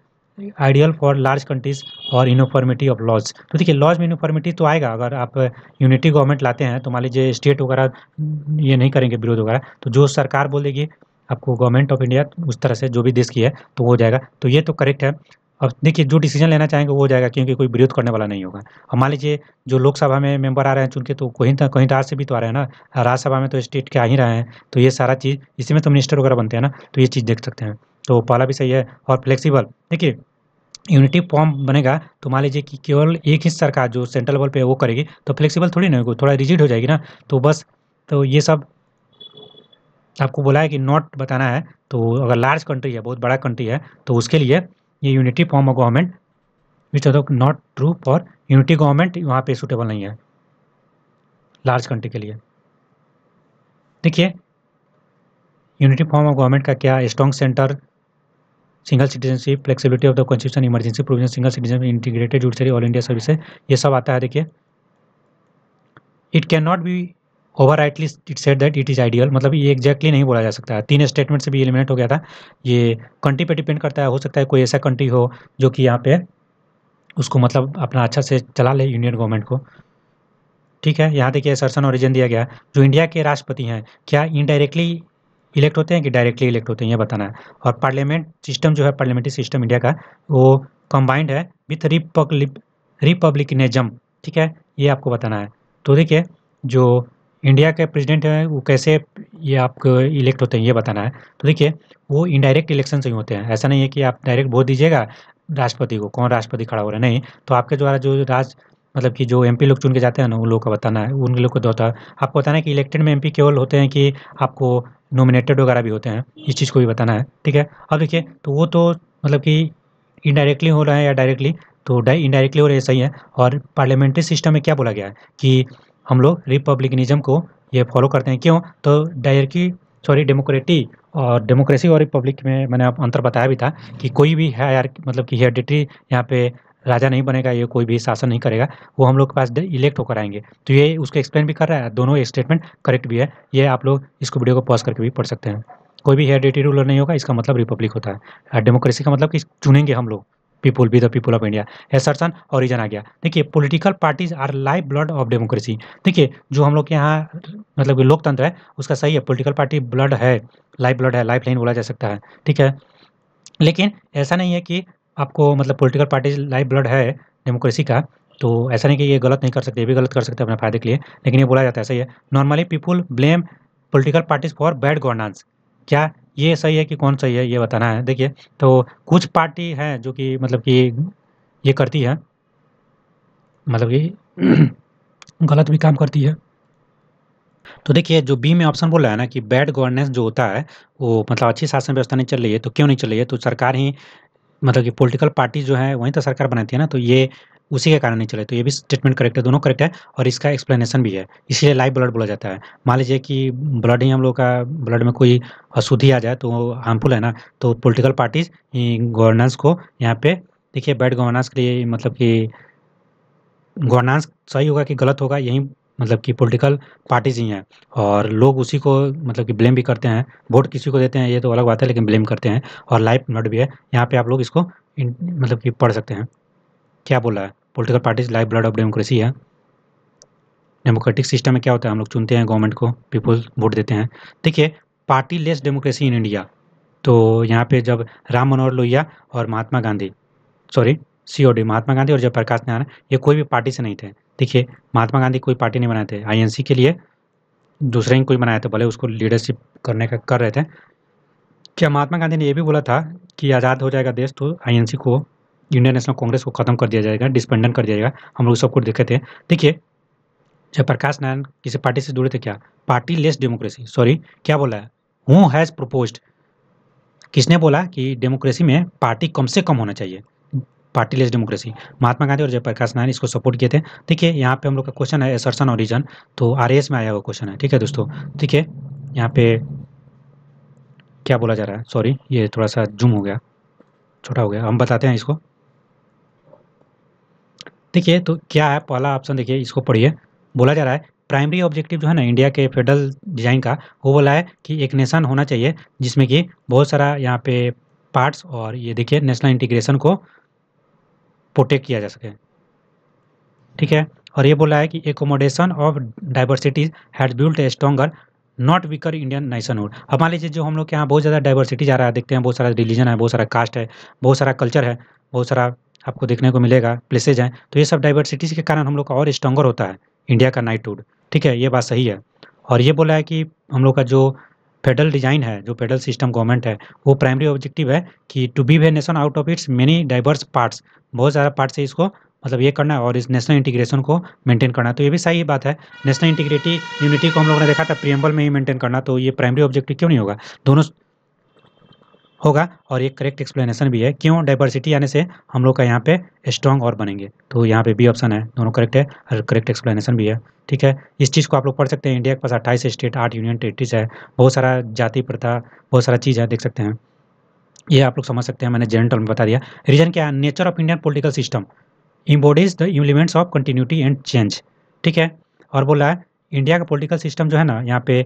ideal for large countries और यूनिफॉर्मिटी ऑफ लॉज तो देखिए लॉज में यूनिफॉर्मिटी तो आएगा अगर आप यूनिटी गवर्नमेंट लाते हैं तो मान लीजिए स्टेट वगैरह ये नहीं करेंगे विरोध वगैरह तो जो सरकार बोलेगी आपको गवर्नमेंट ऑफ इंडिया उस तरह से जो भी देश की है तो हो जाएगा तो ये तो करेक्ट है अब देखिए जो डिसीजन लेना चाहेंगे वो हो जाएगा क्योंकि कोई विरोध करने वाला नहीं होगा और मान लीजिए जो लोकसभा में मेंबर आ रहे हैं चुनके तो कहीं ना तो, कहीं राज्य तो से भी तो आ रहे हैं ना राज्यसभा में तो स्टेट के आ ही रहे हैं तो ये सारा चीज़ इसी में तो मिनिस्टर वगैरह बनते हैं ना तो ये चीज़ देख सकते हैं तो पहला भी सही है और फ्लेक्सीबल देखिए यूनिटी फॉर्म बनेगा तो मान लीजिए कि केवल एक ही सरकार जो सेंट्रल लेवल पे वो करेगी तो फ्लेक्सिबल थोड़ी ना होगी थोड़ा रिजिड हो जाएगी ना तो बस तो ये सब आपको बोला है कि नॉट बताना है तो अगर लार्ज कंट्री है बहुत बड़ा कंट्री है तो उसके लिए ये unity form of government which are not true for unity government वहाँ पर सूटेबल नहीं है लार्ज कंट्री के लिए देखिए यूनिटी फॉर्म ऑफ गवर्नमेंट का क्या strong centre single citizenship flexibility of the constitution emergency provision single citizen integrated judiciary all India service ये सब आता है देखिए it can not be over rightly it said that it is ideal मतलब ये exactly नहीं बोला जा सकता है तीन स्टेटमेंट से भी एलिमिनेट हो गया था ये कंट्री पे डिपेंड करता है हो सकता है कोई ऐसा कंट्री हो जो कि यहाँ पे उसको मतलब अपना अच्छा से चला ले यूनियन गवर्नमेंट को ठीक है यहाँ देखिए सरसन ऑरिजन दिया गया जो इंडिया के राष्ट्रपति हैं क्या इनडायरेक्टली इलेक्ट होते हैं कि डायरेक्टली इलेक्ट होते हैं ये बताना है और पार्लियामेंट सिस्टम जो है पार्लियामेंट्री सिस्टम इंडिया का वो कंबाइंड है विथ रिपब्लिक रिपब्लिकनिज्म ठीक है ये आपको बताना है तो देखिए जो इंडिया के प्रेसिडेंट हैं वो कैसे ये आपको इलेक्ट होते हैं ये बताना है तो देखिए वो इनडायरेक्ट इलेक्शन से ही होते हैं ऐसा नहीं है कि आप डायरेक्ट वोट दीजिएगा राष्ट्रपति को कौन राष्ट्रपति खड़ा हो रहा है नहीं तो आपके द्वारा जो राज मतलब कि जो एमपी लोग चुन के जाते हैं ना उन लोगों का बताना है उन लोगों को होता तो, है आपको बताना है कि इलेक्टेड में एमपी केवल होते हैं कि आपको नोमिनेटेड वगैरह भी होते हैं इस चीज़ को भी बताना है ठीक है अब देखिए तो वो तो मतलब कि इनडायरेक्टली हो रहा है या डायरेक्टली तो इनडायरेक्टली हो रहा है सही है और पार्लियामेंट्री सिस्टम में क्या बोला गया है कि हम लोग रिपब्लिकनिज्म को ये फॉलो करते हैं क्यों तो डायरेक्टली सॉरी डेमोक्रेटी और डेमोक्रेसी और रिपब्लिक में मैंने आप अंतर बताया भी था कि कोई भी है यार मतलब कि हेडिट्री यहाँ पे राजा नहीं बनेगा ये कोई भी शासन नहीं करेगा वो हम लोग के पास इलेक्ट होकर आएंगे तो ये उसको एक्सप्लेन भी कर रहा है दोनों स्टेटमेंट करेक्ट भी है ये आप लोग इसको वीडियो को पॉज करके भी पढ़ सकते हैं कोई भी डेटी रूलर नहीं होगा इसका मतलब रिपब्लिक होता है डेमोक्रेसी का मतलब कि चुनेंगे हम लोग people we the people of India सरसन और रीजन आ गया देखिए political parties are live blood of democracy देखिए जो हम लोग के यहाँ मतलब कि लोकतंत्र है उसका सही है पॉलिटिकल पार्टी ब्लड है लाइव ब्लड है लाइफ लाइन बोला जा सकता है ठीक है लेकिन ऐसा नहीं है कि आपको मतलब पॉलिटिकल पार्टी लाइफ ब्लड है डेमोक्रेसी का तो ऐसा नहीं कि ये गलत नहीं कर सकते ये भी गलत कर सकते अपने फायदे के लिए लेकिन ये बोला जाता है सही है normally people blame political parties for bad governance क्या ये सही है कि कौन सही है ये बताना है देखिए तो कुछ पार्टी हैं जो कि मतलब कि ये करती है मतलब कि गलत भी काम करती है तो देखिए जो बी में ऑप्शन बोल रहा है ना कि बैड गवर्नेंस जो होता है वो मतलब अच्छी शासन व्यवस्था नहीं चल रही है तो क्यों नहीं चल रही है तो सरकार ही मतलब कि पॉलिटिकल पार्टी जो है वहीं तो सरकार बनाती है ना तो ये उसी के कारण नहीं चले तो ये भी स्टेटमेंट करेक्ट है दोनों करेक्ट है और इसका एक्सप्लेनेशन भी है इसलिए लाइव ब्लड बोला जाता है मान लीजिए कि ब्लड ही हम लोग का ब्लड में कोई अशुद्धि आ जाए तो हार्मफुल है ना तो पोलिटिकल पार्टीज गवर्नेंस को यहाँ पे देखिए बैड गवर्नेंस के लिए मतलब कि गवर्नेंस सही होगा कि गलत होगा यही मतलब कि पॉलिटिकल पार्टीज ही हैं और लोग उसी को मतलब कि ब्लेम भी करते हैं वोट किसी को देते हैं ये तो अलग बात है लेकिन ब्लेम करते हैं और लाइफ नोट भी है यहाँ पे आप लोग इसको मतलब कि पढ़ सकते हैं क्या बोला है political parties life blood of democracy है डेमोक्रेटिक सिस्टम में क्या होता है हम लोग चुनते हैं गवर्नमेंट को पीपल वोट देते हैं देखिए party less democracy in India तो यहाँ पे जब राम मनोहर लोहिया और महात्मा गांधी सॉरी सीओडी महात्मा गांधी और जयप्रकाश नारायण ये कोई भी पार्टी से नहीं थे देखिए महात्मा गांधी कोई पार्टी नहीं बनाए थे आईएनसी के लिए दूसरे ही कोई बनाया था भले उसको लीडरशिप करने का कर रहे थे क्या महात्मा गांधी ने यह भी बोला था कि आज़ाद हो जाएगा देश तो आई को इंडियन नेशनल कांग्रेस को ख़त्म कर दिया जाएगा डिस्पेंडेंट कर दिया जाएगा हम लोग सबको देखे थे देखिए जयप्रकाश नारायण किसी पार्टी से जुड़े थे क्या पार्टी लेस डेमोक्रेसी सॉरी क्या बोला है हु हैज़ प्रपोज किसने बोला कि डेमोक्रेसी में पार्टी कम से कम होना चाहिए पार्टीलेस डेमोक्रेसी महात्मा गांधी और जयप्रकाश नारायण इसको सपोर्ट किए थे है यहाँ पे हम लोग का क्वेश्चन है एसर्सन और रीजन तो आर में आया हुआ क्वेश्चन है ठीक है दोस्तों ठीक है यहाँ पे क्या बोला जा रहा है सॉरी ये थोड़ा सा जूम हो गया छोटा हो गया हम बताते हैं इसको है तो क्या है पहला ऑप्शन देखिए इसको पढ़िए बोला जा रहा है प्राइमरी ऑब्जेक्टिव जो है ना इंडिया के फेडरल डिजाइन का वो बोला है कि एक नेशन होना चाहिए जिसमें कि बहुत सारा यहाँ पे पार्ट्स और ये देखिए नेशनल इंटीग्रेशन को प्रोटेक्ट किया जा सके ठीक है और ये बोला है कि accommodation of diversities had built a stronger not weaker Indian nationhood अब मान लीजिए जो हम लोग के यहाँ बहुत ज़्यादा डाइवर्सिटी जा रहा है देखते हैं बहुत सारा रिलीजन है बहुत सारा कास्ट है बहुत सारा कल्चर है बहुत सारा आपको देखने को मिलेगा प्लेसेज हैं तो ये सब डाइवर्सिटीज़ के कारण हम लोग का और स्ट्रॉगर होता है इंडिया का नाइटहुड ठीक है ये बात सही है और ये बोला है कि हम लोग का जो फेडरल डिजाइन है जो फेडरल सिस्टम गवर्नमेंट है वो प्राइमरी ऑब्जेक्टिव है कि to be way nation out of its many diverse parts बहुत सारा पार्ट से इसको मतलब ये करना है और इस नेशनल इंटीग्रेशन को मेंटेन करना तो ये भी सही बात है नेशनल इंटीग्रिटी यूनिटी को हम लोगों ने देखा था प्रियम्बल में ही मेंटेन करना तो ये प्राइमरी ऑब्जेक्टिव क्यों नहीं होगा दोनों होगा और ये करेक्ट एक्सप्लेनेशन भी है क्यों डाइवर्सिटी आने से हम लोग का यहाँ पे स्ट्रॉन्ग और बनेंगे तो यहाँ पे बी ऑप्शन है दोनों करेक्ट है और करेक्ट एक्सप्लेनेशन भी है ठीक है इस चीज़ को आप लोग पढ़ सकते हैं इंडिया के पास अट्ठाईस स्टेट आठ यूनियन टेरिटरीज है बहुत सारा जाति प्रथा बहुत सारा चीज़ है देख सकते हैं ये आप लोग समझ सकते हैं मैंने जनरल टर्म में बता दिया रीजन क्या है nature of Indian political system embodies the elements of continuity and change ठीक है और बोला है इंडिया का पोलिटिकल सिस्टम जो है ना यहाँ पे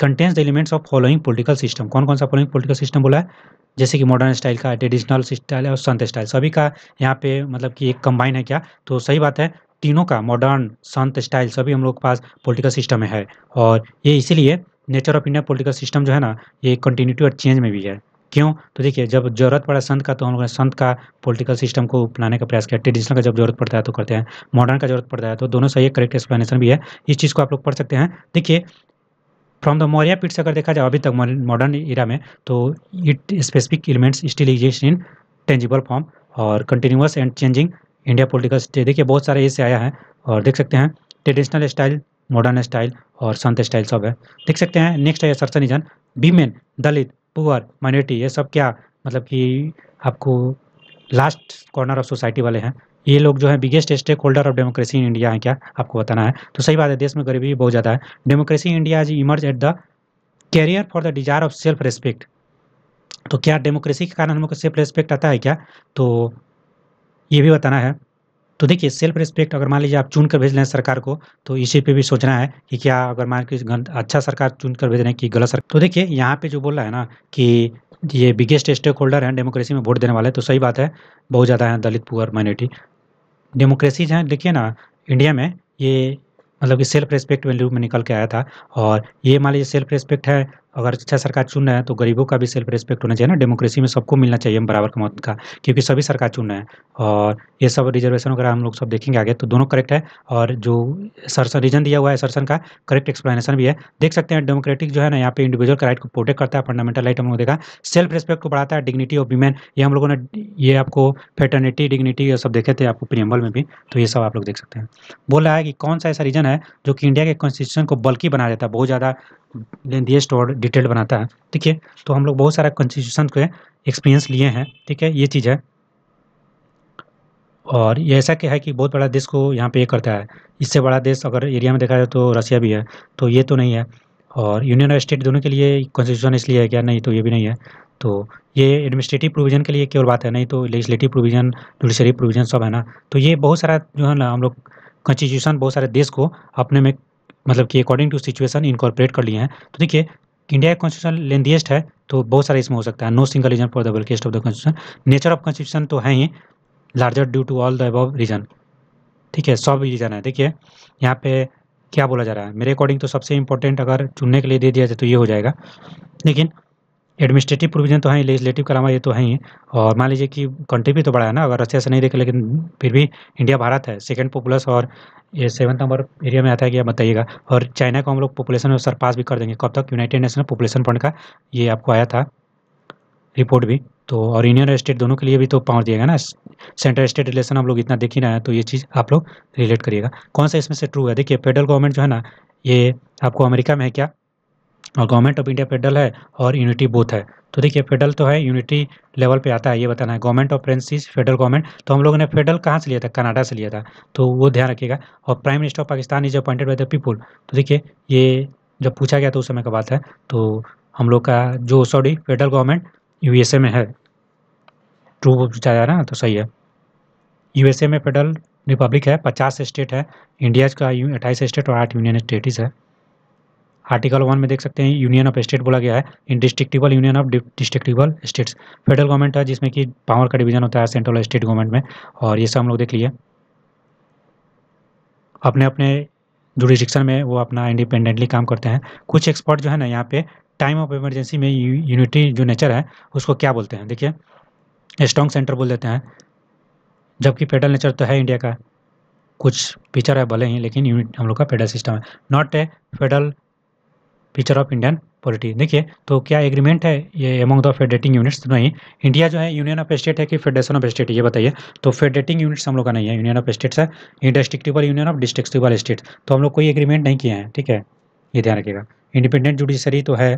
contains the elements of following political system कौन कौन सा फॉलोइंग पॉलिटिकल सिस्टम बोला है जैसे कि मॉडर्न स्टाइल का ट्रेडिशनल स्टाइल और संत स्टाइल सभी का यहाँ पे मतलब कि एक कंबाइन है क्या तो सही बात है तीनों का मॉडर्न संत स्टाइल सभी हम लोग के पास पोलिटिकल सिस्टम में है और ये इसीलिए nature of India political system जो है ना ये कंटिन्यूटी और चेंज में भी है क्यों तो देखिए जब जरूरत पड़ा संत का तो हम लोग ने संत का पॉलिटिकल सिस्टम को अपनाने का प्रयास किया ट्रेडिशनल का जब जरूरत पड़ता है तो करते हैं मॉडर्न का जरूरत पड़ता है तो दोनों सही है करेक्ट एक्सप्लेनेशन भी है इस चीज़ को आप लोग पढ़ सकते हैं देखिए फ्रॉम द मौर्य पीट से अगर देखा जाए अभी तक मॉडर्न इरा में तो it specific elements still exist in tangible form और continuous and changing India political stay देखिए बहुत सारे इससे आया है और देख सकते हैं ट्रेडिशनल स्टाइल मॉडर्न स्टाइल और संत स्टाइल सब है देख सकते हैं नेक्स्ट है सरसनिजन वीमेन दलित पुअर माइनॉरिटी ये सब क्या मतलब कि आपको लास्ट कॉर्नर ऑफ सोसाइटी वाले हैं ये लोग जो है biggest stakeholder of democracy in India है क्या आपको बताना है तो सही बात है देश में गरीबी भी बहुत ज़्यादा है democracy India is emerge at the carrier for the desire of self respect तो क्या डेमोक्रेसी के कारण हमको सेल्फ रेस्पेक्ट आता है क्या तो ये भी बताना है तो देखिए सेल्फ रिस्पेक्ट अगर मान लीजिए आप चुन कर भेज रहे हैं सरकार को तो इसी पे भी सोचना है कि क्या अगर मान के अच्छा सरकार चुन कर भेज रहे हैं कि गलत सरकार तो देखिए यहाँ पे जो बोल रहा है ना कि ये बिगेस्ट स्टेक होल्डर हैं डेमोक्रेसी में वोट देने वाले तो सही बात है बहुत ज़्यादा है दलित पुअर माइनॉरिटी डेमोक्रेसीज हैं देखिए ना इंडिया में ये मतलब कि सेल्फ रिस्पेक्ट वैल्यू में निकल के आया था और ये मान लीजिए सेल्फ रिस्पेक्ट है अगर अच्छा सरकार चुन रहे हैं तो गरीबों का भी सेल्फ रिस्पेक्ट होना चाहिए ना डेमोक्रेसी में सबको मिलना चाहिए बराबर का मौत का क्योंकि सभी सरकार चुन रहे हैं और ये सब रिजर्वेशन वगैरह हम लोग सब देखेंगे आगे तो दोनों करेक्ट है और जो सरसन रीजन दिया हुआ है सरसन का करेक्ट एक्सप्लेनेशन भी है देख सकते हैं डेमोक्रेटिक जो है ना यहाँ पे इंडिविजुअल का राइट को प्रोटेक्ट करता है फंडामेंटल राइट हम लोग देखा सेल्फ रिस्पेक्ट को बढ़ाता है डिग्निटी ऑफ वीमेन ये हम लोगों ने ये आपको फेटर्निटी डिग्निटी ये सब देखे थे आपको प्रियम्बल में भी तो ये सब आप लोग देख सकते हैं बोल रहा है कि कौन सा ऐसा रीजन है जो कि इंडिया के कॉन्स्टिट्यूशन को बल्कि बना देता है बहुत ज़्यादा लेंथियस्ट और डिटेल बनाता है ठीक है तो हम लोग बहुत सारा कॉन्स्टिट्यूशन के एक्सपीरियंस लिए हैं ठीक है ये चीज़ है और ये ऐसा क्या है कि बहुत बड़ा देश को यहाँ पे ये करता है इससे बड़ा देश अगर एरिया में देखा जाए तो रसिया भी है तो ये तो नहीं है और यूनियन और स्टेट दोनों के लिए कॉन्स्टिट्यूशन इसलिए है क्या नहीं तो ये भी नहीं है तो ये एडमिनिस्ट्रेटिव प्रोविज़न के लिए केवल बात है नहीं तो लेजिस्लेटिव प्रोविज़न जुडिशरी प्रोविज़न सब है ना तो ये बहुत सारा जो है ना हम लोग कॉन्स्टिट्यूशन बहुत सारे देश को अपने में मतलब कि अकॉर्डिंग टू सिचुएशन इनकॉर्पोरेट कर लिए हैं तो देखिए इंडिया का कॉन्स्टिट्यूशन लेंदीएस्ट है तो बहुत सारे इसमें हो सकता है no single reason for the bulkiest of the constitution nature of constitution तो है ही larger due to all the above reason ठीक है सब रीजन है देखिए यहाँ पे क्या बोला जा रहा है मेरे अकॉर्डिंग तो सबसे इम्पोर्टेंट अगर चुनने के लिए दे दिया जाए तो ये हो जाएगा लेकिन एडमिनिस्ट्रेटिव प्रोविजन तो हैं लेजिस्लेटिव करामा ये तो है ही और मान लीजिए कि कंट्री भी तो बड़ा है ना अगर रशिया से नहीं देखे लेकिन फिर भी इंडिया भारत है सेकंड पॉपुलस और ये सेवन्थ नंबर एरिया में आता है कि आप बताइएगा और चाइना को हम लोग पॉपुलेशन में सरपास भी कर देंगे कब तक यूनाइटेड नेशन पॉपुलेशन फंड का ये आपको आया था रिपोर्ट भी तो और यूनियन स्टेट दोनों के लिए भी तो पहुँच दिएगा ना सेंट्रल स्टेट रिलेशन हम लोग इतना देख ही रहे हैं तो ये चीज़ आप लोग रिलेट करिएगा कौन सा इसमें से ट्रू है देखिए फेडरल गवर्नमेंट जो है ना ये आपको अमेरिका में है क्या और गवर्नमेंट ऑफ इंडिया फेडरल है और यूनिटी बूथ है तो देखिए फेडरल तो है यूनिटी लेवल पे आता है ये बताना है government of princes federal government तो हम लोगों ने फेडरल कहाँ से लिया था कनाडा से लिया था तो वो ध्यान रखिएगा और prime minister of Pakistan is appointed by the people तो देखिए ये जब पूछा गया तो उस समय का बात है तो हम लोग का जो सॉरी फेडरल गवर्नमेंट यू में है ट्रू पूछा जा रहा है तो सही है यू में फेडरल रिपब्लिक है पचास स्टेट है इंडिया का अट्ठाईस स्टेट और आठ यूनियन स्टेट है आर्टिकल वन में देख सकते हैं यूनियन ऑफ स्टेट बोला गया है indestructible union of destructible states federal government है जिसमें कि पावर का डिवीजन होता है सेंट्रल और स्टेट गवर्नमेंट में और ये सब हम लोग देख लिए अपने अपने जुडिस्डिक्शन में वो अपना इंडिपेंडेंटली काम करते हैं कुछ एक्सपर्ट जो है ना यहाँ पे टाइम ऑफ इमरजेंसी में यूनिटी जो नेचर है उसको क्या बोलते हैं देखिए स्ट्रॉन्ग सेंटर बोल देते हैं जबकि फेडरल नेचर तो है इंडिया का कुछ पिक्चर है भले ही लेकिन यूनिट हम लोग का फेडरल सिस्टम है not a federal future of Indian polity देखिए तो क्या एग्रीमेंट है ये अमंग द फेडरेटिंग यूनिट्स नहीं इंडिया जो है यूनियन ऑफ स्टेट है कि फेडरेशन ऑफ स्टेट ये बताइए तो फेडरेटिंग यूनिट्स हम लोग का नहीं है यूनियन ऑफ स्टेट्स है indestructible union of destructible state तो हम लोग कोई एग्रीमेंट नहीं किए हैं ठीक है ये ध्यान रखिएगा इंडिपेंडेंट जुडिशरी तो है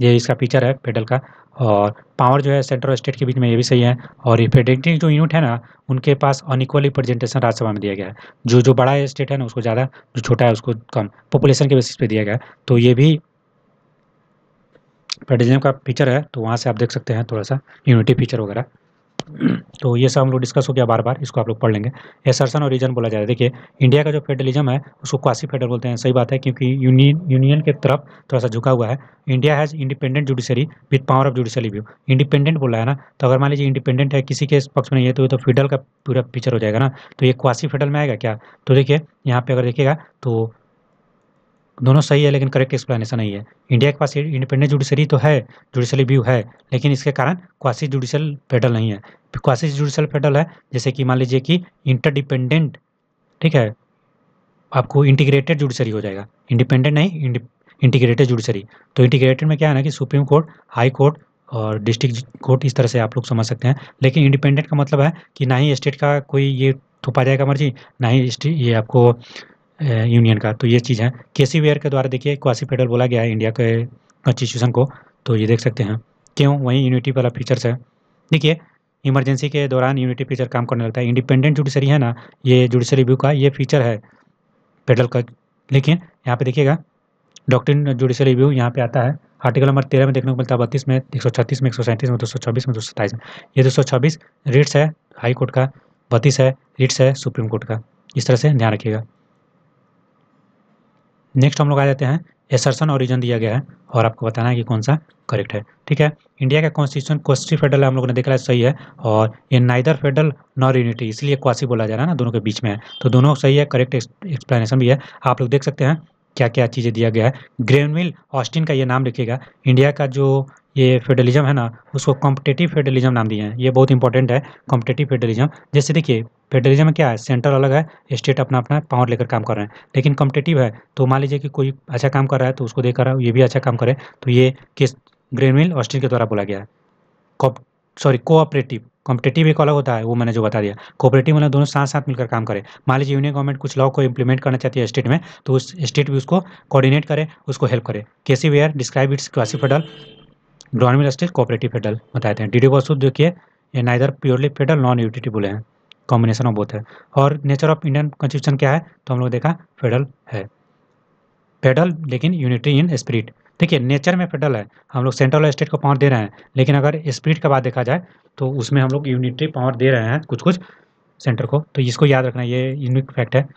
ये इसका फीचर है फेडरल का और पावर जो है सेंटर और स्टेट के बीच में ये भी सही है और ये फेडरेटिंग जो यूनिट है ना उनके पास अनिकवल रिप्रेजेंटेशन राज्यसभा में दिया गया है जो जो बड़ा स्टेट है ना उसको ज़्यादा जो छोटा है उसको कम पॉपुलेशन के बेसिस पे दिया गया है तो ये भी पेडिलियम का फीचर है तो वहाँ से आप देख सकते हैं थोड़ा सा यूनिटी फीचर वगैरह तो ये सब हम लोग डिस्कस हो गया बार बार इसको आप लोग पढ़ लेंगे एसर्सन और रीजन बोला जाए देखिए इंडिया का जो फेडरलिज्म है उसको क्वासी फेडरल बोलते हैं सही बात है क्योंकि यूनियन यूनियन के तरफ थोड़ा सा झुका हुआ है India has independent judiciary with power of judiciary view independent बोला है ना तो अगर मान लीजिए इंडिपेंडेंट है किसी के पक्ष में नहीं है तो ये तो फेडरल का पूरा फीचर हो जाएगा ना तो ये क्वासी फेडरल में आएगा क्या तो देखिए यहाँ पे अगर देखिएगा तो दोनों सही है लेकिन करेक्ट एक्सप्लेनेशन नहीं है इंडिया के पास इंडिपेंडेंट जुडिशरी तो है जुडिशली व्यू है लेकिन इसके कारण क्वासी जुडिशल फेडरल नहीं है क्वासी जुडिशल फेडरल है जैसे कि मान लीजिए कि इंटरडिपेंडेंट ठीक है आपको इंटीग्रेटेड जुडिशरी हो जाएगा इंडिपेंडेंट नहीं इंटीग्रेटेड जुडिशरी तो इंटीग्रेटेड में क्या है ना कि सुप्रीम कोर्ट हाई कोर्ट और डिस्ट्रिक्ट कोर्ट इस तरह से आप लोग समझ सकते हैं लेकिन इंडिपेंडेंट का मतलब है कि ना ही स्टेट का कोई ये थोपा जाएगा मर्जी ना ही ये आपको यूनियन का तो ये चीज़ है के वेयर के द्वारा देखिए क्वासी फेडरल बोला गया है इंडिया के कॉन्स्टिट्यूशन को तो ये देख सकते हैं क्यों वहीं यूनिटी वाला फीचर्स है देखिए इमरजेंसी के दौरान यूनिटी फीचर काम करने लगता है इंडिपेंडेंट जुडिशरी है ना ये जुडिशरी रिव्यू का ये फीचर है फेडरल का लेकिन यहाँ पे देखिएगा डॉक्टर जुडिशरी रिव्यू यहाँ पे आता है आर्टिकल नंबर तेरह में देखने को मिलता है बत्तीस में एक सौ छत्तीस में एक सौ सैंतीस में दो सौ छब्बीस में दो सौ सत्ताईस में ये दो सौ छब्बीस रिट्स है हाई कोर्ट का बत्तीस है रिट्स है सुप्रीम कोर्ट का इस तरह से ध्यान रखिएगा नेक्स्ट हम लोग आ जाते हैं एसर्सन और रीजन दिया गया है और आपको बताना है कि कौन सा करेक्ट है ठीक है इंडिया का कॉन्स्टिट्यूशन क्वासी फेडरल हम लोगों ने देखा है सही है और ये नाइदर फेडरल नॉर यूनिटी इसलिए क्वासी बोला जा रहा है ना दोनों के बीच में है तो दोनों सही है करेक्ट एक्सप्लेनेशन भी है आप लोग देख सकते हैं क्या क्या चीज़ें दिया गया है ग्रेनविल ऑस्टिन का ये नाम लिखेगा इंडिया का जो ये फेडरलिज्म है ना उसको कॉम्पिटेटिव फेडरलिज्म नाम दिए हैं ये बहुत इंपॉर्टेंट है कॉम्पिटेटिव फेडरलिज्म जैसे देखिए फेडरलिज्म में क्या है सेंटर अलग है स्टेट अपना अपना पावर लेकर काम कर रहे हैं लेकिन कॉम्पिटेटिव है तो मान लीजिए कि कोई अच्छा काम कर रहा है तो उसको देख रहा है ये भी अच्छा काम करे तो ये किस ग्रेन मिल के द्वारा बोला गया है सॉरी कोऑपरेटिव कॉम्पिटेटिव एक अलग होता है वो मैंने जो बता दिया कोऑपरेटिव मतलब दोनों साथ साथ मिलकर काम करें मान लीजिए यूनियन गवर्नमेंट कुछ लॉ को इंप्लीमेंट करना चाहती है स्टेट में तो उस स्टेट भी उसको कोऑर्डिनेट करे उसको हेल्प करे कैसी वेयर डिस्क्राइब इट्स क्लासिफाइडल ग्रामीण स्टेट कोऑपरेटिव फेडरल बताए हैं डी डी जो कि ये नाइदर प्योरली फेडरल नॉन यूटिटेबल है कॉम्बिनेशन ऑफ बोथ है और नेचर ऑफ इंडियन कॉन्स्टिट्यूशन क्या है तो हम लोग देखा फेडरल है फेडरल लेकिन यूनिटी इन स्पिरिट देखिए नेचर में फेडरल है हम लोग सेंट्रल स्टेट को पावर दे रहे हैं लेकिन अगर स्पिरिट का बात देखा जाए तो उसमें हम लोग यूनिटी पावर दे रहे हैं कुछ कुछ सेंटर को तो इसको याद रखना ये यूनिक फैक्ट है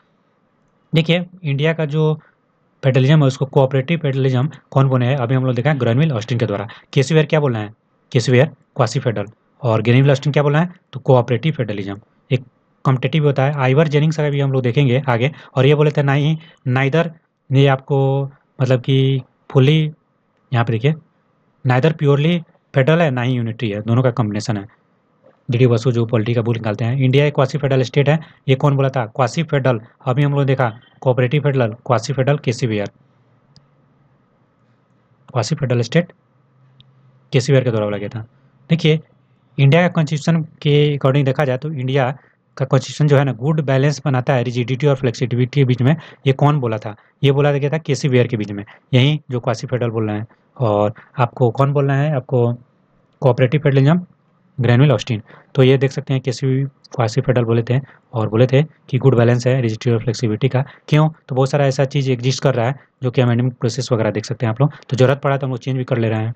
देखिए इंडिया का जो फेडरलिज्म और उसको कोऑपरेटिव फेडरलिज्म कौन बोले हैं अभी हम लोग देखा ग्रेनविल ऑस्टिन के द्वारा केसीवेयर क्या बोला है केसवेयर क्वासी फेडरल और ग्रेनविल ऑस्टिन क्या बोला है तो कोऑपरेटिव फेडरलिज्म एक कॉम्पिटेटिव होता है आइवर जेनिंग्स का भी हम लोग देखेंगे आगे और ये बोले थे ना ही नाइदर ये आपको मतलब कि फुली यहाँ पर देखिए नाइदर प्योरली फेडरल है ना ही यूनिटी है दोनों का कॉम्बिनेशन है डीडी बसु जो पॉलिटी का बुक निकालते हैं इंडिया एक क्वासी फेडरल स्टेट है ये कौन बोला था क्वासी फेडरल अभी हम लोग देखा cooperative federal quasi federal K C Wheare quasi federal state K C Wheare के द्वारा बोला गया था देखिए इंडिया का कॉन्स्टिट्यूशन के अकॉर्डिंग देखा जाए तो इंडिया का कॉन्स्टिट्यूशन जो है ना गुड बैलेंस बनाता है रिजिडिटी और फ्लेक्सिबिलिटी के बीच में ये कौन बोला था ये बोला गया था केसी बियर के बीच में यही जो क्वासी फेडरल बोल रहे हैं और आपको कौन बोल रहे हैं आपको कोऑपरेटिव फेडरलिज्म ग्रैनुअल ऑस्टिन तो ये देख सकते हैं किसी भी क्वासी फेडल बोले थे और बोले थे कि गुड बैलेंस है रजिस्ट्री और फ्लेक्सिबिलिटी का क्यों तो बहुत सारा ऐसा चीज़ एग्जिस्ट कर रहा है जो कि अमेंडमेंट प्रोसेस वगैरह देख सकते हैं आप लोग तो ज़रूरत पड़ा तो हम लोग चेंज भी कर ले रहे हैं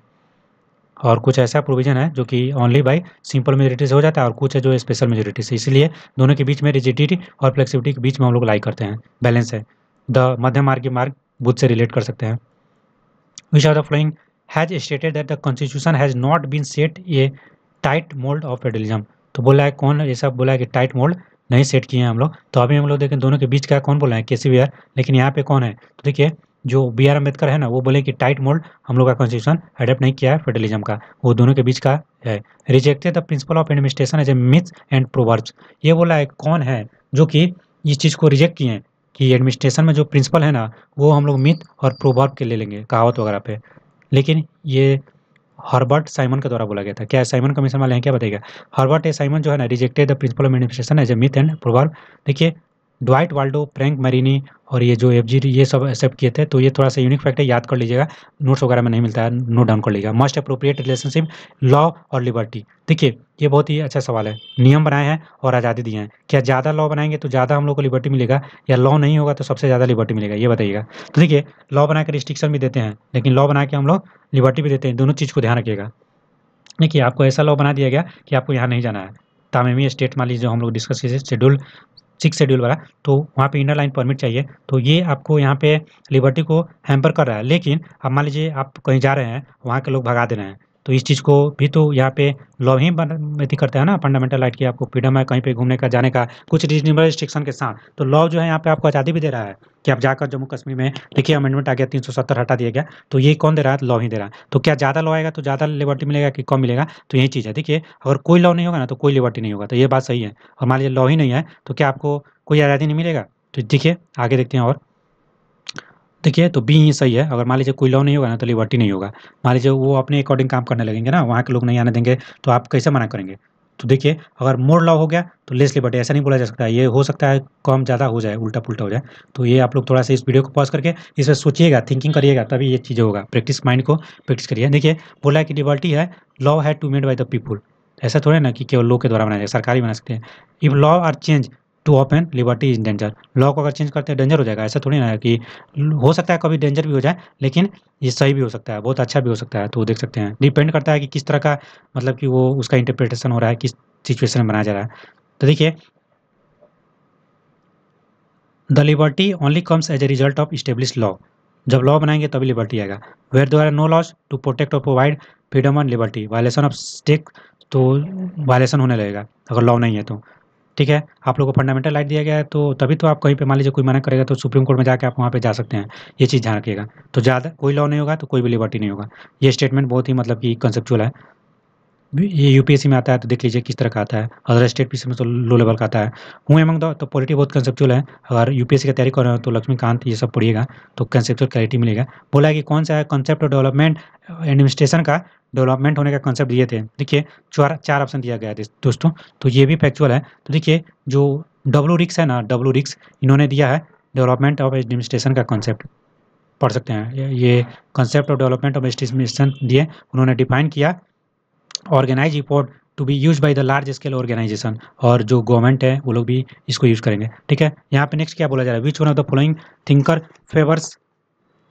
और कुछ ऐसा प्रोविजन है जो कि ओनली बाई सिंपल मेजोरिटी से हो जाता है और कुछ है जो स्पेशल मेजोरिटी से इसलिए दोनों के बीच में रिजिडिटी और फ्लेक्सिबिलिटी के बीच में हम लोग लाई करते हैं बैलेंस है द मध्यम मार्ग के मार्ग बुद्ध से रिलेट कर सकते हैं which are the following has stated that the constitution has not been set a tight mould of federalism तो बोला है कौन ऐसा बोला है कि टाइट मोल्ड नहीं सेट किए हैं हम लोग तो अभी हम लोग देखें दोनों के बीच का कौन बोला है के सी लेकिन यहाँ पे कौन है तो देखिए जो बी आर अम्बेडकर है ना वो बोले कि टाइट मोल्ड हम लोग का कॉन्स्टिट्यूशन अडेप्ट नहीं किया है फेडरलिज्म का वो दोनों के बीच का है rejected the principle of administration as a myths and proverbs ये बोला है कौन है जो कि इस चीज़ को रिजेक्ट किए हैं कि एडमिनिस्ट्रेशन में जो प्रिंसिपल है ना वो हम लोग मिथ और प्रोवर्ब के ले लेंगे कहावत वगैरह पे लेकिन ये हर्बर्ट साइमन के द्वारा बोला गया था क्या साइमन कमीशन वाले हैं क्या बताएगा हर्बर्ट ए साइमन जो है ना rejected the principle of manifestation as a myth and proverb देखिए ड्वाइट वाल्डो फ्रेंक मरीनी और ये जो एफ जी ये सब एक्सेप्ट किए थे तो ये थोड़ा सा यूनिक फैक्ट है याद कर लीजिएगा नोट्स वगैरह में नहीं मिलता है नोट डाउन कर लीजिएगा मस्ट अप्रोप्रिएट रिलेशनशिप लॉ और लिबर्टी देखिए ये बहुत ही अच्छा सवाल है नियम बनाए हैं और आज़ादी दिए हैं क्या ज़्यादा लॉ बनाएंगे तो ज़्यादा हम लोग को लिबर्टी मिलेगा या लॉ नहीं होगा तो सबसे ज़्यादा लिबर्टी मिलेगा ये बताइएगा तो देखिए लॉ बना के रिस्ट्रिक्शन भी देते हैं लेकिन लॉ बना के हम लोग लिबर्टी भी देते हैं दोनों चीज़ को ध्यान रखिएगा देखिए आपको ऐसा लॉ बना दिया गया कि आपको यहाँ नहीं जाना है तामीमी स्टेट मान लीजिए जो हम लोग डिस्कस किए शेड्यूल सिक्स शेड्यूल वाला तो वहाँ पे इनर लाइन परमिट चाहिए तो ये आपको यहाँ पे लिबर्टी को हैम्पर कर रहा है लेकिन अब मान लीजिए आप कहीं जा रहे हैं वहाँ के लोग भगा दे रहे हैं तो इस चीज़ को भी तो यहाँ पे लॉ ही अति करते हैं ना फंडामेंटल राइट की आपको फ्रीडम है कहीं पे घूमने का जाने का कुछ रीजनेबल रिस्ट्रिक्शन के साथ तो लॉ जो है यहाँ पे आपको आज़ादी भी दे रहा है कि आप जाकर जम्मू कश्मीर में देखिए अमेंडमेंट आ गया तीन सौ सत्तर हटा दिया गया तो ये कौन दे रहा है लॉ ही दे रहा है तो क्या ज़्यादा लॉ आएगा तो ज़्यादा लिबर्टी मिलेगा कि कम मिलेगा तो यही चीज़ है देखिए अगर कोई लॉ नहीं होगा ना तो कोई लिबर्टी नहीं होगा तो ये बात सही है और मान लीजिए लॉ ही नहीं है तो क्या आपको कोई आज़ादी नहीं मिलेगा तो देखिए आगे देखते हैं और देखिए तो बी ही सही है अगर मान लीजिए कोई लॉ नहीं होगा ना तो लिबर्टी नहीं होगा मान लीजिए वो अपने अकॉर्डिंग काम करने लगेंगे ना वहाँ के लोग नहीं आने देंगे तो आप कैसे मना करेंगे तो देखिए अगर मोर लॉ हो गया तो लेस लिबर्टी ऐसा नहीं बोला जा सकता ये हो सकता है कम ज़्यादा हो जाए उल्टा पुल्टा हो जाए तो ये आप लोग थोड़ा सा इस वीडियो को पॉज करके इस पर सोचिएगा थिंकिंग करिएगा तभी ये चीज़ होगा प्रैक्टिस माइंड को प्रैक्टिस करिए देखिए बोला है कि लिबर्टी है लॉ है to made by the people ऐसा थोड़ा ना कि केवल लोग के द्वारा बनाया जाए सरकारी बना सकते हैं if law are change too ऑफ and liberty is danger law को अगर चेंज करते हैं डेंजर हो जाएगा ऐसा थोड़ी ना है कि हो सकता है कभी डेंजर भी हो जाए लेकिन ये सही भी हो सकता है बहुत अच्छा भी हो सकता है तो देख सकते हैं डिपेंड करता है कि किस तरह का मतलब कि वो उसका इंटरप्रिटेशन हो रहा है किस सिचुएशन में बनाया जा रहा है तो देखिए the liberty only comes as a result of establish law जब लॉ बनाएंगे तभी लिबर्टी आएगा where there are no laws to protect और provide freedom on liberty violation of stake तो वायलेशन होने लगेगा अगर लॉ नहीं है तो ठीक है आप लोगों को फंडामेंटल राइट दिया गया है तो तभी तो आप कहीं पे मान लीजिए कोई मना करेगा तो सुप्रीम कोर्ट में जाकर आप वहाँ पे जा सकते हैं ये चीज़ ध्यान रखिएगा तो ज़्यादा कोई लॉ नहीं होगा तो कोई भी लिबर्टी नहीं होगा ये स्टेटमेंट बहुत ही मतलब कि कंसेप्चुअल है ये यूपीएससी में आता है तो देख लीजिए किस तरह का आता है अदर स्टेट पीसी में तो लो लेवल का आता है हुए एमंग द तो पॉलिटी बहुत कंसेप्चुअल है अगर यूपीएससी की तैयारी कर रहे हो तो लक्ष्मीकांत ये सब पढ़िएगा तो कंसेप्चुअल क्लैरिटी मिलेगा बोला है कि कौन सा है कंसेप्ट ऑफ डेवलपमेंट एडमिनिस्ट्रेशन का डेवलपमेंट होने का कॉन्सेप्ट दिए थे देखिए चार चार ऑप्शन दिया गया था दोस्तों तो ये भी फैक्चुअल है तो देखिए जो डब्लू रिक्स है ना डब्लू रिक्स इन्होंने दिया है डेवलपमेंट ऑफ एडमिनिस्ट्रेशन का कॉन्सेप्ट पढ़ सकते हैं ये concept of development of administration दिए उन्होंने डिफाइन किया organise report to be use by the large scale organisation और जो गवर्नमेंट है वो लोग भी इसको यूज़ करेंगे ठीक है यहाँ पे नेक्स्ट क्या बोला जा रहा है which one of the following thinker favours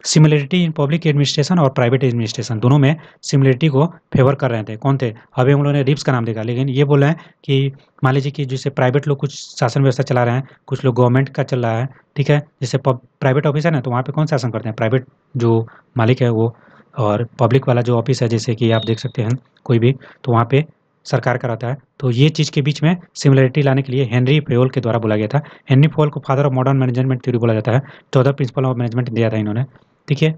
similarity in public administration और प्राइवेट एडमिनिस्ट्रेशन दोनों में सिमिलरिटी को फेवर कर रहे थे कौन थे अभी हम लोगों ने रिप्स का नाम देखा लेकिन ये बोला है कि मान लीजिए कि जैसे प्राइवेट लोग कुछ शासन व्यवस्था चला रहे हैं कुछ लोग गवर्नमेंट का चल रहा है ठीक है जैसे प्राइवेट ऑफिस है ना तो वहाँ पर कौन शासन करते हैं प्राइवेट जो मालिक है वो और पब्लिक वाला जो ऑफिस है जैसे कि आप देख सकते हैं कोई भी तो वहाँ पर सरकार कराता है तो ये चीज़ के बीच में सिमिलरिटी लाने के लिए हेनरी फेओल के द्वारा बोला गया था हेनरी फेओल को father of modern management theory बोला जाता है चौदह प्रिंसिपल ऑफ मैनेजमेंट दिया था इन्होंने ठीक है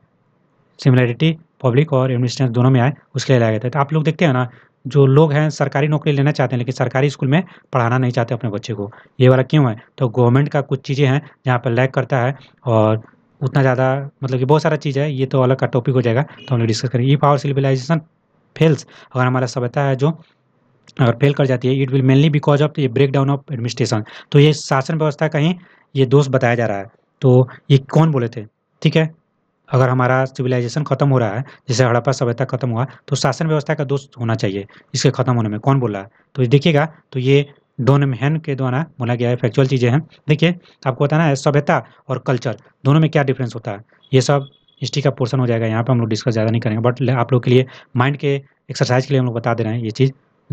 सिमिलैरिटी पब्लिक और एडमिनिस्ट्रेशन दोनों में आए उसके लिए लाया गया था तो आप लोग देखते हैं ना जो लोग हैं सरकारी नौकरी लेना चाहते हैं लेकिन सरकारी स्कूल में पढ़ाना नहीं चाहते अपने बच्चे को ये वाला क्यों है तो गवर्नमेंट का कुछ चीज़ें हैं जहाँ पर लैक करता है और उतना ज़्यादा मतलब कि बहुत सारा चीज़ है ये तो अलग का टॉपिक हो जाएगा तो हम लोग डिस्कस करेंगे इफ आवर सिविलाइजेशन फेल्स अगर हमारा सभ्यता है जो अगर फेल कर जाती है it will mainly because of ये ब्रेक डाउन ऑफ एडमिनिस्ट्रेशन तो ये शासन व्यवस्था का ही ये दोष बताया जा रहा है तो ये कौन बोले थे ठीक है अगर हमारा सिविलाइजेशन खत्म हो रहा है जैसे हड़प्पा सभ्यता खत्म हुआ तो शासन व्यवस्था का दोष होना चाहिए इसके खत्म होने में कौन बोल रहा है तो देखिएगा तो ये मेहन के द्वारा बोला गया है फैक्चुअल चीज़ें हैं देखिए आपको बताना है सभ्यता और कल्चर दोनों में क्या डिफरेंस होता है ये सब हिस्ट्री का पोर्सन हो जाएगा यहाँ पर हम लोग डिस्कस ज़्यादा नहीं करेंगे बट आप लोग के लिए माइंड के एक्सरसाइज के लिए हम लोग बता दे रहे हैं ये चीज़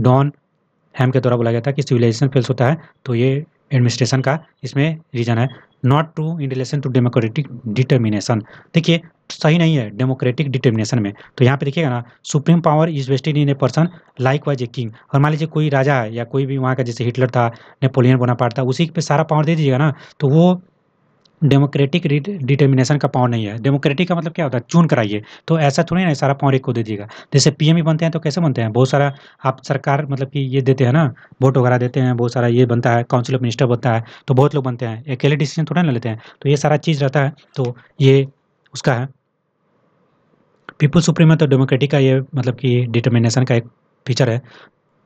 डॉन हैम के द्वारा बोला गया था कि सिविलाइजेशन फेल्स होता है तो ये एडमिनिस्ट्रेशन का इसमें रीजन है not to in relation to democratic determination देखिए सही नहीं है डेमोक्रेटिक डिटर्मिनेशन में तो यहाँ पे देखिएगा ना supreme power is vested in a person like wise a king और मान लीजिए कोई राजा है या कोई भी वहाँ का जैसे हिटलर था नेपोलियन बोना था उसी पे सारा पावर दे दीजिएगा ना तो वो डेमोक्रेटिक डिटर्मिनेशन का पावर नहीं है डेमोक्रेटिक का मतलब क्या होता है चुन कराइए तो ऐसा थोड़ी ना सारा पावर एक को दे दिएगा जैसे पीएम ही बनते हैं तो कैसे बनते हैं बहुत सारा आप सरकार मतलब कि ये देते हैं ना वोट वगैरह देते हैं बहुत सारा ये बनता है काउंसिल ऑफ मिनिस्टर बनता है तो बहुत लोग बनते हैं अकेले डिसीजन थोड़ा ना लेते हैं तो ये सारा चीज़ रहता है तो ये उसका है पीपल सुप्रीम है तो डेमोक्रेटिक का ये मतलब कि डिटर्मिनेशन का एक फीचर है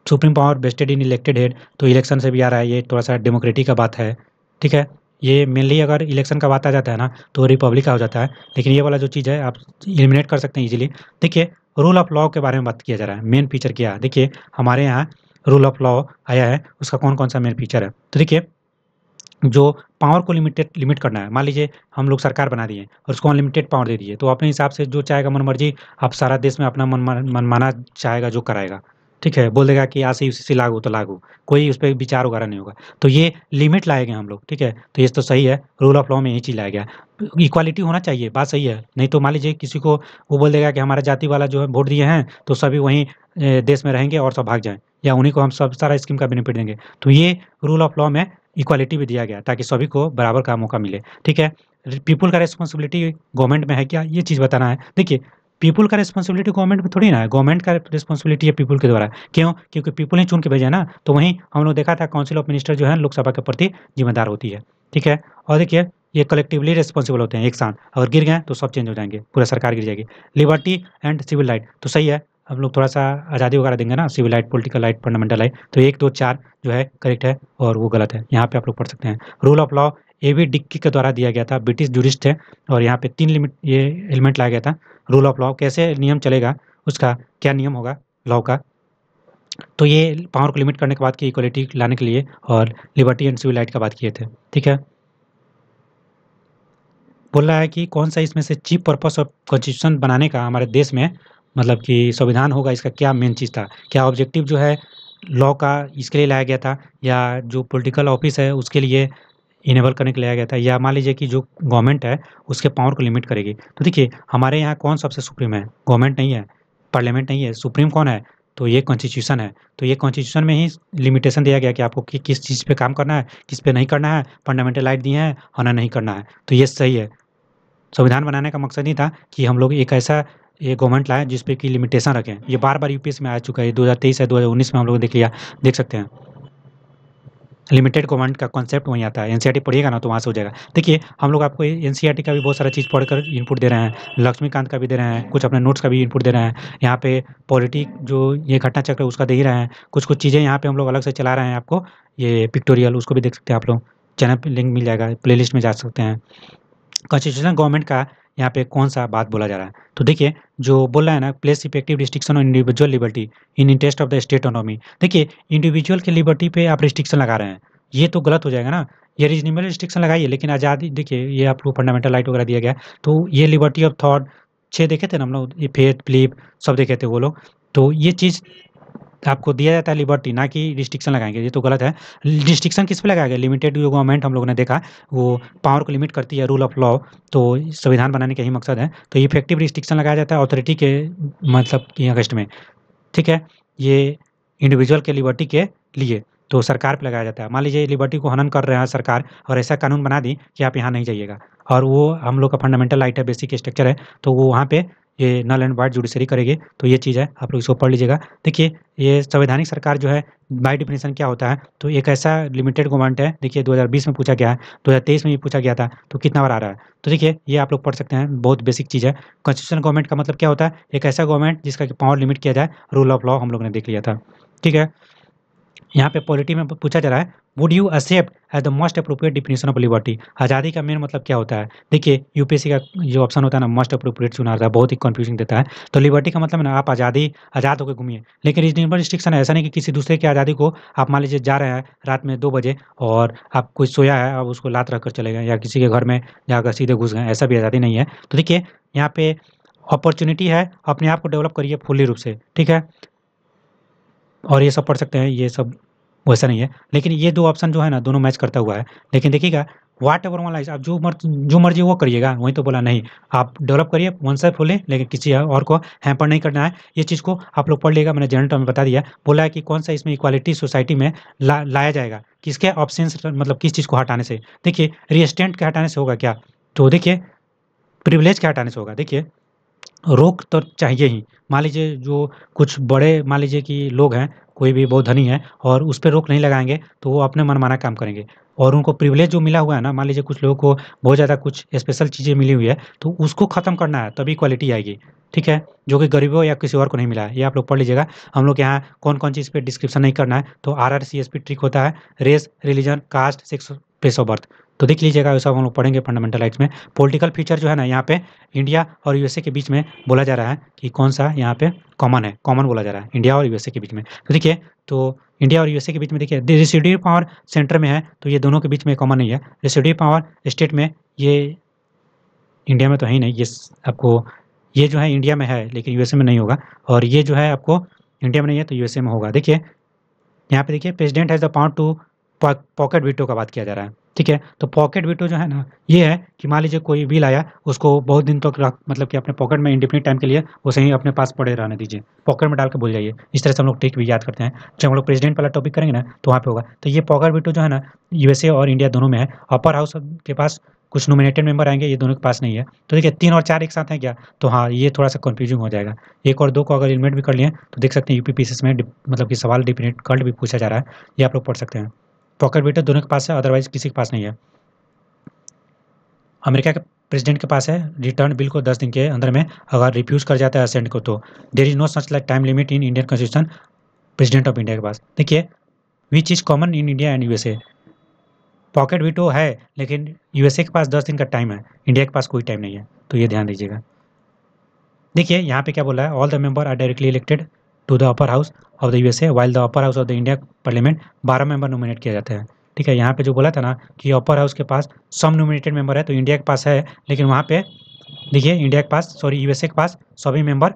supreme power vested in elected head तो इलेक्शन से भी आ रहा है ये थोड़ा सा डेमोक्रेटिक का बात है ठीक है ये मेनली अगर इलेक्शन का बात आ जाता है ना तो रिपब्लिक का हो जाता है लेकिन ये वाला जो चीज़ है आप एलिमिनेट कर सकते हैं इजीली देखिए रूल ऑफ लॉ के बारे में बात किया जा रहा है मेन फीचर क्या है देखिए हमारे यहाँ रूल ऑफ लॉ आया है उसका कौन कौन सा मेन फीचर है तो देखिए जो पावर को लिमिटेड लिमिट करना है मान लीजिए हम लोग सरकार बना दिए और उसको अनलिमिटेड पावर दे दिए तो अपने हिसाब से जो चाहेगा मन मर्जी आप सारा देश में अपना मन मनमाना चाहेगा जो कराएगा ठीक है बोल देगा कि यहाँ से यूसीसी लागू तो लागू कोई उस पर विचार वगैरह नहीं होगा तो ये लिमिट लाए गए हम लोग ठीक है तो ये तो सही है रूल ऑफ लॉ में यही चीज़ लाया गया इक्वालिटी होना चाहिए बात सही है नहीं तो मान लीजिए किसी को वो बोल देगा कि हमारा जाति वाला जो है वोट दिए हैं तो सभी वहीं देश में रहेंगे और सब भाग जाएँ या उन्हीं को हम सब सारा स्कीम का बेनिफिट देंगे तो ये रूल ऑफ लॉ में इक्वालिटी भी दिया गया ताकि सभी को बराबर का मौका मिले ठीक है पीपल का रेस्पॉन्सिबिलिटी गवर्नमेंट में है क्या ये चीज़ बताना है देखिए पीपल का रिस्पॉन्सिबिलिटी गवर्नमेंट में थोड़ी ना है गवर्नमेंट का रिस्पॉन्सिबिलिटी है पीपल के द्वारा क्यों क्योंकि पीपल ने चुन के भेजा ना तो वहीं हम लोग देखा था काउंसिल ऑफ मिनिस्टर जो है लोकसभा के प्रति जिम्मेदार होती है ठीक है और देखिए ये कलेक्टिवली रिस्पॉन्सिबल होते हैं एक साथ अगर गिर गए तो सब चेंज हो जाएंगे पूरा सरकार गिर जाएगी लिबर्टी एंड सिविल राइट तो सही है हम लोग थोड़ा सा आज़ादी वगैरह देंगे ना civil right political right fundamental right तो एक दो चार जो है करेक्ट है और वो गलत है यहाँ पे आप लोग पढ़ सकते हैं rule of law A V Dicey के द्वारा दिया गया था ब्रिटिश जूरिस्ट है और यहाँ पे तीन लिमिट ये एलिमेंट लाया गया था रूल ऑफ लॉ कैसे नियम चलेगा उसका क्या नियम होगा लॉ का तो ये पावर को लिमिट करने के बाद की इक्वालिटी लाने के लिए और लिबर्टी एंड सिविल राइट का बात किए थे ठीक है बोल रहा है कि कौन सा इसमें से चीफ पर्पस ऑफ कॉन्स्टिट्यूशन बनाने का हमारे देश में मतलब कि संविधान होगा इसका क्या मेन चीज़ था क्या ऑब्जेक्टिव जो है लॉ का इसके लिए लाया गया था या जो पॉलिटिकल ऑफिस है उसके लिए इनेबल करने के लिए गया था या मान लीजिए कि जो गवर्नमेंट है उसके पावर को लिमिट करेगी तो देखिए हमारे यहाँ कौन सबसे सुप्रीम है गवर्नमेंट नहीं है पार्लियामेंट नहीं है सुप्रीम कौन है तो ये कॉन्स्टिट्यूशन है तो ये कॉन्स्टिट्यूशन में ही लिमिटेशन दिया गया कि आपको कि, किस चीज़ पे काम करना है किस पे नहीं करना है फंडामेंटल राइट दिए हैं होना नहीं करना है तो ये सही है संविधान बनाने का मकसद ही था कि हम लोग एक ऐसा ये गवर्नमेंट जिस जिसपे कि लिमिटेशन रखें ये बार बार यूपीएस में आ चुका है दो हज़ार तेईस है दो हज़ार उन्नीस में हम लोग देख लिया देख सकते हैं लिमिटेड कमांड का कॉन्सेप्ट वहीं आता है एन पढ़िएगा ना तो वहाँ से हो जाएगा देखिए हम लोग आपको एन का भी बहुत सारा चीज़ पढ़कर इनपुट दे रहे हैं लक्ष्मीकांत का भी दे रहे हैं कुछ अपने नोट्स का भी इनपुट दे रहे हैं यहाँ पे पॉलिटिक जो ये घटना चक्र उसका दे ही रहे हैं कुछ कुछ चीज़ें यहाँ पे हम लोग अलग से चला रहे हैं आपको ये पिक्टोरियल उसको भी देख सकते हैं आप लोग चैनल लिंक मिल जाएगा प्ले में जा सकते हैं कॉन्स्टिट्यूशन गवर्नमेंट का यहाँ पे कौन सा बात बोला जा रहा है तो देखिए जो बोल रहा है ना place effective restriction on individual liberty in interest of the state autonomy देखिए इंडिविजुअल की लिबर्टी पे आप रिस्ट्रिक्शन लगा रहे हैं ये तो गलत हो जाएगा ना ये रीजनेबल रिस्ट्रिक्शन लगाइए लेकिन आज़ादी देखिए ये आपको फंडामेंटल राइट वगैरह दिया गया तो ये लिबर्टी ऑफ थॉट छः देखे थे ना हम लोग ये फेथ प्लीप सब देखे थे वो लोग तो ये चीज़ तो आपको दिया जाता है लिबर्टी ना कि रिस्ट्रिक्शन लगाएंगे ये तो गलत है रिस्ट्रिक्शन किस पे लगाया गया लिमिटेड जो गवर्नमेंट हम लोगों ने देखा वो पावर को लिमिट करती है रूल ऑफ लॉ तो संविधान बनाने का ही मकसद है तो इफेक्टिव रिस्ट्रिक्शन लगाया जाता है अथॉरिटी के मतलब कि अगस्त में ठीक है ये इंडिविजुअल के लिबर्टी के लिए तो सरकार पर लगाया जाता है मान लीजिए लिबर्टी को हनन कर रहे हैं सरकार और ऐसा कानून बना दी कि आप यहाँ नहीं जाइएगा और वो हम लोग का फंडामेंटल राइट है बेसिक स्ट्रक्चर है तो वो वहाँ पे ये नल एंड वाइट जुडिशरी करेगी तो ये चीज़ है आप लोग इसको पढ़ लीजिएगा देखिए ये संवैधानिक सरकार जो है बाई डिफिनेशन क्या होता है तो एक ऐसा लिमिटेड गवर्नमेंट है देखिए 2020 में पूछा गया है 2023 में भी पूछा गया था तो कितना बार आ रहा है तो देखिए ये आप लोग पढ़ सकते हैं बहुत बेसिक चीज़ है कॉन्स्टिट्यूशन गवर्नमेंट का मतलब क्या होता है एक ऐसा गवर्नमेंट जिसका कि पावर लिमिट किया जाए रूल ऑफ लॉ हम लोग ने देख लिया था ठीक है यहाँ पे पॉलिटी में पूछा जा रहा है would you accept as the most appropriate definition of liberty आज़ादी का मेन मतलब क्या होता है देखिए यूपीएससी का जो ऑप्शन होता है ना मोस्ट अप्रोप्रिएट चुना रहता है बहुत ही कंफ्यूजिंग देता है तो लिबर्टी का मतलब ना आप आज़ादी आज़ाद होकर घूमिए लेकिन रिजनेबल रिस्ट्रिक्शन ऐसा नहीं कि किसी दूसरे की आज़ादी को आप मान लीजिए जा रहे हैं रात में दो बजे और आप कोई सोया है आप उसको लात रख कर चले गए या किसी के घर में जाकर सीधे घुस गए ऐसा भी आज़ादी नहीं है तो देखिए यहाँ पे अपॉर्चुनिटी है अपने आप को डेवलप करिए फुली रूप से ठीक है और ये सब पढ़ सकते हैं ये सब वैसा नहीं है लेकिन ये दो ऑप्शन जो है ना दोनों मैच करता हुआ है लेकिन देखिएगा वाट एवर वन लाइज आप जो मर्ज जो मर्जी वो करिएगा वहीं तो बोला नहीं आप डेवलप करिए वन साइड फुल लेकिन किसी और को हैम्पर नहीं करना है ये चीज़ को आप लोग पढ़ लेगा मैंने जनरल टर्म में बता दिया बोला है कि कौन सा इसमें इक्वालिटी सोसाइटी में ला, लाया जाएगा किसके ऑप्शन मतलब किस चीज़ को हटाने से देखिए रिएस्टेंट के हटाने से होगा क्या तो देखिए प्रिविलेज के हटाने से होगा देखिए रोक तो चाहिए ही मान लीजिए जो कुछ बड़े मान लीजिए कि लोग हैं कोई भी बहुत धनी है और उस पर रोक नहीं लगाएंगे तो वो अपने मनमाना काम करेंगे और उनको प्रिविलेज जो मिला हुआ है ना मान लीजिए कुछ लोगों को बहुत ज़्यादा कुछ स्पेशल चीज़ें मिली हुई है तो उसको ख़त्म करना है तभी क्वालिटी आएगी ठीक है जो कि गरीबों या किसी और को नहीं मिला है ये आप लोग पढ़ लीजिएगा हम लोग यहाँ कौन कौन चीज़ पे डिस्क्रिप्शन नहीं करना है तो R R C S P trick होता है race religion caste sex place of birth तो देख लीजिएगा सब हम लोग पढ़ेंगे फंडामेंटल राइट्स में पॉलिटिकल फीचर जो है ना यहाँ पे इंडिया और यूएसए के बीच में बोला जा रहा है कि कौन सा यहाँ पे कॉमन है कॉमन बोला जा रहा है इंडिया और यूएसए के बीच में तो देखिए तो इंडिया और यूएसए के बीच में देखिए रेसिडिव पावर सेंटर में है तो ये दोनों के बीच में कॉमन नहीं है रेसिडिव पावर स्टेट में ये इंडिया में तो है ही नहीं ये आपको ये जो है इंडिया में है लेकिन यूएसए में नहीं होगा और ये जो है आपको इंडिया में नहीं है तो यूएसए में होगा देखिए यहाँ पे देखिए president has the power to pocket veto का बात किया जा रहा है ठीक है तो पॉकेट वीटो जो है ना ये है कि मान लीजिए कोई बिल आया उसको बहुत दिन तक तो रख मतलब कि अपने पॉकेट में इंडिफिनिट टाइम के लिए उसे ही अपने पास पड़े रहने दीजिए पॉकेट में डाल के भूल जाइए इस तरह से हम लोग ट्रिक भी याद करते हैं जब हम लोग प्रेसिडेंट वाला टॉपिक करेंगे ना तो वहाँ पे होगा तो ये पॉकेट वीटो जो है ना यूएसए और इंडिया दोनों में है अपर हाउस के पास कुछ नोमिनेटेड मेंबर आएंगे ये दोनों के पास नहीं है तो देखिए तीन और चार एक साथ हैं क्या तो हाँ ये थोड़ा सा कन्फ्यूजिंग हो जाएगा एक और दो को अगर एलिमेंट भी कर लिए तो देख सकते हैं यूपीपीसीएस में मतलब कि सवाल डिफिनेट कल्ट भी पूछा जा रहा है ये आप लोग पढ़ सकते हैं टॉकर बीटर दोनों के पास है अदरवाइज किसी के पास नहीं है अमेरिका के प्रेसिडेंट के पास है रिटर्न बिल को दस दिन के अंदर में अगर रिफ्यूज़ कर जाता है असेंट को तो there is no such like time limit in Indian constitution president of India के पास देखिए which is common in India and USA pocket veto है लेकिन यूएसए के पास दस दिन का टाइम है इंडिया के पास कोई टाइम नहीं है तो ये ध्यान दीजिएगा देखिए यहाँ पे क्या बोला है all the member are directly elected to the upper house of the a while the upper house of the India parliament बारह मेंबर नोमिनेट किया जाता है ठीक है यहाँ पे जो बोला था ना कि अपर हाउस के पास सम नोमिनेटेड मेंबर है तो इंडिया के पास है लेकिन वहाँ पे देखिए इंडिया के पास सॉरी यूएसए के पास सभी मेंबर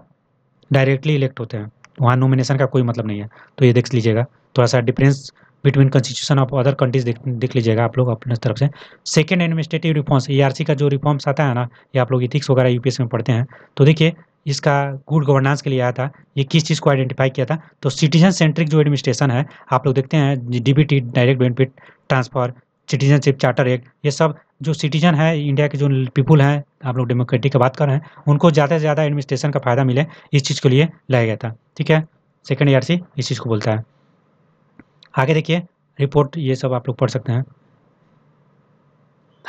डायरेक्टली इलेक्ट होते हैं वहाँ नोमिनेशन का कोई मतलब नहीं है तो ये देख लीजिएगा थोड़ा सा difference between constitution of other countries देख देख लीजिएगा आप लोग अपने तरफ से सेकेंड एडमिनिस्ट्रेटिव रिफॉर्म्स ए का जो रिफॉर्म्स आता है ना ये आप लोग इथिक्स वगैरह यूपीएस में पढ़ते हैं तो देखिए इसका गुड गवर्नेंस के लिए आया था ये किस चीज़ को आइडेंटिफाई किया था तो सिटीजन सेंट्रिक जो एडमिनिस्ट्रेशन है आप लोग देखते हैं DBT direct benefit transfer citizenship charter act ये सब जो सिटीजन है इंडिया के जो पीपुल हैं आप लोग डेमोक्रेटिक की बात कर रहे हैं उनको ज़्यादा से ज़्यादा एडमिनिस्ट्रेशन का फ़ायदा मिले इस चीज़ के लिए लाया गया था ठीक है सेकेंड ईयर इस चीज़ को बोलता है आगे देखिए रिपोर्ट ये सब आप लोग पढ़ सकते हैं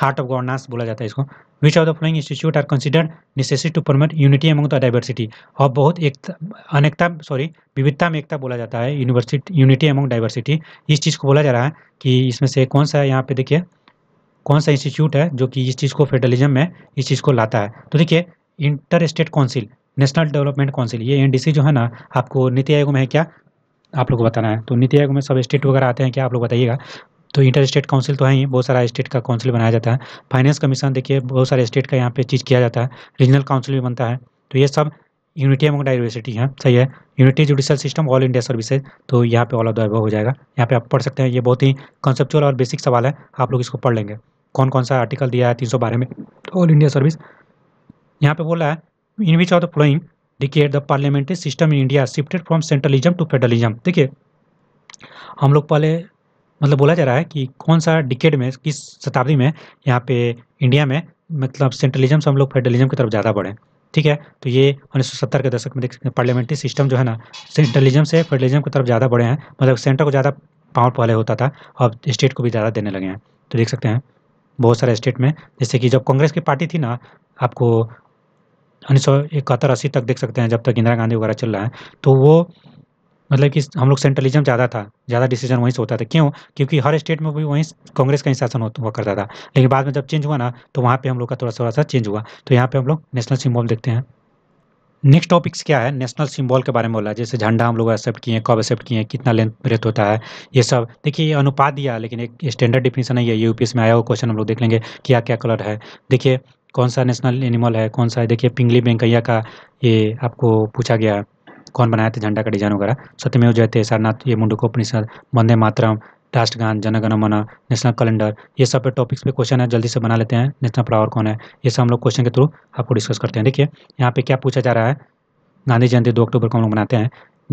हार्ट ऑफ गवर्नेंस बोला जाता है इसको which of the following institute are considered necessary to promote unity among the diversity और बहुत एक अनेकता सॉरी विविधता में एकता बोला जाता है यूनिवर्सिटी यूनिटी अमंग डाइवर्सिटी इस चीज़ को बोला जा रहा है कि इसमें से कौन सा है यहाँ पे देखिए कौन सा इंस्टीट्यूट है जो कि इस चीज़ को फेडरलिज्म में इस चीज़ को लाता है तो देखिए inter state council national development council ये एनडीसी जो है ना आपको नीति आयोग में है क्या आप लोग को बताना है तो नीति आयोग में सब स्टेट वगैरह आते हैं क्या आप लोग बताइएगा तो इंटर स्टेट काउंसिल तो है ही बहुत सारा स्टेट का काउंसिल बनाया जाता है फाइनेंस कमीशन देखिए बहुत सारे स्टेट का यहाँ पे चीज़ किया जाता है रीजनल काउंसिल भी बनता है तो ये सब यूनिटी एमंग डाइवर्सिटी है सही है unity judicial system all India services तो यहाँ पे ऑल ऑफ द हो जाएगा यहाँ पे आप पढ़ सकते हैं ये बहुत ही कॉन्सेप्चुअल और बेसिक सवाल है आप लोग इसको पढ़ लेंगे कौन कौन सा आर्टिकल दिया है तीन सौ बारह में ऑल इंडिया सर्विस यहाँ पे बोला है in which of the following देखिए the parliamentary system in India shifted from centralism to federalism देखिए हम लोग पहले मतलब बोला जा रहा है कि कौन सा डिकेड में किस शताब्दी में यहाँ पे इंडिया में मतलब सेंट्रलिज्म से हम लोग फेडरलिज्म की तरफ ज़्यादा बढ़े ठीक है तो ये उन्नीस सौ सत्तर के दशक में देख सकते हैं पार्लियामेंट्री सिस्टम जो है ना सेंट्रलिज्म से फेडरलिज्म की तरफ ज़्यादा बढ़े हैं मतलब सेंटर को ज़्यादा पावर पहले होता था अब स्टेट को भी ज़्यादा देने लगे हैं तो देख सकते हैं बहुत सारे स्टेट में जैसे कि जब कांग्रेस की पार्टी थी ना आपको उन्नीस सौ इकहत्तर अस्सी तक देख सकते हैं जब तक इंदिरा गांधी वगैरह चल रहा है तो वो मतलब कि हम लोग सेंट्रलिज्म ज़्यादा था ज़्यादा डिसीजन वहीं से होता था क्यों क्योंकि हर स्टेट में भी वहीं कांग्रेस का ही शासन हुआ करता था लेकिन बाद में जब चेंज हुआ ना तो वहाँ पे हम लोग का थोड़ा थोड़ा सा चेंज हुआ तो यहाँ पे हम लोग नेशनल सिम्बॉल देखते हैं नेक्स्ट टॉपिक्स क्या है नेशनल सिंबल के बारे में बोला जैसे झंडा हम लोग एक्सेप्ट किए हैं कब एक्सेप्ट किए हैं कितना लेंथ ब्रेथ होता है ये सब देखिए ये अनुपात दिया लेकिन एक स्टैंडर्ड नहीं है यूपीएस में आया हुआ क्वेश्चन हम लोग देख लेंगे क्या क्या कलर है देखिए कौन सा नेशनल एनिमल है कौन सा है देखिए पिंगली वेंकैया का ये आपको पूछा गया है कौन बनाया था झंडा का डिजाइन वगैरह सत्यमेव जयते सारनाथ ये उपनिषद वंदे मातरम राष्ट्रगान जनगण मन नेशनल कैलेंडर ये सब पे टॉपिक्स पे क्वेश्चन है जल्दी से बना लेते हैं नेशनल फ्लावर कौन है ये सब हम लोग क्वेश्चन के थ्रू आपको डिस्कस करते हैं देखिए यहाँ पे क्या पूछा जा रहा है गांधी जयंती दो अक्टूबर को हम लोग मनाते हैं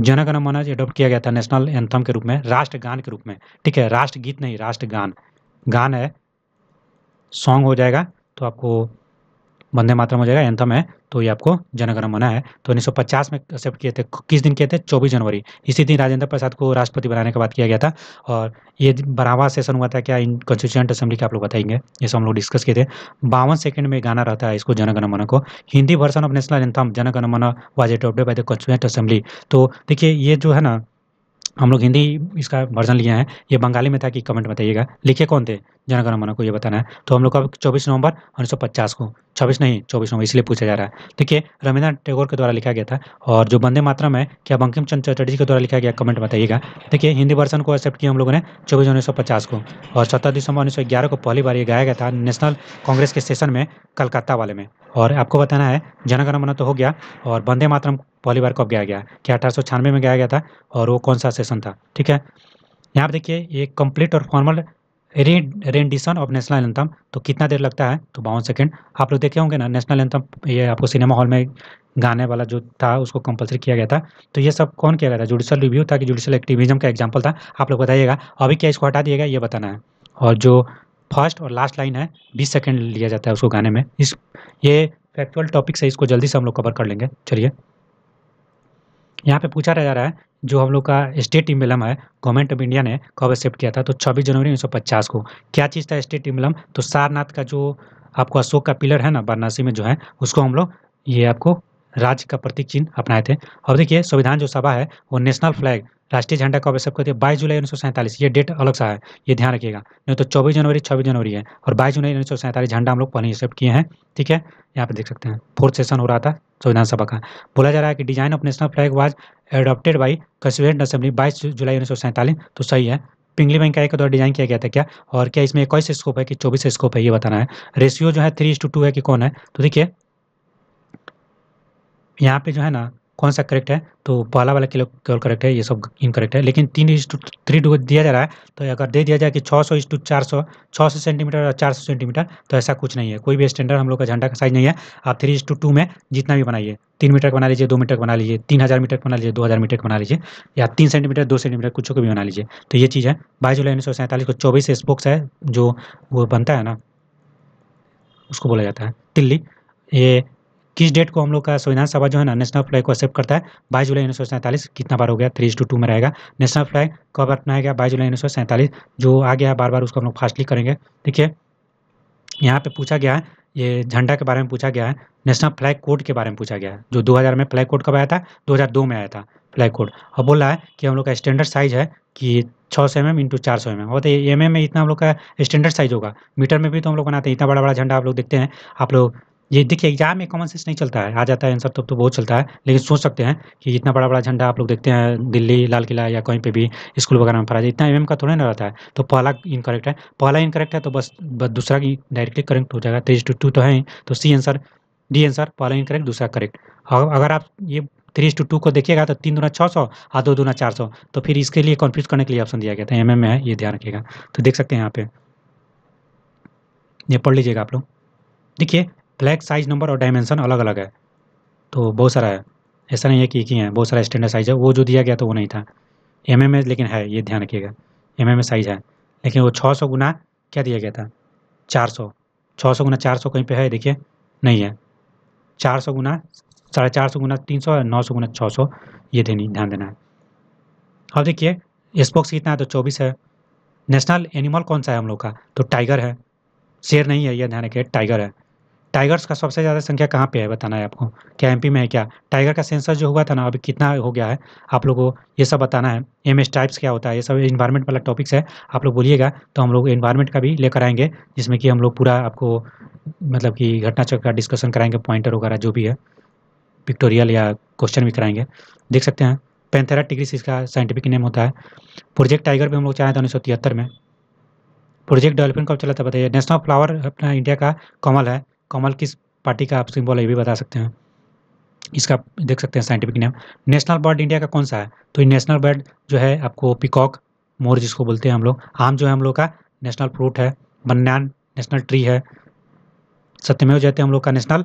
जनगण मन एडोप्ट किया गया था नेशनल एंथम के रूप में राष्ट्रगान के रूप में ठीक है राष्ट्रगीत नहीं राष्ट्रगान गान है सॉन्ग हो जाएगा तो आपको वंदे मातरम हो जाएगा एंथम है तो ये आपको जनगण मना है तो उन्नीस में एक्सेप्ट किए थे किस दिन किए थे चौबीस जनवरी इसी दिन राजेंद्र प्रसाद को राष्ट्रपति बनाने का बात किया गया था और ये बारहवा सेशन हुआ था क्या इन कॉन्स्टिट्यूएंट असेंबली का आप लोग बताएंगे ये सब हम लोग डिस्कस किए थे बावन सेकंड में गाना रहता है इसको जनगण मना को Hindi version of national anthem Janagana Mana was adopted by the constituent assembly तो देखिए ये जो है ना हम लोग हिंदी इसका वर्जन लिए हैं ये बंगाली में था कि कमेंट बताइएगा लिखे कौन थे जनगण मन को ये बताना है तो हम लोग अब चौबीस नवंबर उन्नीस को छब्बीस नहीं चौबीस नवंबर इसलिए पूछा जा रहा है देखिए रविंद्रनाथ टैगोर के द्वारा लिखा गया था और जो बंदे मात्रा में क्या बंकिम चंद चटर्जी के द्वारा लिखा गया कमेंट बताइएगा देखिए हिंदी वर्जन को एक्सेप्ट किया हम लोगों ने चौबीस उन्नीस को और सत्रह दिसंबर उन्नीस को पहली बार ये गाया गया था नेशनल कांग्रेस के सेशन में कलकत्ता वाले में और आपको बताना है जनगण तो हो गया और बंदे मातरम पहली बार कब गया गया क्या अठारह में गया गया था और वो कौन सा सेशन था ठीक है यहाँ पर देखिए ये कंप्लीट और formal rendition of national anthem तो कितना देर लगता है तो बावन सेकेंड आप लोग देखे होंगे ना नेशनल एंथम ये आपको सिनेमा हॉल में गाने वाला जो था उसको कंपलसरी किया गया था तो ये सब कौन किया गया था जुडिशल रिव्यू था कि जुडिशल एक्टिविज्म का एग्जाम्पल था आप लोग बताइएगा अभी क्या इसको हटा दिएगा ये बताना है और जो फर्स्ट और लास्ट लाइन है बीस सेकेंड लिया जाता है उसको गाने में इस ये फैक्चुअल टॉपिक से इसको जल्दी से हम लोग कवर कर लेंगे चलिए यहाँ पे पूछा रह जा रहा है जो हम लोग का स्टेट इम्बलम है गवर्नमेंट ऑफ इंडिया ने कब एक्सेप्ट किया था तो 26 जनवरी 1950 को क्या चीज़ था स्टेट इम्बलम तो सारनाथ का जो आपको अशोक का पिलर है ना वाराणसी में जो है उसको हम लोग ये आपको राज्य का प्रतीक चिन्ह अपनाए थे और देखिए संविधान जो सभा है वो नेशनल फ्लैग राष्ट्रीय झंडा कब सब होती है बाईस जुलाई उन्नीस ये डेट अलग सा है ये ध्यान रखिएगा नहीं तो चौबीस जनवरी छब्बीस जनवरी है और बाईस जुलाई उन्नीस झंडा हम लोग पहले एक्सेप्ट किए हैं ठीक है यहाँ पे देख सकते हैं फोर्थ सेशन हो रहा था संविधान सभा का बोला जा रहा है कि design of national flag was adopted by constituent assembly बाईस जुलाई उन्नीस तो सही है पिंगली बैंक का द्वारा डिजाइन किया गया था क्या और क्या इसमें इक्कीस स्कोप है कि चौबीस स्कोप है ये बताना है रेशियो जो है थ्री टू है कि कौन है तो देखिए यहाँ पे जो है ना कौन सा करेक्ट है तो पहला वाला केवल करेक्ट है ये सब इनकरेक्ट है लेकिन तीन इंस टू थ्री टू दिया जा रहा है तो अगर दे दिया जाए कि छः सौ इंस टू चार सौ छः सौ सेंटीमीटर और चार सौ सेंटीमीटर तो ऐसा कुछ नहीं है कोई भी स्टैंडर्ड हम लोग का झंडा का साइज नहीं है आप थ्री इंस टू टू में जितना भी बनाइए तीन मीटर का बना लीजिए दो मीटर का बना लीजिए तीन हज़ार मीटर का बना लीजिए दो हज़ार मीटर का बना लीजिए या तीन सेंटीमीटर दो सेंटीमीटर कुछ को भी बना लीजिए तो ये चीज़ है बाईस जुलाई उन्नीस सौ सैंतालीस को चौबीस स्पोक्स है जो वो बनता है ना उसको बोला जाता है दिल्ली ये किस डेट को हम लोग का संविधान सभा जो है ना नेशनल फ्लैग को एक्सेप्ट करता है बाईस जुलाई उन्नीस सौ सैंतालीस कितना बार हो गया थ्री टू टू में रहेगा नेशनल फ्लैग कब अपनाया गया बाईस जुलाई उन्नीस सौ सैंतालीस जो आ गया बार बार उसको हम लोग फास्टली करेंगे देखिए यहाँ पे पूछा गया है ये झंडा के बारे में पूछा गया है नेशनल फ्लैग कोड के बारे में पूछा गया है जो दो में फ्लैग कोड कब आया था दो में आया था फ्लैग कोड और बोला है कि हम लोग का स्टैंडर्ड साइज है कि छः सौ एम एम इंटू चार सौ एम एम होते एम एम में इतना हम लोग का स्टैंडर्ड साइज होगा मीटर में भी तो हम लोग बनाते हैं इतना बड़ा बड़ा झंडा आप लोग देखते हैं आप लोग ये देखिए एग्जाम में कॉमन सेंस नहीं चलता है आ जाता है आंसर तब तो, तो बहुत चलता है लेकिन सोच सकते हैं कि इतना बड़ा बड़ा झंडा आप लोग देखते हैं दिल्ली लाल किला या कहीं पे भी स्कूल वगैरह में पढ़ा जाए इतना एम का थोड़ा ना रहता है तो पहला इनकरेक्ट है पहला इनकरेक्ट है तो बस, बस दूसरा डायरेक्टली करेक्ट हो जाएगा थ्रीज टू टू तो है तो सी आंसर डी आंसर पहला इनकरेक्ट दूसरा करेक्ट अगर आप ये थ्री टू टू को देखिएगा तो तीन दुना छः सौ और दो दूना चार सौ तो फिर इसके लिए कन्फ्यूज करने के लिए ऑप्शन दिया गया था एम में है ये ध्यान रखिएगा तो देख सकते हैं यहाँ पे ये पढ़ लीजिएगा आप लोग देखिए फ्लैग साइज़ नंबर और डायमेंशन अलग अलग है तो बहुत सारा है ऐसा नहीं है कि एक ही है बहुत सारा स्टैंडर्ड साइज़ है वो जो दिया गया तो वो नहीं था एम एम लेकिन है ये ध्यान रखिएगा एम एम साइज़ है लेकिन वो छः सौ गुना क्या दिया गया था चार सौ छः सौ गुना चार सौ कहीं पे है देखिए नहीं है चार सौ गुना साढ़े चार सौ गुना तीन सौ नौ सौ गुना छः सौ ये देनी ध्यान देना है अब देखिए स्पोक्स कितना है तो चौबीस है नेशनल एनिमल कौन सा है हम लोग का तो टाइगर है शेर नहीं है यह ध्यान रखिए टाइगर है टाइगर्स का सबसे ज़्यादा संख्या कहाँ पे है बताना है आपको क्या एमपी में है क्या टाइगर का सेंसर जो हुआ था ना अभी कितना हो गया है आप लोगों को ये सब बताना है एम एस टाइप्स क्या होता है ये सब इन्वायरमेंट वाला टॉपिक्स है आप लोग बोलिएगा तो हम लोग इन्वायरमेंट का भी लेकर आएंगे जिसमें कि हम लोग पूरा आपको मतलब कि घटना चक्र का डिस्कशन कराएंगे पॉइंटर वगैरह जो भी है पिक्टोरियल या क्वेश्चन भी कराएंगे देख सकते हैं पेंथेरा टिग्रिस इसका साइंटिफिक नेम होता है प्रोजेक्ट टाइगर भी हम लोग चाहें थे तो उन्नीस में प्रोजेक्ट डेवलपमेंट कब चला था बताइए नेशनल फ्लावर अपना इंडिया का कमल है कमल किस पार्टी का आप सिंबल है ये भी बता सकते हैं इसका देख सकते हैं scientific name national bird India का कौन सा है तो ये नेशनल बर्ड जो है आपको पिकॉक मोर जिसको बोलते हैं हम लोग आम जो है हम लोग का नेशनल फ्रूट है बनयान नेशनल ट्री है सत्यमेव जयते हम लोग का नेशनल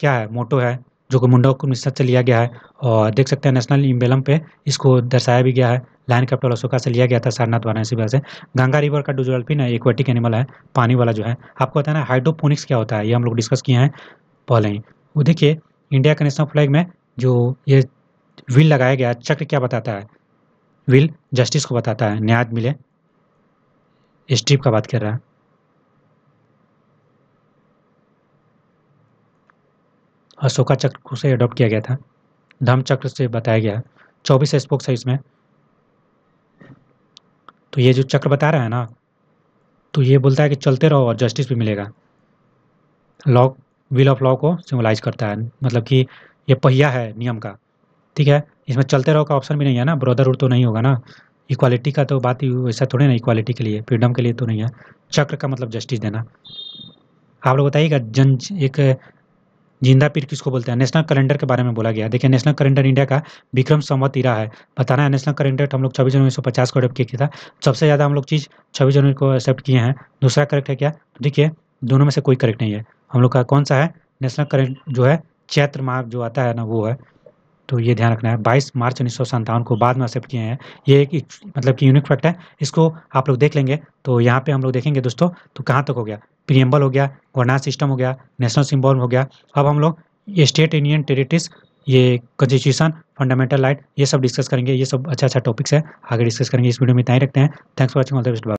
क्या है मोटो है जो कि मुंडा हुकुम से लिया गया है और देख सकते हैं नेशनल इम्बेलम पे इसको दर्शाया भी गया है लाइन कैप्टल अशोका से लिया गया था सारनाथ वाराणसी वजह से गंगा रिवर का डोजोल्फिन है एक्वेटिक एनिमल है पानी वाला जो है आपको बताना हाइड्रोपोनिक्स क्या होता है ये हम लोग डिस्कस किए हैं पहले ही वो देखिए इंडिया के नेशनल फ्लैग में जो ये विल लगाया गया चक्र क्या बताता है विल जस्टिस को बताता है न्याय मिले स्ट्रीप का बात कर रहा है अशोका चक्र से अडॉप्ट किया गया था धम चक्र से बताया गया है चौबीस स्पोक्स है इसमें तो ये जो चक्र बता रहा है ना तो ये बोलता है कि चलते रहो और जस्टिस भी मिलेगा लॉ विल ऑफ लॉ को सिम्बलाइज करता है मतलब कि ये पहिया है नियम का ठीक है इसमें चलते रहो का ऑप्शन भी नहीं है ना ब्रदरहुड तो नहीं होगा ना इक्वालिटी का तो बात ही ऐसा थोड़ी ना इक्वालिटी के लिए फ्रीडम के लिए तो नहीं है चक्र का मतलब जस्टिस देना आप लोग बताइएगा जन एक जिंदा पीर किसको बोलते हैं नेशनल कैलेंडर के बारे में बोला गया देखिए नेशनल कैलेंडर इंडिया का विक्रम संवत तीरा है बताना है नेशनल कैलेंडर हम लोग छब्बीस जनवरी उन्नीस पचास को अडोप्ट किया था सबसे ज़्यादा हम लोग चीज़ छब्बीस जनवरी को एक्सेप्ट किए हैं दूसरा करेक्ट है क्या देखिए दोनों में से कोई करेक्ट नहीं है हम लोग का कौन सा है नेशनल करेंट जो है चैत्र माह जो आता है ना वो है तो ये ध्यान रखना है बाईस मार्च उन्नीस को बाद में एक्सेप्ट किए हैं ये एक, मतलब कि यूनिक फैक्ट है इसको आप लोग देख लेंगे तो यहाँ पे हम लोग देखेंगे दोस्तों तो कहाँ तक हो गया प्रियम्बल हो गया गवर्नास सिस्टम हो गया नेशनल सिम्बॉल हो गया अब हम लोग स्टेट यूनियन टेरिटरीज ये कॉन्स्टिट्यूशन फंडामेंटल राइट ये सब डिस्कस करेंगे ये सब अच्छा अच्छा टॉपिक्स है आगे डिस्कस करेंगे इस वीडियो में इतना ही रखते हैं thanks for watching all the best